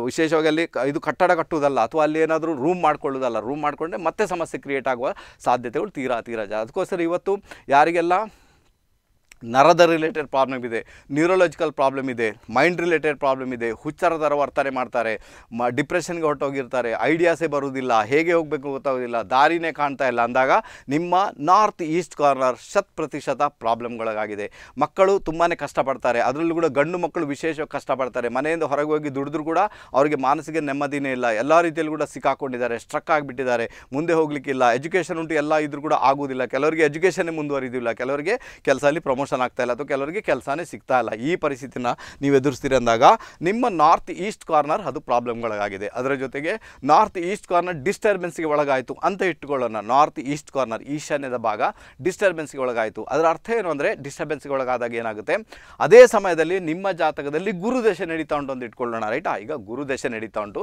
ವಿಶೇಷವಾಗಿ ಅಲ್ಲಿ ಇದು ಕಟ್ಟಡ ಕಟ್ಟುವುದಲ್ಲ ಅಥವಾ ಅಲ್ಲಿ ಏನಾದರೂ ರೂಮ್ ಮಾಡ್ಕೊಳ್ಳೋದಲ್ಲ ರೂಮ್ ಮಾಡಿಕೊಂಡ್ರೆ ಮತ್ತೆ ಸಮಸ್ಯೆ ಕ್ರಿಯೇಟ್ ಆಗುವ ಸಾಧ್ಯತೆಗಳು ತೀರಾ ತೀರಾ ಜಾ ಅದಕ್ಕೋಸ್ಕರ ಇವತ್ತು ಯಾರಿಗೆಲ್ಲ ನರದ ರಿಲೇಟೆಡ್ ಪ್ರಾಬ್ಲಮ್ ಇದೆ ನ್ಯೂರೋಲಜಿಕಲ್ ಪ್ರಾಬ್ಲಮ್ ಇದೆ ಮೈಂಡ್ ರಿಲೇಟೆಡ್ ಪ್ರಾಬ್ಲಮ್ ಇದೆ ಹುಚ್ಚರ ಥರ ವರ್ತನೆ ಮಾಡ್ತಾರೆ ಮ ಡಿಪ್ರೆಷನ್ಗೆ ಹೊರಟೋಗಿರ್ತಾರೆ ಐಡಿಯಾಸೇ ಬರುವುದಿಲ್ಲ ಹೇಗೆ ಹೋಗಬೇಕು ಗೊತ್ತಾಗೋದಿಲ್ಲ ದಾರಿನೇ ಕಾಣ್ತಾ ಇಲ್ಲ ಅಂದಾಗ ನಿಮ್ಮ ನಾರ್ತ್ ಈಸ್ಟ್ ಕಾರ್ನರ್ ಶತ್ ಪ್ರತಿಶತ ಪ್ರಾಬ್ಲಮ್ಗಳಾಗಿದೆ ಮಕ್ಕಳು ತುಂಬಾ ಕಷ್ಟಪಡ್ತಾರೆ ಅದರಲ್ಲೂ ಕೂಡ ಗಂಡು ಮಕ್ಕಳು ವಿಶೇಷವಾಗಿ ಕಷ್ಟಪಡ್ತಾರೆ ಮನೆಯಿಂದ ಹೊರಗೆ ಹೋಗಿ ದುಡಿದ್ರು ಕೂಡ ಅವರಿಗೆ ಮಾನಸಿಕ ನೆಮ್ಮದಿನೇ ಇಲ್ಲ ಎಲ್ಲ ರೀತಿಯಲ್ಲೂ ಕೂಡ ಸಿಕ್ಕಾಕೊಂಡಿದ್ದಾರೆ ಸ್ಟ್ರಕ್ ಆಗಿಬಿಟ್ಟಿದ್ದಾರೆ ಮುಂದೆ ಹೋಗಲಿಕ್ಕಿಲ್ಲ ಎಜುಕೇಷನ್ ಉಂಟು ಎಲ್ಲ ಇದ್ರೂ ಕೂಡ ಆಗೋದಿಲ್ಲ ಕೆಲವರಿಗೆ ಎಜುಕೇಷನ್ನೇ ಮುಂದುವರಿದಿಲ್ಲ ಕೆಲವರಿಗೆ ಅಲ್ಲಿ ಪ್ರಮೋಷನ್ ಆಗ್ತಾ ಇಲ್ಲ ಅಥವಾ ಕೆಲವರಿಗೆ ಕೆಲಸನೇ ಸಿಗ್ತಾ ಇಲ್ಲ ಈ ಪರಿಸ್ಥಿತಿನ ನೀವು ಎದುರಿಸ್ತೀರಿ ಅಂದಾಗ ನಿಮ್ಮ ನಾರ್ತ್ ಈಸ್ಟ್ ಕಾರ್ನರ್ ಅದು ಪ್ರಾಬ್ಲಮ್ಗಳಾಗಿದೆ ಅದರ ಜೊತೆಗೆ ನಾರ್ತ್ ಈಸ್ಟ್ ಕಾರ್ನರ್ ಡಿಸ್ಟರ್ಬೆನ್ಸ್ಗೆ ಒಳಗಾಯಿತು ಅಂತ ಇಟ್ಕೊಳ್ಳೋಣ ನಾರ್ತ್ ಈಸ್ಟ್ ಕಾರ್ನರ್ ಈಶಾನ್ಯದ ಭಾಗ ಡಿಸ್ಟರ್ಬೆನ್ಸ್ಗೆ ಒಳಗಾಯಿತು ಅದರ ಅರ್ಥ ಏನು ಅಂದರೆ ಡಿಸ್ಟರ್ಬೆನ್ಸ್ಗೆ ಒಳಗಾದಾಗ ಏನಾಗುತ್ತೆ ಅದೇ ಸಮಯದಲ್ಲಿ ನಿಮ್ಮ ಜಾತಕದಲ್ಲಿ ಗುರು ದಶೆ ನಡೀತಾ ಉಂಟು ಅಂತ ಇಟ್ಕೊಳ್ಳೋಣ ರೈಟಾ ಈಗ ಗುರು ದಶೆ ನಡೀತಾ ಉಂಟು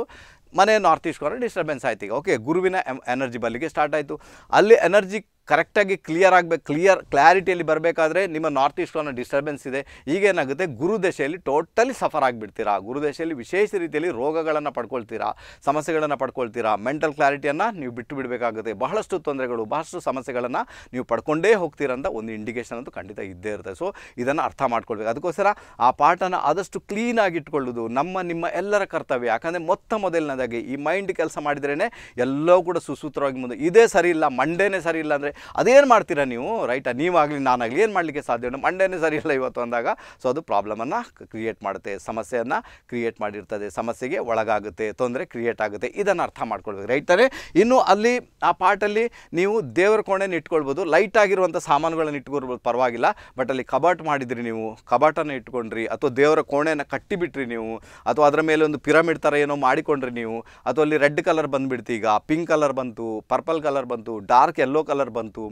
ಮನೆ ನಾರ್ತ್ ಈಸ್ಟ್ ಕಾರ್ನರ್ ಡಿಸ್ಟರ್ಬೆನ್ಸ್ ಆಯ್ತು ಈಗ ಓಕೆ ಗುರುವಿನ ಎನರ್ಜಿ ಬಲ್ಲಿಗೆ ಸ್ಟಾರ್ಟ್ ಆಯಿತು ಅಲ್ಲಿ ಎನರ್ಜಿ ಕರೆಕ್ಟಾಗಿ ಕ್ಲಿಯರ್ ಆಗಬೇಕು ಕ್ಲಿಯರ್ ಕ್ಲಾರಿಟಿಯಲ್ಲಿ ಬರಬೇಕಾದ್ರೆ ನಿಮ್ಮ ನಾರ್ತ್ ಈಸ್ಟ್ ಡಿಸ್ಟರ್ಬೆನ್ಸ್ ಇದೆ ಈಗೇನಾಗುತ್ತೆ ಗುರುದಶೆಯಲ್ಲಿ ಟೋಟಲಿ ಸಫರ್ ಆಗಿಬಿಡ್ತೀರಾ ಗುರುದಶೆಯಲ್ಲಿ ವಿಶೇಷ ರೀತಿಯಲ್ಲಿ ರೋಗಗಳನ್ನು ಪಡ್ಕೊಳ್ತೀರಾ ಸಮಸ್ಯೆಗಳನ್ನು ಪಡ್ಕೊಳ್ತೀರಾ ಮೆಂಟಲ್ ಕ್ಲಾರಿಟಿಯನ್ನು ನೀವು ಬಿಟ್ಟು ಬಿಡಬೇಕಾಗುತ್ತೆ ಬಹಳಷ್ಟು ತೊಂದರೆಗಳು ಬಹಳಷ್ಟು ಸಮಸ್ಯೆಗಳನ್ನು ನೀವು ಪಡ್ಕೊಂಡೇ ಹೋಗ್ತೀರಂತ ಒಂದು ಇಂಡಿಕೇಷನ್ ಅಂತೂ ಖಂಡಿತ ಇದ್ದೇ ಇರುತ್ತೆ ಸೊ ಇದನ್ನು ಅರ್ಥ ಮಾಡ್ಕೊಳ್ಬೇಕು ಅದಕ್ಕೋಸ್ಕರ ಆ ಪಾಠನ ಆದಷ್ಟು ಕ್ಲೀನಾಗಿಟ್ಕೊಳ್ಳೋದು ನಮ್ಮ ನಿಮ್ಮ ಎಲ್ಲರ ಕರ್ತವ್ಯ ಯಾಕಂದರೆ ಮೊತ್ತ ಮೊದಲನೇದಾಗಿ ಈ ಮೈಂಡ್ ಕೆಲಸ ಮಾಡಿದ್ರೇ ಎಲ್ಲವೂ ಕೂಡ ಸುಸೂತ್ರವಾಗಿ ಮುಂದೆ ಇದೇ ಸರಿ ಇಲ್ಲ ಮಂಡೇನೇ ಸರಿ ಇಲ್ಲ ಅಂದರೆ ಅದೇನು ಮಾಡ್ತೀರಾ ನೀವು ರೈಟಾ ನೀವಾಗಲಿ ನಾನಾಗಲಿ ಏನು ಮಾಡಲಿಕ್ಕೆ ಸಾಧ್ಯ ನಮ್ಮ ಮಂಡೇನೇ ಸರಿ ಇಲ್ಲ ಇವತ್ತು ಅಂದಾಗ ಸೊ ಅದು ಪ್ರಾಬ್ಲಮನ್ನು ಕ್ರಿಯೇಟ್ ಮಾಡುತ್ತೆ ಸಮಸ್ಯೆಯನ್ನು ಕ್ರಿಯೇಟ್ ಮಾಡಿರ್ತದೆ ಸಮಸ್ಯೆಗೆ ಒಳಗಾಗುತ್ತೆ ತೊಂದರೆ ಕ್ರಿಯೇಟ್ ಆಗುತ್ತೆ ಇದನ್ನು ಅರ್ಥ ಮಾಡ್ಕೊಳ್ಬೇಕು ರೈತರೇ ಇನ್ನು ಅಲ್ಲಿ ಆ ಪಾಟಲ್ಲಿ ನೀವು ದೇವರ ಕೋಣೆನ ಇಟ್ಕೊಳ್ಬೋದು ಲೈಟ್ ಆಗಿರುವಂಥ ಸಾಮಾನುಗಳನ್ನು ಇಟ್ಕೊಳ್ಬೋದು ಪರವಾಗಿಲ್ಲ ಬಟ್ ಅಲ್ಲಿ ಕಬಾಟ್ ಮಾಡಿದ್ರಿ ನೀವು ಕಬಾಟನ್ನು ಇಟ್ಕೊಂಡ್ರಿ ಅಥವಾ ದೇವರ ಕೋಣೆಯನ್ನು ಕಟ್ಟಿಬಿಟ್ರಿ ನೀವು ಅಥವಾ ಅದರ ಮೇಲೆ ಒಂದು ಪಿರಮಿಡ್ ಥರ ಏನೋ ಮಾಡಿಕೊಂಡ್ರಿ ನೀವು ಅಥವಾ ಅಲ್ಲಿ ರೆಡ್ ಕಲರ್ ಬಂದುಬಿಡ್ತೀಗ ಈಗ ಪಿಂಕ್ ಕಲರ್ ಬಂತು ಪರ್ಪಲ್ ಕಲರ್ ಬಂತು ಡಾರ್ಕ್ ಯೆಲ್ಲೋ ಕಲರ್ ಬಂತು ಬಂತು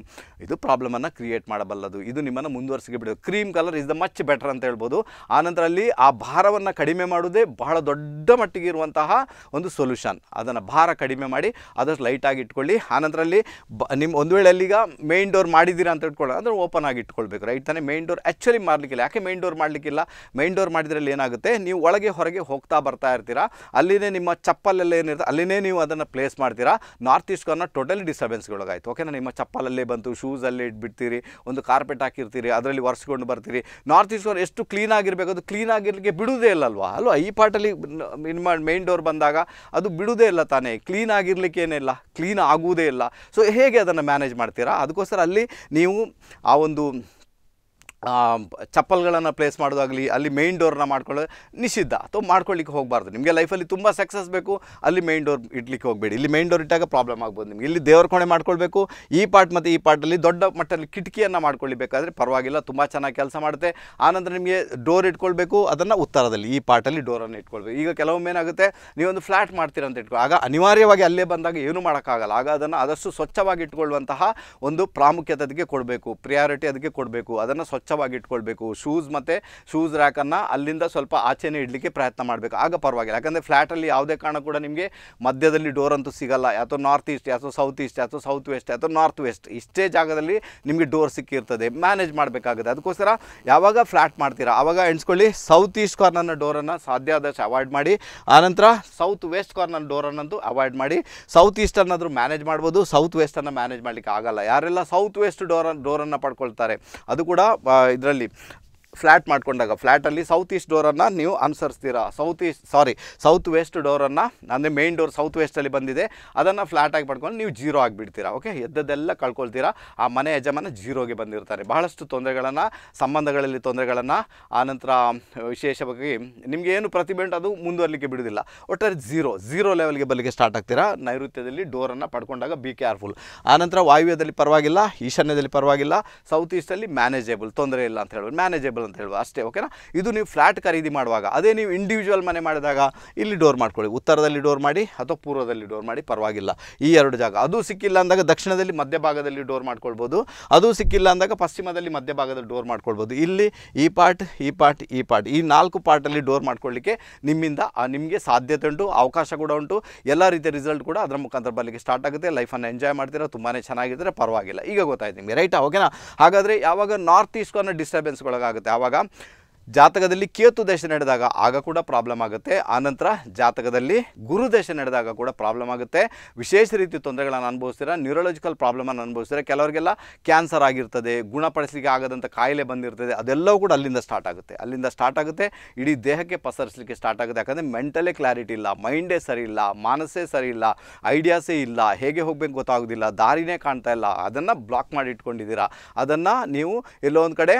ಇದು ಪ್ರಾಬ್ಲಮನ್ನು ಕ್ರಿಯೇಟ್ ಮಾಡಬಲ್ಲದು ಇದು ನಿಮ್ಮನ್ನು ಮುಂದುವರಿಸಿಗೆ ಬಿಡೋದು cream colour is the much better ಅಂತ ಹೇಳ್ಬೋದು ಆನಂತರ ಅಲ್ಲಿ ಆ ಭಾರವನ್ನು ಕಡಿಮೆ ಮಾಡೋದೇ ಬಹಳ ದೊಡ್ಡ ಮಟ್ಟಿಗೆ ಇರುವಂತಹ ಒಂದು ಸೊಲ್ಯೂಷನ್ ಅದನ್ನು ಭಾರ ಕಡಿಮೆ ಮಾಡಿ ಆದಷ್ಟು ಲೈಟಾಗಿ ಇಟ್ಕೊಳ್ಳಿ ಆನಂತರ ಅಲ್ಲಿ ಬ ನಿಮ್ಮ ಒಂದು ವೇಳೆ ಅಲ್ಲಿಗ ಮೇನ್ ಡೋರ್ ಮಾಡಿದ್ದೀರಾ ಅಂತ ಇಟ್ಕೊಳ್ಳಿ ಅಂದರೆ ಓಪನ್ ಆಗಿ ಇಟ್ಕೊಳ್ಬೇಕು ರೈಟ್ ತಾನೇ ಮೇನ್ ಡೋರ್ ಆ್ಯಕ್ಚುಲಿ ಮಾಡಲಿಕ್ಕಿಲ್ಲ ಯಾಕೆ ಮೇನ್ ಡೋರ್ ಮಾಡಲಿಕ್ಕಿಲ್ಲ ಮೇನ್ ಡೋರ್ ಮಾಡಿದ್ರಲ್ಲಿ ಏನಾಗುತ್ತೆ ನೀವು ಒಳಗೆ ಹೊರಗೆ ಹೋಗ್ತಾ ಬರ್ತಾ ಇರ್ತೀರಾ ಅಲ್ಲಿನೇ ನಿಮ್ಮ ಚಪ್ಪಲ್ಲೆಲ್ಲ ಏನಿರುತ್ತೆ ಅಲ್ಲಿನೇ ನೀವು ಅದನ್ನು ಪ್ಲೇಸ್ ಮಾಡ್ತೀರಾ ನಾರ್ತ್ ಈಸ್ಟ್ ಕಾರ್ನರ್ ಟೋಟಲಿ ಡಿಸ್ಟರ್ಬೆನ್ಸ್ಗೊಳಗಾಯಿತು ಓಕೆನಾ ನಿಮ್ಮ ಚಪ್ಪಲ್ ಚಪ್ಪಲಲ್ಲೇ ಬಂತು ಶೂಸಲ್ಲೇ ಇಟ್ಬಿಡ್ತೀರಿ ಒಂದು ಕಾರ್ಪೆಟ್ ಹಾಕಿರ್ತೀರಿ ಅದರಲ್ಲಿ ಒರೆಸ್ಕೊಂಡು ಬರ್ತೀರಿ ನಾರ್ತ್ ಈಸ್ಟ್ ಡೋರ್ ಎಷ್ಟು ಕ್ಲೀನ್ ಆಗಿರಬೇಕು ಅದು ಕ್ಲೀನ್ ಆಗಿರಲಿಕ್ಕೆ ಬಿಡುವುದೇ ಇಲ್ಲಲ್ವಾ ಅಲ್ವಾ ಈ ಪಾಟಲ್ಲಿ ನಿಮ್ಮ ಮೇನ್ ಡೋರ್ ಬಂದಾಗ ಅದು ಬಿಡುವುದೇ ಇಲ್ಲ ತಾನೇ ಕ್ಲೀನ್ ಆಗಿರಲಿಕ್ಕೆ ಏನಿಲ್ಲ ಕ್ಲೀನ್ ಆಗುವುದೇ ಇಲ್ಲ ಸೊ ಹೇಗೆ ಅದನ್ನು ಮ್ಯಾನೇಜ್ ಮಾಡ್ತೀರಾ ಅದಕ್ಕೋಸ್ಕರ ಅಲ್ಲಿ ನೀವು ಆ ಒಂದು ಚಪ್ಪಲ್ಗಳನ್ನು ಪ್ಲೇಸ್ ಮಾಡೋದಾಗಲಿ ಅಲ್ಲಿ ಮೇಯ್ನ್ ಡೋರ್ನ ಮಾಡ್ಕೊಳ್ಳೋದು ನಿಷಿದ್ಧ ಅಥವಾ ಮಾಡ್ಕೊಳ್ಳಿಕ್ಕೆ ಹೋಗಬಾರ್ದು ನಿಮಗೆ ಲೈಫಲ್ಲಿ ತುಂಬ ಸಕ್ಸಸ್ ಬೇಕು ಅಲ್ಲಿ ಮೇಯ್ನ್ ಡೋರ್ ಇಡ್ಲಿಕ್ಕೆ ಹೋಗಬೇಡಿ ಇಲ್ಲಿ ಮೇಯ್ನ್ ಡೋರ್ ಇಟ್ಟಾಗ ಪ್ರಾಬ್ಲಮ್ ಆಗ್ಬೋದು ನಿಮಗೆ ಇಲ್ಲಿ ದೇವ್ರ ಕೋಣೆ ಮಾಡ್ಕೊಳ್ಬೇಕು ಈ ಪಾರ್ಟ್ ಮತ್ತು ಈ ಪಾರ್ಟಲ್ಲಿ ದೊಡ್ಡ ಮಟ್ಟದಲ್ಲಿ ಕಿಟಕಿಯನ್ನು ಮಾಡ್ಕೊಳ್ಳಿ ಬೇಕಾದರೆ ಪರವಾಗಿಲ್ಲ ತುಂಬ ಚೆನ್ನಾಗಿ ಕೆಲಸ ಮಾಡುತ್ತೆ ಆನಂತರ ನಿಮಗೆ ಡೋರ್ ಇಟ್ಕೊಳ್ಬೇಕು ಅದನ್ನು ಉತ್ತರದಲ್ಲಿ ಈ ಪಾರ್ಟಲ್ಲಿ ಡೋರನ್ನು ಇಟ್ಕೊಳ್ಬೇಕು ಈಗ ಕೆಲವೊಮ್ಮೆ ಏನಾಗುತ್ತೆ ನೀವೊಂದು ಫ್ಲ್ಯಾಟ್ ಮಾಡ್ತೀರ ಅಂತ ಇಟ್ಕೊಳ್ಳಿ ಆಗ ಅನಿವಾರ್ಯವಾಗಿ ಅಲ್ಲೇ ಬಂದಾಗ ಏನೂ ಮಾಡೋಕ್ಕಾಗಲ್ಲ ಆಗ ಅದನ್ನು ಆದಷ್ಟು ಸ್ವಚ್ಛವಾಗಿ ಇಟ್ಕೊಳ್ಳುವಂತಹ ಒಂದು ಪ್ರಾಮುಖ್ಯತೆ ಅದಕ್ಕೆ ಕೊಡಬೇಕು ಪ್ರಿಯಾರಿಟಿ ಅದಕ್ಕೆ ಕೊಡಬೇಕು ಅದನ್ನು ಸ್ವಚ್ಛ ಸ್ವಚ್ಛವಾಗಿ ಇಟ್ಕೊಳ್ಬೇಕು ಶೂಸ್ ಮತ್ತು ಶೂಸ್ ರ್ಯಾಕನ್ನು ಅಲ್ಲಿಂದ ಸ್ವಲ್ಪ ಆಚೆನೇ ಇಡಲಿಕ್ಕೆ ಪ್ರಯತ್ನ ಮಾಡಬೇಕು ಆಗ ಪರವಾಗಿಲ್ಲ ಯಾಕಂದರೆ ಫ್ಲ್ಯಾಟಲ್ಲಿ ಯಾವುದೇ ಕಾರಣ ಕೂಡ ನಿಮಗೆ ಮಧ್ಯದಲ್ಲಿ ಡೋರ್ ಅಂತೂ ಸಿಗಲ್ಲ ಅಥವಾ ನಾರ್ತ್ ಈಸ್ಟ್ ಅಥವಾ ಸೌತ್ ಈಸ್ಟ್ ಅಥವಾ ಸೌತ್ ವೆಸ್ಟ್ ಅಥವಾ ನಾರ್ತ್ ವೆಸ್ಟ್ ಇಷ್ಟೇ ಜಾಗದಲ್ಲಿ ನಿಮಗೆ ಡೋರ್ ಸಿಕ್ಕಿರ್ತದೆ ಮ್ಯಾನೇಜ್ ಮಾಡಬೇಕಾಗುತ್ತೆ ಅದಕ್ಕೋಸ್ಕರ ಯಾವಾಗ ಫ್ಲ್ಯಾಟ್ ಮಾಡ್ತೀರಾ ಆವಾಗ ಎಣಿಸ್ಕೊಳ್ಳಿ ಸೌತ್ ಈಸ್ಟ್ ಕಾರ್ನರ್ನ ಡೋರನ್ನು ಸಾಧ್ಯ ಆದಷ್ಟು ಅವಾಯ್ಡ್ ಮಾಡಿ ಆನಂತರ ಸೌತ್ ವೆಸ್ಟ್ ಕಾರ್ನರ್ ಡೋರನ್ನಂತೂ ಅವಾಯ್ಡ್ ಮಾಡಿ ಸೌತ್ ಈಸ್ಟನ್ನಾದರೂ ಮ್ಯಾನೇಜ್ ಮಾಡ್ಬೋದು ಸೌತ್ ವೆಸ್ಟನ್ನು ಮ್ಯಾನೇಜ್ ಮಾಡಲಿಕ್ಕೆ ಆಗಲ್ಲ ಯಾರೆಲ್ಲ ಸೌತ್ ವೆಸ್ಟ್ ಡೋರ ಡೋರನ್ನು ಪಡ್ಕೊಳ್ತಾರೆ ಅದು ಕೂಡ ಇದರಲ್ಲಿ ಫ್ಲ್ಯಾಟ್ ಮಾಡ್ಕೊಂಡಾಗ ಫ್ಲ್ಯಾಟಲ್ಲಿ ಸೌತ್ ಈಸ್ಟ್ ಡೋರನ್ನು ನೀವು ಅನುಸರಿಸ್ತೀರಾ south east sorry south west ಡೋರನ್ನು ಅಂದರೆ ಮೇನ್ ಡೋರ್ ಸೌತ್ ವೆಸ್ಟಲ್ಲಿ ಬಂದಿದೆ ಅದನ್ನು ಫ್ಲ್ಯಾಟಾಗಿ ಪಡ್ಕೊಂಡು ನೀವು ಜೀರೋ ಆಗಿಬಿಡ್ತೀರಾ ಓಕೆ ಎದ್ದದೆಲ್ಲ ಕಳ್ಕೊಳ್ತೀರಾ ಆ ಮನೆ ಯಜಮಾನ ಜೀರೋಗೆ ಬಂದಿರ್ತಾರೆ ಬಹಳಷ್ಟು ತೊಂದರೆಗಳನ್ನು ಸಂಬಂಧಗಳಲ್ಲಿ ತೊಂದರೆಗಳನ್ನು ಆನಂತರ ವಿಶೇಷವಾಗಿ ನಿಮಗೆ ಏನು ಪ್ರತಿಭೆಂಟ್ ಅದು ಮುಂದುವರಲಿಕ್ಕೆ ಬಿಡೋದಿಲ್ಲ ಒಟ್ಟಾರೆ ಜೀರೋ ಜೀರೋ ಲೆವೆಲ್ಗೆ ಬಲಿಗೆ ಸ್ಟಾರ್ಟ್ ಆಗ್ತೀರಾ ನೈಋತ್ಯದಲ್ಲಿ ಡೋರನ್ನು ಪಡ್ಕೊಂಡಾಗ ಬಿ ಕೇರ್ಫುಲ್ ಆನಂತರ ವಾಯುವ್ಯದಲ್ಲಿ ಪರವಾಗಿಲ್ಲ ಈಶಾನ್ಯದಲ್ಲಿ ಪರವಾಗಿಲ್ಲ ಸೌತ್ ಈಸ್ಟಲ್ಲಿ ಮ್ಯಾನೇಜೇಬಲ್ ತೊಂದರೆ ಇಲ್ಲ ಅಂತ ಹೇಳ್ಬೋದು ಮ್ಯಾನೇಜೇಬಲ್ ಅಂತ ಹೇಳುವ ಅಷ್ಟೇ ಓಕೆನಾ ಇದು ನೀವು ಫ್ಲಾಟ್ ಖರೀದಿ ಮಾಡುವಾಗ ಅದೇ ನೀವು ಇಂಡಿವಿಜುವಲ್ ಮನೆ ಮಾಡಿದಾಗ ಇಲ್ಲಿ ಡೋರ್ ಮಾಡ್ಕೊಳ್ಳಿ ಉತ್ತರದಲ್ಲಿ ಡೋರ್ ಮಾಡಿ ಅಥವಾ ಪೂರ್ವದಲ್ಲಿ ಡೋರ್ ಮಾಡಿ ಪರವಾಗಿಲ್ಲ ಈ ಎರಡು ಜಾಗ ಅದು ಸಿಕ್ಕಿಲ್ಲ ಅಂದಾಗ ದಕ್ಷಿಣದಲ್ಲಿ ಮಧ್ಯಭಾಗದಲ್ಲಿ ಡೋರ್ ಮಾಡ್ಕೊಳ್ಬೋದು ಅದು ಸಿಕ್ಕಿಲ್ಲ ಅಂದಾಗ ಪಶ್ಚಿಮದಲ್ಲಿ ಮಧ್ಯಭಾಗದಲ್ಲಿ ಡೋರ್ ಮಾಡ್ಕೊಳ್ಬೋದು ಇಲ್ಲಿ ಈ ಪಾರ್ಟ್ ಈ ಪಾರ್ಟ್ ಈ ಪಾರ್ಟ್ ಈ ನಾಲ್ಕು ಪಾರ್ಟಲ್ಲಿ ಡೋರ್ ಮಾಡ್ಕೊಳ್ಳಿಕ್ಕೆ ನಿಮ್ಮಿಂದ ನಿಮಗೆ ಸಾಧ್ಯತೆ ಉಂಟು ಅವಕಾಶ ಕೂಡ ಉಂಟು ಎಲ್ಲ ರೀತಿಯ ರಿಸಲ್ಟ್ ಕೂಡ ಅದರ ಮುಖಾಂತರ ಬರಲಿಕ್ಕೆ ಸ್ಟಾರ್ಟ್ ಆಗುತ್ತೆ ಲೈಫನ್ನು ಎಂಜಾಯ್ ಮಾಡ್ತೀರಾ ತುಂಬಾ ಚೆನ್ನಾಗಿದ್ದರೆ ಪರವಾಗಿಲ್ಲ ಈಗ ಗೊತ್ತಾಯ್ತು ನಿಮಗೆ ರೈಟಾ ಓಕೆನಾ ಹಾಗಾದರೆ ಯಾವಾಗ ನಾರ್ತ್ ಈಸ್ಟ್ ಕಾರ್ನರ್ ಡಿಸ್ಟರ್ಬೆನ್ಸ್ಗಳಾಗುತ್ತೆ ಆಗುತ್ತೆ ಆವಾಗ ಜಾತಕದಲ್ಲಿ ಕೇತು ದೇಶ ನಡೆದಾಗ ಆಗ ಕೂಡ ಪ್ರಾಬ್ಲಮ್ ಆಗುತ್ತೆ ಆನಂತರ ಜಾತಕದಲ್ಲಿ ಗುರು ದೇಶ ನಡೆದಾಗ ಕೂಡ ಪ್ರಾಬ್ಲಮ್ ಆಗುತ್ತೆ ವಿಶೇಷ ರೀತಿ ತೊಂದರೆಗಳನ್ನು ಅನುಭವಿಸ್ತೀರಾ ನ್ಯೂರಾಲಜಿಕಲ್ ಪ್ರಾಬ್ಲಮನ್ನು ಅನುಭವಿಸ್ತೀರ ಕೆಲವರಿಗೆಲ್ಲ ಕ್ಯಾನ್ಸರ್ ಆಗಿರ್ತದೆ ಗುಣಪಡಿಸಲಿಕ್ಕೆ ಆಗದಂಥ ಕಾಯಿಲೆ ಬಂದಿರ್ತದೆ ಅದೆಲ್ಲವೂ ಕೂಡ ಅಲ್ಲಿಂದ ಸ್ಟಾರ್ಟ್ ಆಗುತ್ತೆ ಅಲ್ಲಿಂದ ಸ್ಟಾರ್ಟ್ ಆಗುತ್ತೆ ಇಡೀ ದೇಹಕ್ಕೆ ಪಸರಿಸಲಿಕ್ಕೆ ಸ್ಟಾರ್ಟ್ ಆಗುತ್ತೆ ಯಾಕಂದರೆ ಮೆಂಟಲೇ ಕ್ಲಾರಿಟಿ ಇಲ್ಲ ಮೈಂಡೇ ಸರಿ ಇಲ್ಲ ಮಾನಸೇ ಸರಿ ಇಲ್ಲ ಐಡಿಯಾಸೇ ಇಲ್ಲ ಹೇಗೆ ಹೋಗಬೇಕು ಗೊತ್ತಾಗೋದಿಲ್ಲ ದಾರಿನೇ ಕಾಣ್ತಾ ಇಲ್ಲ ಅದನ್ನು ಬ್ಲಾಕ್ ಮಾಡಿ ಇಟ್ಕೊಂಡಿದ್ದೀರಾ ಅದನ್ನು ನೀವು ಎಲ್ಲೋ ಒಂದು ಕಡೆ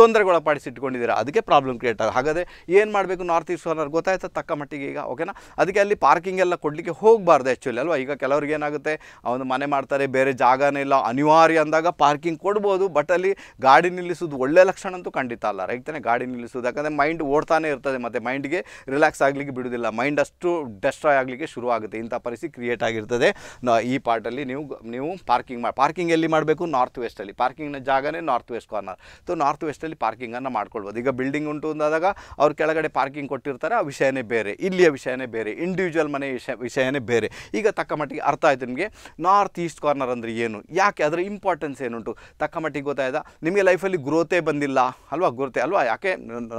ತೊಂದರೆಗೊಳಪಡಿಸಿಟ್ಕೊಂಡಿದ್ದೀರಾ ಅದಕ್ಕೆ ಪ್ರಾಬ್ಲಮ್ ಕ್ರಿಯೇಟ್ ಆಗ ಹಾಗಾದರೆ ಏನು ಮಾಡಬೇಕು ನಾರ್ತ್ ಈಸ್ಟ್ ಕಾರ್ನರ್ ಗೊತ್ತಾಯ್ತಾ ತಕ್ಕ ಮಟ್ಟಿಗೆ ಈಗ ಓಕೆನಾ ಅದಕ್ಕೆ ಅಲ್ಲಿ ಪಾರ್ಕಿಂಗ್ ಎಲ್ಲ ಕೊಡಲಿಕ್ಕೆ ಹೋಗಬಾರ್ದು ಆ್ಯಕ್ಚುಲಿ ಅಲ್ವಾ ಈಗ ಕೆಲವ್ರಿಗೆ ಏನಾಗುತ್ತೆ ಅವನು ಮನೆ ಮಾಡ್ತಾರೆ ಬೇರೆ ಜಾಗನೇ ಇಲ್ಲ ಅನಿವಾರ್ಯ ಅಂದಾಗ ಪಾರ್ಕಿಂಗ್ ಕೊಡ್ಬೋದು ಬಟ್ ಅಲ್ಲಿ ಗಾಡಿ ನಿಲ್ಲಿಸೋದು ಒಳ್ಳೆ ಲಕ್ಷಣ ಅಂತೂ ಖಂಡಿತ ಅಲ್ಲ ರೈತನೇ ಗಾಡಿ ನಿಲ್ಲಿಸೋದು ಯಾಕಂದರೆ ಮೈಂಡ್ ಓಡ್ತಾನೆ ಇರ್ತದೆ ಮತ್ತು ಮೈಂಡ್ಗೆ ರಿಲ್ಯಾಕ್ಸ್ ಆಗಲಿಕ್ಕೆ ಬಿಡೋದಿಲ್ಲ ಮೈಂಡ್ ಅಷ್ಟು ಡೆಸ್ಟ್ರಾಯ್ ಆಗಲಿಕ್ಕೆ ಶುರು ಆಗುತ್ತೆ ಇಂಥ ಪರಿಸ್ಥಿತಿ ಕ್ರಿಯೇಟ್ ಆಗಿರ್ತದೆ ಈ ಪಾರ್ಟಲ್ಲಿ ನೀವು ನೀವು ಪಾರ್ಕಿಂಗ್ ಮಾಡಿ ಪಾರ್ಕಿಂಗ್ ಎಲ್ಲಿ ಮಾಡಬೇಕು ನಾರ್ತ್ ವೆಸ್ಟಲ್ಲಿ ಪಾರ್ಕಿಂಗ್ನ ಜಾಗನೇ north west corner so north west ಕಾಸ್ಟಲ್ಲಿ ಪಾರ್ಕಿಂಗನ್ನು ಮಾಡ್ಕೊಳ್ಬೋದು ಈಗ ಬಿಲ್ಡಿಂಗ್ ಉಂಟು ಅಂದಾಗ ಅವ್ರ ಕೆಳಗಡೆ ಪಾರ್ಕಿಂಗ್ ಕೊಟ್ಟಿರ್ತಾರೆ ಆ ವಿಷಯನೇ ಬೇರೆ ಇಲ್ಲಿಯ ವಿಷಯನೇ ಬೇರೆ ಇಂಡಿವಿಜುವಲ್ ಮನೆ ವಿಷಯ ವಿಷಯನೇ ಬೇರೆ ಈಗ ತಕ್ಕ ಮಟ್ಟಿಗೆ ಅರ್ಥ ಆಯಿತು ನಿಮಗೆ ನಾರ್ತ್ ಈಸ್ಟ್ ಕಾರ್ನರ್ ಅಂದರೆ ಏನು ಯಾಕೆ ಅದರ ಇಂಪಾರ್ಟೆನ್ಸ್ ಏನುಂಟು ತಕ್ಕ ಮಟ್ಟಿಗೆ ಗೊತ್ತಾಯ್ತಾ ನಿಮಗೆ ಲೈಫಲ್ಲಿ ಗ್ರೋತೇ ಬಂದಿಲ್ಲ ಅಲ್ವಾ ಗುರುತೆ ಅಲ್ವಾ ಯಾಕೆ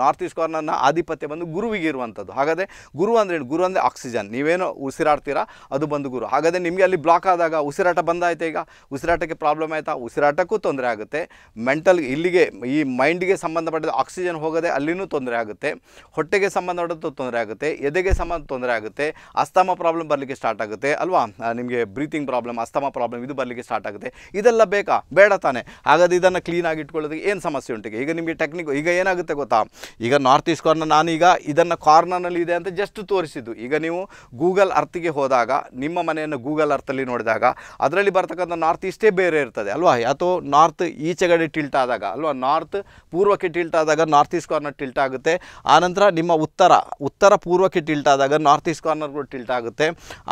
ನಾರ್ತ್ ಈಸ್ಟ್ ಕಾರ್ನರ್ನ ಆಧಿಪತ್ಯ ಬಂದು ಗುರುವಿಗೆ ಇರುವಂಥದ್ದು ಹಾಗಾದರೆ ಗುರು ಅಂದರೆ ಗುರು ಅಂದರೆ ಆಕ್ಸಿಜನ್ ನೀವೇನು ಉಸಿರಾಡ್ತೀರಾ ಅದು ಬಂದು ಗುರು ಹಾಗಾದರೆ ನಿಮಗೆ ಅಲ್ಲಿ ಬ್ಲಾಕ್ ಆದಾಗ ಉಸಿರಾಟ ಬಂದಾಯ್ತು ಈಗ ಉಸಿರಾಟಕ್ಕೆ ಪ್ರಾಬ್ಲಮ್ ಆಯಿತಾ ಉಸಿರಾಟಕ್ಕೂ ತೊಂದರೆ ಆಗುತ್ತೆ ಮೆಂಟಲ್ ಇಲ್ಲಿಗೆ ಈ ಮೈಂಡ್ ಮೈಂಡ್ಗೆ ಸಂಬಂಧಪಟ್ಟ ಆಕ್ಸಿಜನ್ ಹೋಗದೆ ಅಲ್ಲಿನೂ ತೊಂದರೆ ಆಗುತ್ತೆ ಹೊಟ್ಟೆಗೆ ಸಂಬಂಧಪಟ್ಟದ್ದು ತೊಂದರೆ ಆಗುತ್ತೆ ಎದೆಗೆ ಸಂಬಂಧ ತೊಂದರೆ ಆಗುತ್ತೆ ಅಸ್ತಮ ಪ್ರಾಬ್ಲಮ್ ಬರಲಿಕ್ಕೆ ಸ್ಟಾರ್ಟ್ ಆಗುತ್ತೆ ಅಲ್ವಾ ನಿಮಗೆ ಬ್ರೀತಿಂಗ್ ಪ್ರಾಬ್ಲಮ್ ಅಸ್ತಮ ಪ್ರಾಬ್ಲಮ್ ಇದು ಬರಲಿಕ್ಕೆ ಸ್ಟಾರ್ಟ್ ಆಗುತ್ತೆ ಇದೆಲ್ಲ ಬೇಕಾ ಬೇಡ ತಾನೆ ಹಾಗಾದ್ರೆ ಇದನ್ನು ಕ್ಲೀನಾಗಿ ಇಟ್ಕೊಳ್ಳೋದಕ್ಕೆ ಏನು ಸಮಸ್ಯೆ ಉಂಟಿಗೆ ಈಗ ನಿಮಗೆ ಟೆಕ್ನಿಕ್ ಈಗ ಏನಾಗುತ್ತೆ ಗೊತ್ತಾ ಈಗ ನಾರ್ತ್ ಈಸ್ಟ್ ಕಾರ್ನರ್ ನಾನೀಗ ಇದನ್ನು ಕಾರ್ನರ್ನಲ್ಲಿ ಇದೆ ಅಂತ ಜಸ್ಟ್ ತೋರಿಸಿದ್ದು ಈಗ ನೀವು ಗೂಗಲ್ ಅರ್ಥಿಗೆ ಹೋದಾಗ ನಿಮ್ಮ ಮನೆಯನ್ನು ಗೂಗಲ್ ಅರ್ಥಲ್ಲಿ ನೋಡಿದಾಗ ಅದರಲ್ಲಿ ಬರ್ತಕ್ಕಂಥ ನಾರ್ತ್ ಈಸ್ಟೇ ಬೇರೆ ಇರ್ತದೆ ಅಲ್ವಾ ಯಾತೋ ನಾರ್ತ್ ಈಚೆಗಡೆ ಟಿಲ್ಟ್ ಆದಾಗ ಅಲ್ವಾ ನಾರ್ತ್ ಪೂರ್ವಕ್ಕೆ ಟಿಲ್ಟ್ ಆದಾಗ ನಾರ್ತ್ ಈಸ್ಟ್ ಕಾರ್ನರ್ ಟಿಲ್ಟ್ ಆಗುತ್ತೆ ಆನಂತರ ನಿಮ್ಮ ಉತ್ತರ ಉತ್ತರ ಪೂರ್ವಕ್ಕೆ ಟಿಲ್ಟ್ ಆದಾಗ ನಾರ್ತ್ ಈಸ್ಟ್ ಕಾರ್ನರ್ ಟಿಲ್ಟ್ ಆಗುತ್ತೆ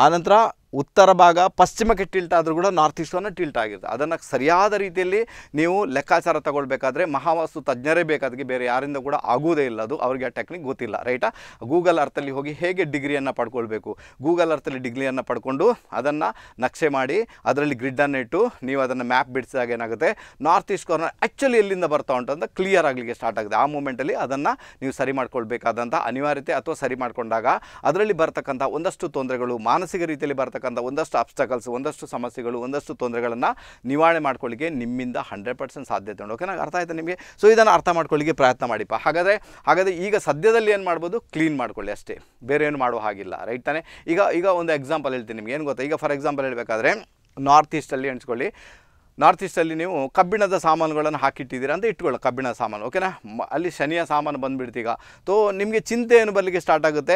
ಆನಂತರ ಉತ್ತರ ಭಾಗ ಪಶ್ಚಿಮಕ್ಕೆ ಟಿಲ್ಟ್ ಆದರೂ ಕೂಡ ನಾರ್ತ್ ಈಸ್ಟನ್ನು ಟಿಲ್ಟ್ ಆಗಿರುತ್ತೆ ಅದನ್ನು ಸರಿಯಾದ ರೀತಿಯಲ್ಲಿ ನೀವು ಲೆಕ್ಕಾಚಾರ ತಗೊಳ್ಬೇಕಾದ್ರೆ ಮಹಾವಾಸ್ತು ತಜ್ಞರೇ ಬೇಕಾದಕ್ಕೆ ಬೇರೆ ಯಾರಿಂದ ಕೂಡ ಆಗುವುದೇ ಇಲ್ಲ ಅದು ಅವರಿಗೆ ಆ ಟೆಕ್ನಿಕ್ ಗೊತ್ತಿಲ್ಲ ರೈಟಾ ಗೂಗಲ್ ಅರ್ಥಲ್ಲಿ ಹೋಗಿ ಹೇಗೆ ಡಿಗ್ರಿಯನ್ನು ಪಡ್ಕೊಳ್ಬೇಕು ಗೂಗಲ್ ಅರ್ಥಲ್ಲಿ ಡಿಗ್ರಿಯನ್ನು ಪಡ್ಕೊಂಡು ಅದನ್ನು ನಕ್ಷೆ ಮಾಡಿ ಅದರಲ್ಲಿ ಗ್ರಿಡ್ಡನ್ನು ಇಟ್ಟು ನೀವು ಅದನ್ನು ಮ್ಯಾಪ್ ಬಿಡಿಸಿದಾಗ ಏನಾಗುತ್ತೆ ನಾರ್ತ್ ಈಸ್ಟ್ ಕಾರ್ನರ್ ಆ್ಯಕ್ಚುಲಿ ಎಲ್ಲಿಂದ ಬರ್ತಾ ಉಂಟು ಅಂತ ಕ್ಲಿಯರ್ ಆಗಲಿಕ್ಕೆ ಸ್ಟಾರ್ಟ್ ಆಗುತ್ತೆ ಆ ಮೂಮೆಂಟಲ್ಲಿ ಅದನ್ನು ನೀವು ಸರಿ ಮಾಡ್ಕೊಳ್ಬೇಕಾದಂಥ ಅನಿವಾರ್ಯತೆ ಅಥವಾ ಸರಿ ಮಾಡಿಕೊಂಡಾಗ ಅದರಲ್ಲಿ ಬರ್ತಕ್ಕಂಥ ಒಂದಷ್ಟು ತೊಂದರೆಗಳು ಮಾನಸಿಕ ರೀತಿಯಲ್ಲಿ ಬರ್ತಕ್ಕಂಥ ಇರತಕ್ಕಂಥ ಒಂದಷ್ಟು ಅಬ್ಸ್ಟಕಲ್ಸ್ ಒಂದಷ್ಟು ಸಮಸ್ಯೆಗಳು ಒಂದಷ್ಟು ತೊಂದರೆಗಳನ್ನು ನಿವಾರಣೆ ಮಾಡ್ಕೊಳ್ಳಿಕ್ಕೆ ನಿಮ್ಮಿಂದ ಹಂಡ್ರೆಡ್ ಪರ್ಸೆಂಟ್ ಸಾಧ್ಯತೆ ಉಂಟು ಓಕೆ ನನಗೆ ಅರ್ಥ ಆಯಿತು ನಿಮಗೆ ಸೊ ಇದನ್ನು ಅರ್ಥ ಮಾಡ್ಕೊಳ್ಳಿಕ್ಕೆ ಪ್ರಯತ್ನ ಮಾಡಿಪ್ಪ ಹಾಗಾದರೆ ಹಾಗಾದರೆ ಈಗ ಸದ್ಯದಲ್ಲಿ ಏನು ಮಾಡ್ಬೋದು ಕ್ಲೀನ್ ಮಾಡ್ಕೊಳ್ಳಿ ಅಷ್ಟೇ ಬೇರೆ ಏನು ಮಾಡೋ ಹಾಗಿಲ್ಲ ರೈಟ್ ತಾನೇ ಈಗ ಈಗ ಒಂದು ಎಕ್ಸಾಂಪಲ್ ಹೇಳ್ತೀನಿ ನಿಮ್ಗೆ ಏನು ಗೊತ್ತಾ ಈಗ ಫಾರ್ ಎಕ್ಸಾಂಪಲ್ ಹೇಳಬೇಕಾದ್ರೆ ನಾರ್ತ್ ಈಸ್ಟಲ್ಲಿ ಎಣಿಸ್ಕೊಳ್ಳಿ ನಾರ್ತ್ ಈಸ್ಟಲ್ಲಿ ನೀವು ಕಬ್ಬಿಣದ ಸಾಮಾನುಗಳನ್ನು ಹಾಕಿಟ್ಟಿದ್ದೀರಾ ಅಂತ ಇಟ್ಕೊಳ್ಳಿ ಕಬ್ಬಿಣ ಸಾಮಾನು ಓಕೆನಾ ಅಲ್ಲಿ ಶನಿಯ ಸಾಮಾನು ಬಂದುಬಿಡ್ತೀಗ ತೋ ನಿಮಗೆ ಚಿಂತೆ ಏನು ಬರಲಿಕ್ಕೆ ಸ್ಟಾರ್ಟ್ ಆಗುತ್ತೆ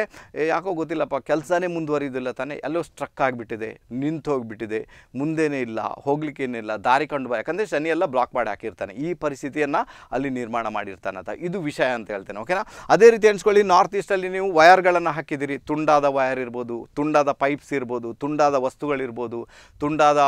ಯಾಕೋ ಗೊತ್ತಿಲ್ಲಪ್ಪ ಕೆಲಸನೇ ಮುಂದುವರಿದಿಲ್ಲ ತಾನೆ ಎಲ್ಲೋ ಸ್ಟ್ರಕ್ ಆಗಿಬಿಟ್ಟಿದೆ ನಿಂತು ಹೋಗಿಬಿಟ್ಟಿದೆ ಮುಂದೇನೇ ಇಲ್ಲ ಹೋಗ್ಲಿಕ್ಕೇನಿಲ್ಲ ದಾರಿ ಕಂಡು ಯಾಕಂದರೆ ಶನಿ ಎಲ್ಲ ಬ್ಲಾಕ್ ಮಾಡಿ ಹಾಕಿರ್ತಾನೆ ಈ ಪರಿಸ್ಥಿತಿಯನ್ನು ಅಲ್ಲಿ ನಿರ್ಮಾಣ ಮಾಡಿರ್ತಾನಂತ ಇದು ವಿಷಯ ಅಂತ ಹೇಳ್ತೇನೆ ಓಕೆನಾ ಅದೇ ರೀತಿ ಅನ್ಸ್ಕೊಳ್ಳಿ ನಾರ್ತ್ ಈಸ್ಟಲ್ಲಿ ನೀವು ವಯರ್ಗಳನ್ನು ಹಾಕಿದ್ದೀರಿ ತುಂಡಾದ ವಯರ್ ಇರ್ಬೋದು ತುಂಡಾದ ಪೈಪ್ಸ್ ಇರ್ಬೋದು ತುಂಡಾದ ವಸ್ತುಗಳಿರ್ಬೋದು ತುಂಡಾದ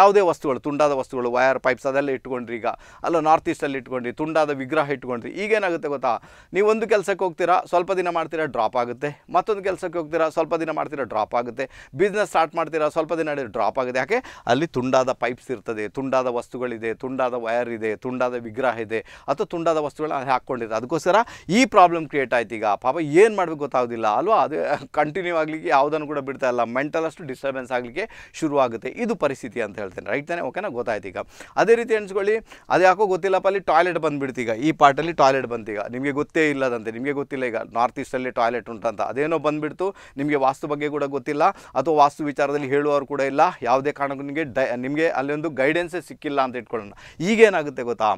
ಯಾವುದೇ ವಸ್ತುಗಳು ತುಂಡಾದ ವಸ್ತುಗಳು ವಯರ್ ಪೈಪ್ಸ್ ಅದೆಲ್ಲ ಇಟ್ಕೊಂಡ್ರಿ ಈಗ ಅಲ್ಲ ನಾರ್ತ್ ಈಸ್ಟಲ್ಲಿ ಇಟ್ಕೊಂಡ್ರಿ ತುಂಡಾದ ವಿಗ್ರಹ ಇಟ್ಕೊಂಡ್ರಿ ಈಗೇನಾಗುತ್ತೆ ಗೊತ್ತಾ ನೀವು ಒಂದು ಕೆಲಸಕ್ಕೆ ಹೋಗ್ತೀರಾ ಸ್ವಲ್ಪ ದಿನ ಮಾಡ್ತೀರಾ ಡ್ರಾಪ್ ಆಗುತ್ತೆ ಮತ್ತೊಂದು ಕೆಲಸಕ್ಕೆ ಹೋಗ್ತೀರಾ ಸ್ವಲ್ಪ ದಿನ ಮಾಡ್ತೀರಾ ಡ್ರಾಪ್ ಆಗುತ್ತೆ ಬಿಸ್ನೆಸ್ ಸ್ಟಾರ್ಟ್ ಮಾಡ್ತೀರಾ ಸ್ವಲ್ಪ ದಿನ ಡ್ರಾಪ್ ಆಗುತ್ತೆ ಯಾಕೆ ಅಲ್ಲಿ ತುಂಡಾದ ಪೈಪ್ಸ್ ಇರ್ತದೆ ತುಂಡಾದ ವಸ್ತುಗಳಿದೆ ತುಂಡಾದ ವಯರ್ ಇದೆ ತುಂಡಾದ ವಿಗ್ರಹ ಇದೆ ಅಥವಾ ತುಂಡಾದ ವಸ್ತುಗಳನ್ನ ಹಾಕ್ಕೊಂಡಿದೆ ಅದಕ್ಕೋಸ್ಕರ ಈ ಪ್ರಾಬ್ಲಮ್ ಕ್ರಿಯೇಟ್ ಆಯ್ತು ಈಗ ಪಾಪ ಏನು ಮಾಡಬೇಕು ಗೊತ್ತಾಗೋದಿಲ್ಲ ಅಲ್ವಾ ಅದು ಕಂಟಿನ್ಯೂ ಆಗಲಿಕ್ಕೆ ಯಾವುದನ್ನು ಕೂಡ ಬಿಡ್ತಾ ಇಲ್ಲ ಮೆಂಟಲ್ ಅಷ್ಟು ಡಿಸ್ಟರ್ಬೆನ್ಸ್ ಆಗಲಿಕ್ಕೆ ಶುರುವಾಗುತ್ತೆ ಇದು ಪರಿಸ್ಥಿತಿ ಅಂತ ಹೇಳ್ತೇನೆ ರೈಟ್ ತಾನೆ ಓಕೆನಾ ಗೊತ್ತಾಯ್ತು ಈಗ ಅದೇ ರೀತಿ ಎಣಿಸ್ಕೊಳ್ಳಿ ಅದು ಯಾಕೋ ಗೊತ್ತಿಲ್ಲಪ್ಪ ಅಲ್ಲಿ ಟಾಯ್ಲೆಟ್ ಬಂದ್ಬಿಡ್ತೀಗ ಈ ಪಾರ್ಟಲ್ಲಿ ಟಾಯ್ಲೆಟ್ ಬಂತೀಗ ನಿಮಗೆ ಗೊತ್ತೇ ಇಲ್ಲದಂತೆ ನಿಮಗೆ ಗೊತ್ತಿಲ್ಲ ಈಗ ನಾರ್ತ್ ಈಸ್ಟಲ್ಲಿ ಟಾಯ್ಲೆಟ್ ಉಂಟಂತ ಅದೇನೋ ಬಂದ್ಬಿಡ್ತು ನಿಮಗೆ ವಾಸ್ತು ಬಗ್ಗೆ ಕೂಡ ಗೊತ್ತಿಲ್ಲ ಅಥವಾ ವಾಸ್ತು ವಿಚಾರದಲ್ಲಿ ಹೇಳುವವರು ಕೂಡ ಇಲ್ಲ ಯಾವುದೇ ಕಾರಣಕ್ಕೂ ನಿಮಗೆ ಡೈ ನಿಮಗೆ ಒಂದು ಗೈಡೆನ್ಸೇ ಸಿಕ್ಕಿಲ್ಲ ಅಂತ ಇಟ್ಕೊಳ್ಳೋಣ ಈಗೇನಾಗುತ್ತೆ ಗೊತ್ತಾ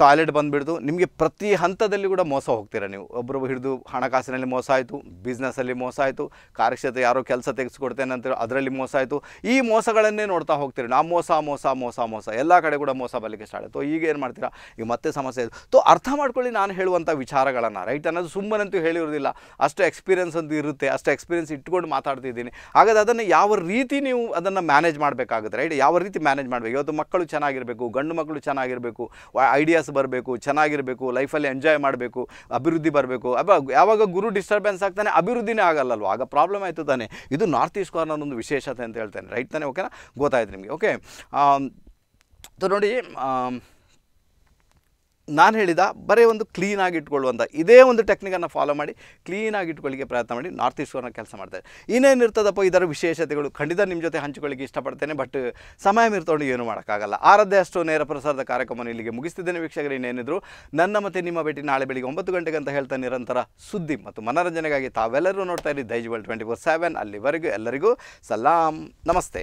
ಟಾಯ್ಲೆಟ್ ಬಂದುಬಿಡ್ದು ನಿಮಗೆ ಪ್ರತಿ ಹಂತದಲ್ಲಿ ಕೂಡ ಮೋಸ ಹೋಗ್ತೀರಾ ನೀವು ಒಬ್ಬರು ಹಿಡಿದು ಹಣಕಾಸಿನಲ್ಲಿ ಮೋಸ ಆಯಿತು ಬಿಸ್ನೆಸ್ಸಲ್ಲಿ ಮೋಸ ಆಯಿತು ಕಾರ್ಯಕ್ಷೇತ್ರ ಯಾರೋ ಕೆಲಸ ತೆಗೆಸ್ಕೊಡ್ತೇನೆ ಅಂತ ಅದರಲ್ಲಿ ಮೋಸ ಆಯಿತು ಈ ಮೋಸಗಳನ್ನೇ ನೋಡ್ತಾ ಹೋಗ್ತೀರಿ ನಾ ಮೋಸ ಮೋಸ ಮೋಸ ಮೋಸ ಎಲ್ಲ ಕಡೆ ಕೂಡ ಮೋಸ ಬರಲಿಕ್ಕೆ ಸ್ಟಾರ್ಟ್ ಆಯಿತು ಈಗ ಏನು ಮಾಡ್ತೀರಾ ಈಗ ಮತ್ತೆ ಸಮಸ್ಯೆ ಇದೆ ತೋ ಅರ್ಥ ಮಾಡ್ಕೊಳ್ಳಿ ನಾನು ಹೇಳುವಂಥ ವಿಚಾರಗಳನ್ನು ರೈಟ್ ಅನ್ನೋದು ಸುಮ್ಮನಂತೂ ಹೇಳಿರೋದಿಲ್ಲ ಅಷ್ಟು ಎಕ್ಸ್ಪೀರಿಯನ್ಸ್ ಅಂತ ಇರುತ್ತೆ ಅಷ್ಟು ಎಕ್ಸ್ಪೀರಿಯನ್ಸ್ ಇಟ್ಕೊಂಡು ಮಾತಾಡ್ತಿದ್ದೀನಿ ಹಾಗಾದ್ರೆ ಅದನ್ನು ಯಾವ ರೀತಿ ನೀವು ಅದನ್ನು ಮ್ಯಾನೇಜ್ ಮಾಡಬೇಕಾಗುತ್ತೆ ರೈಟ್ ಯಾವ ರೀತಿ ಮ್ಯಾನೇಜ್ ಮಾಡಬೇಕು ಇವತ್ತು ಮಕ್ಕಳು ಚೆನ್ನಾಗಿರಬೇಕು ಗಂಡು ಮಕ್ಕಳು ಚೆನ್ನಾಗಿರಬೇಕು ಐಡಿಯಾ ಬರಬೇಕು ಚೆನ್ನಾಗಿರಬೇಕು ಲೈಫಲ್ಲಿ ಎಂಜಾಯ್ ಮಾಡಬೇಕು ಅಭಿವೃದ್ಧಿ ಬರಬೇಕು ಅಬ್ಬ ಯಾವಾಗ ಗುರು ಡಿಸ್ಟರ್ಬೆನ್ಸ್ ಆಗ್ತಾನೆ ಅಭಿವೃದ್ಧಿನೇ ಆಗಲ್ಲಲ್ವ ಆಗ ಪ್ರಾಬ್ಲಮ್ ಆಯಿತು ತಾನೆ ಇದು ನಾರ್ತ್ ಈಸ್ಟ್ ಕಾರ್ನರ್ ಒಂದು ವಿಶೇಷತೆ ಅಂತ ಹೇಳ್ತೇನೆ ರೈಟ್ ತಾನೆ ಓಕೆನಾ ಗೊತ್ತಾಯ್ತು ನಿಮಗೆ ಓಕೆ ನೋಡಿ ನಾನು ಹೇಳಿದ ಬರೀ ಒಂದು ಕ್ಲೀನಾಗಿ ಇಟ್ಕೊಳ್ಳುವಂಥ ಇದೇ ಒಂದು ಟೆಕ್ನಿಕನ್ನು ಫಾಲೋ ಮಾಡಿ ಕ್ಲೀನಾಗಿ ಇಟ್ಕೊಳ್ಳಿಕ್ಕೆ ಪ್ರಯತ್ನ ಮಾಡಿ ನಾರ್ತ್ ಈಸ್ಟರ್ನ ಕೆಲಸ ಮಾಡ್ತಾರೆ ಇರ್ತದಪ್ಪ ಇದರ ವಿಶೇಷತೆಗಳು ಖಂಡಿತ ನಿಮ್ಮ ಜೊತೆ ಹಂಚಿಕೊಳ್ಳಿಕ್ಕೆ ಇಷ್ಟಪಡ್ತೇನೆ ಬಟ್ ಸಮಯ ಮೀರ್ತೊಂಡು ಏನೂ ಮಾಡೋಕ್ಕಾಗಲ್ಲ ಆರದ್ದೇ ಅಷ್ಟು ನೇರ ಪ್ರಸಾರದ ಕಾರ್ಯಕ್ರಮವನ್ನು ಇಲ್ಲಿಗೆ ಮುಗಿಸ್ತಿದ್ದೇನೆ ವೀಕ್ಷಕರು ಇನ್ನೇನಿದ್ರು ನನ್ನ ಮತ್ತೆ ನಿಮ್ಮ ಭೇಟಿ ನಾಳೆ ಬೆಳಿಗ್ಗೆ ಒಂಬತ್ತು ಗಂಟೆಗೆ ಅಂತ ಹೇಳ್ತಾ ನಿರಂತರ ಸುದ್ದಿ ಮತ್ತು ಮನರಂಜನೆಗಾಗಿ ತಾವೆಲ್ಲರೂ ನೋಡ್ತಾ ಇರಿ ದೈಜ್ವಲ್ ಟ್ವೆಂಟಿ ಫೋರ್ ಸೆವೆನ್ ಅಲ್ಲಿವರೆಗೂ ಎಲ್ಲರಿಗೂ ಸಲಾಂ ನಮಸ್ತೆ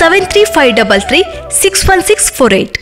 seven three five double three six one six four eight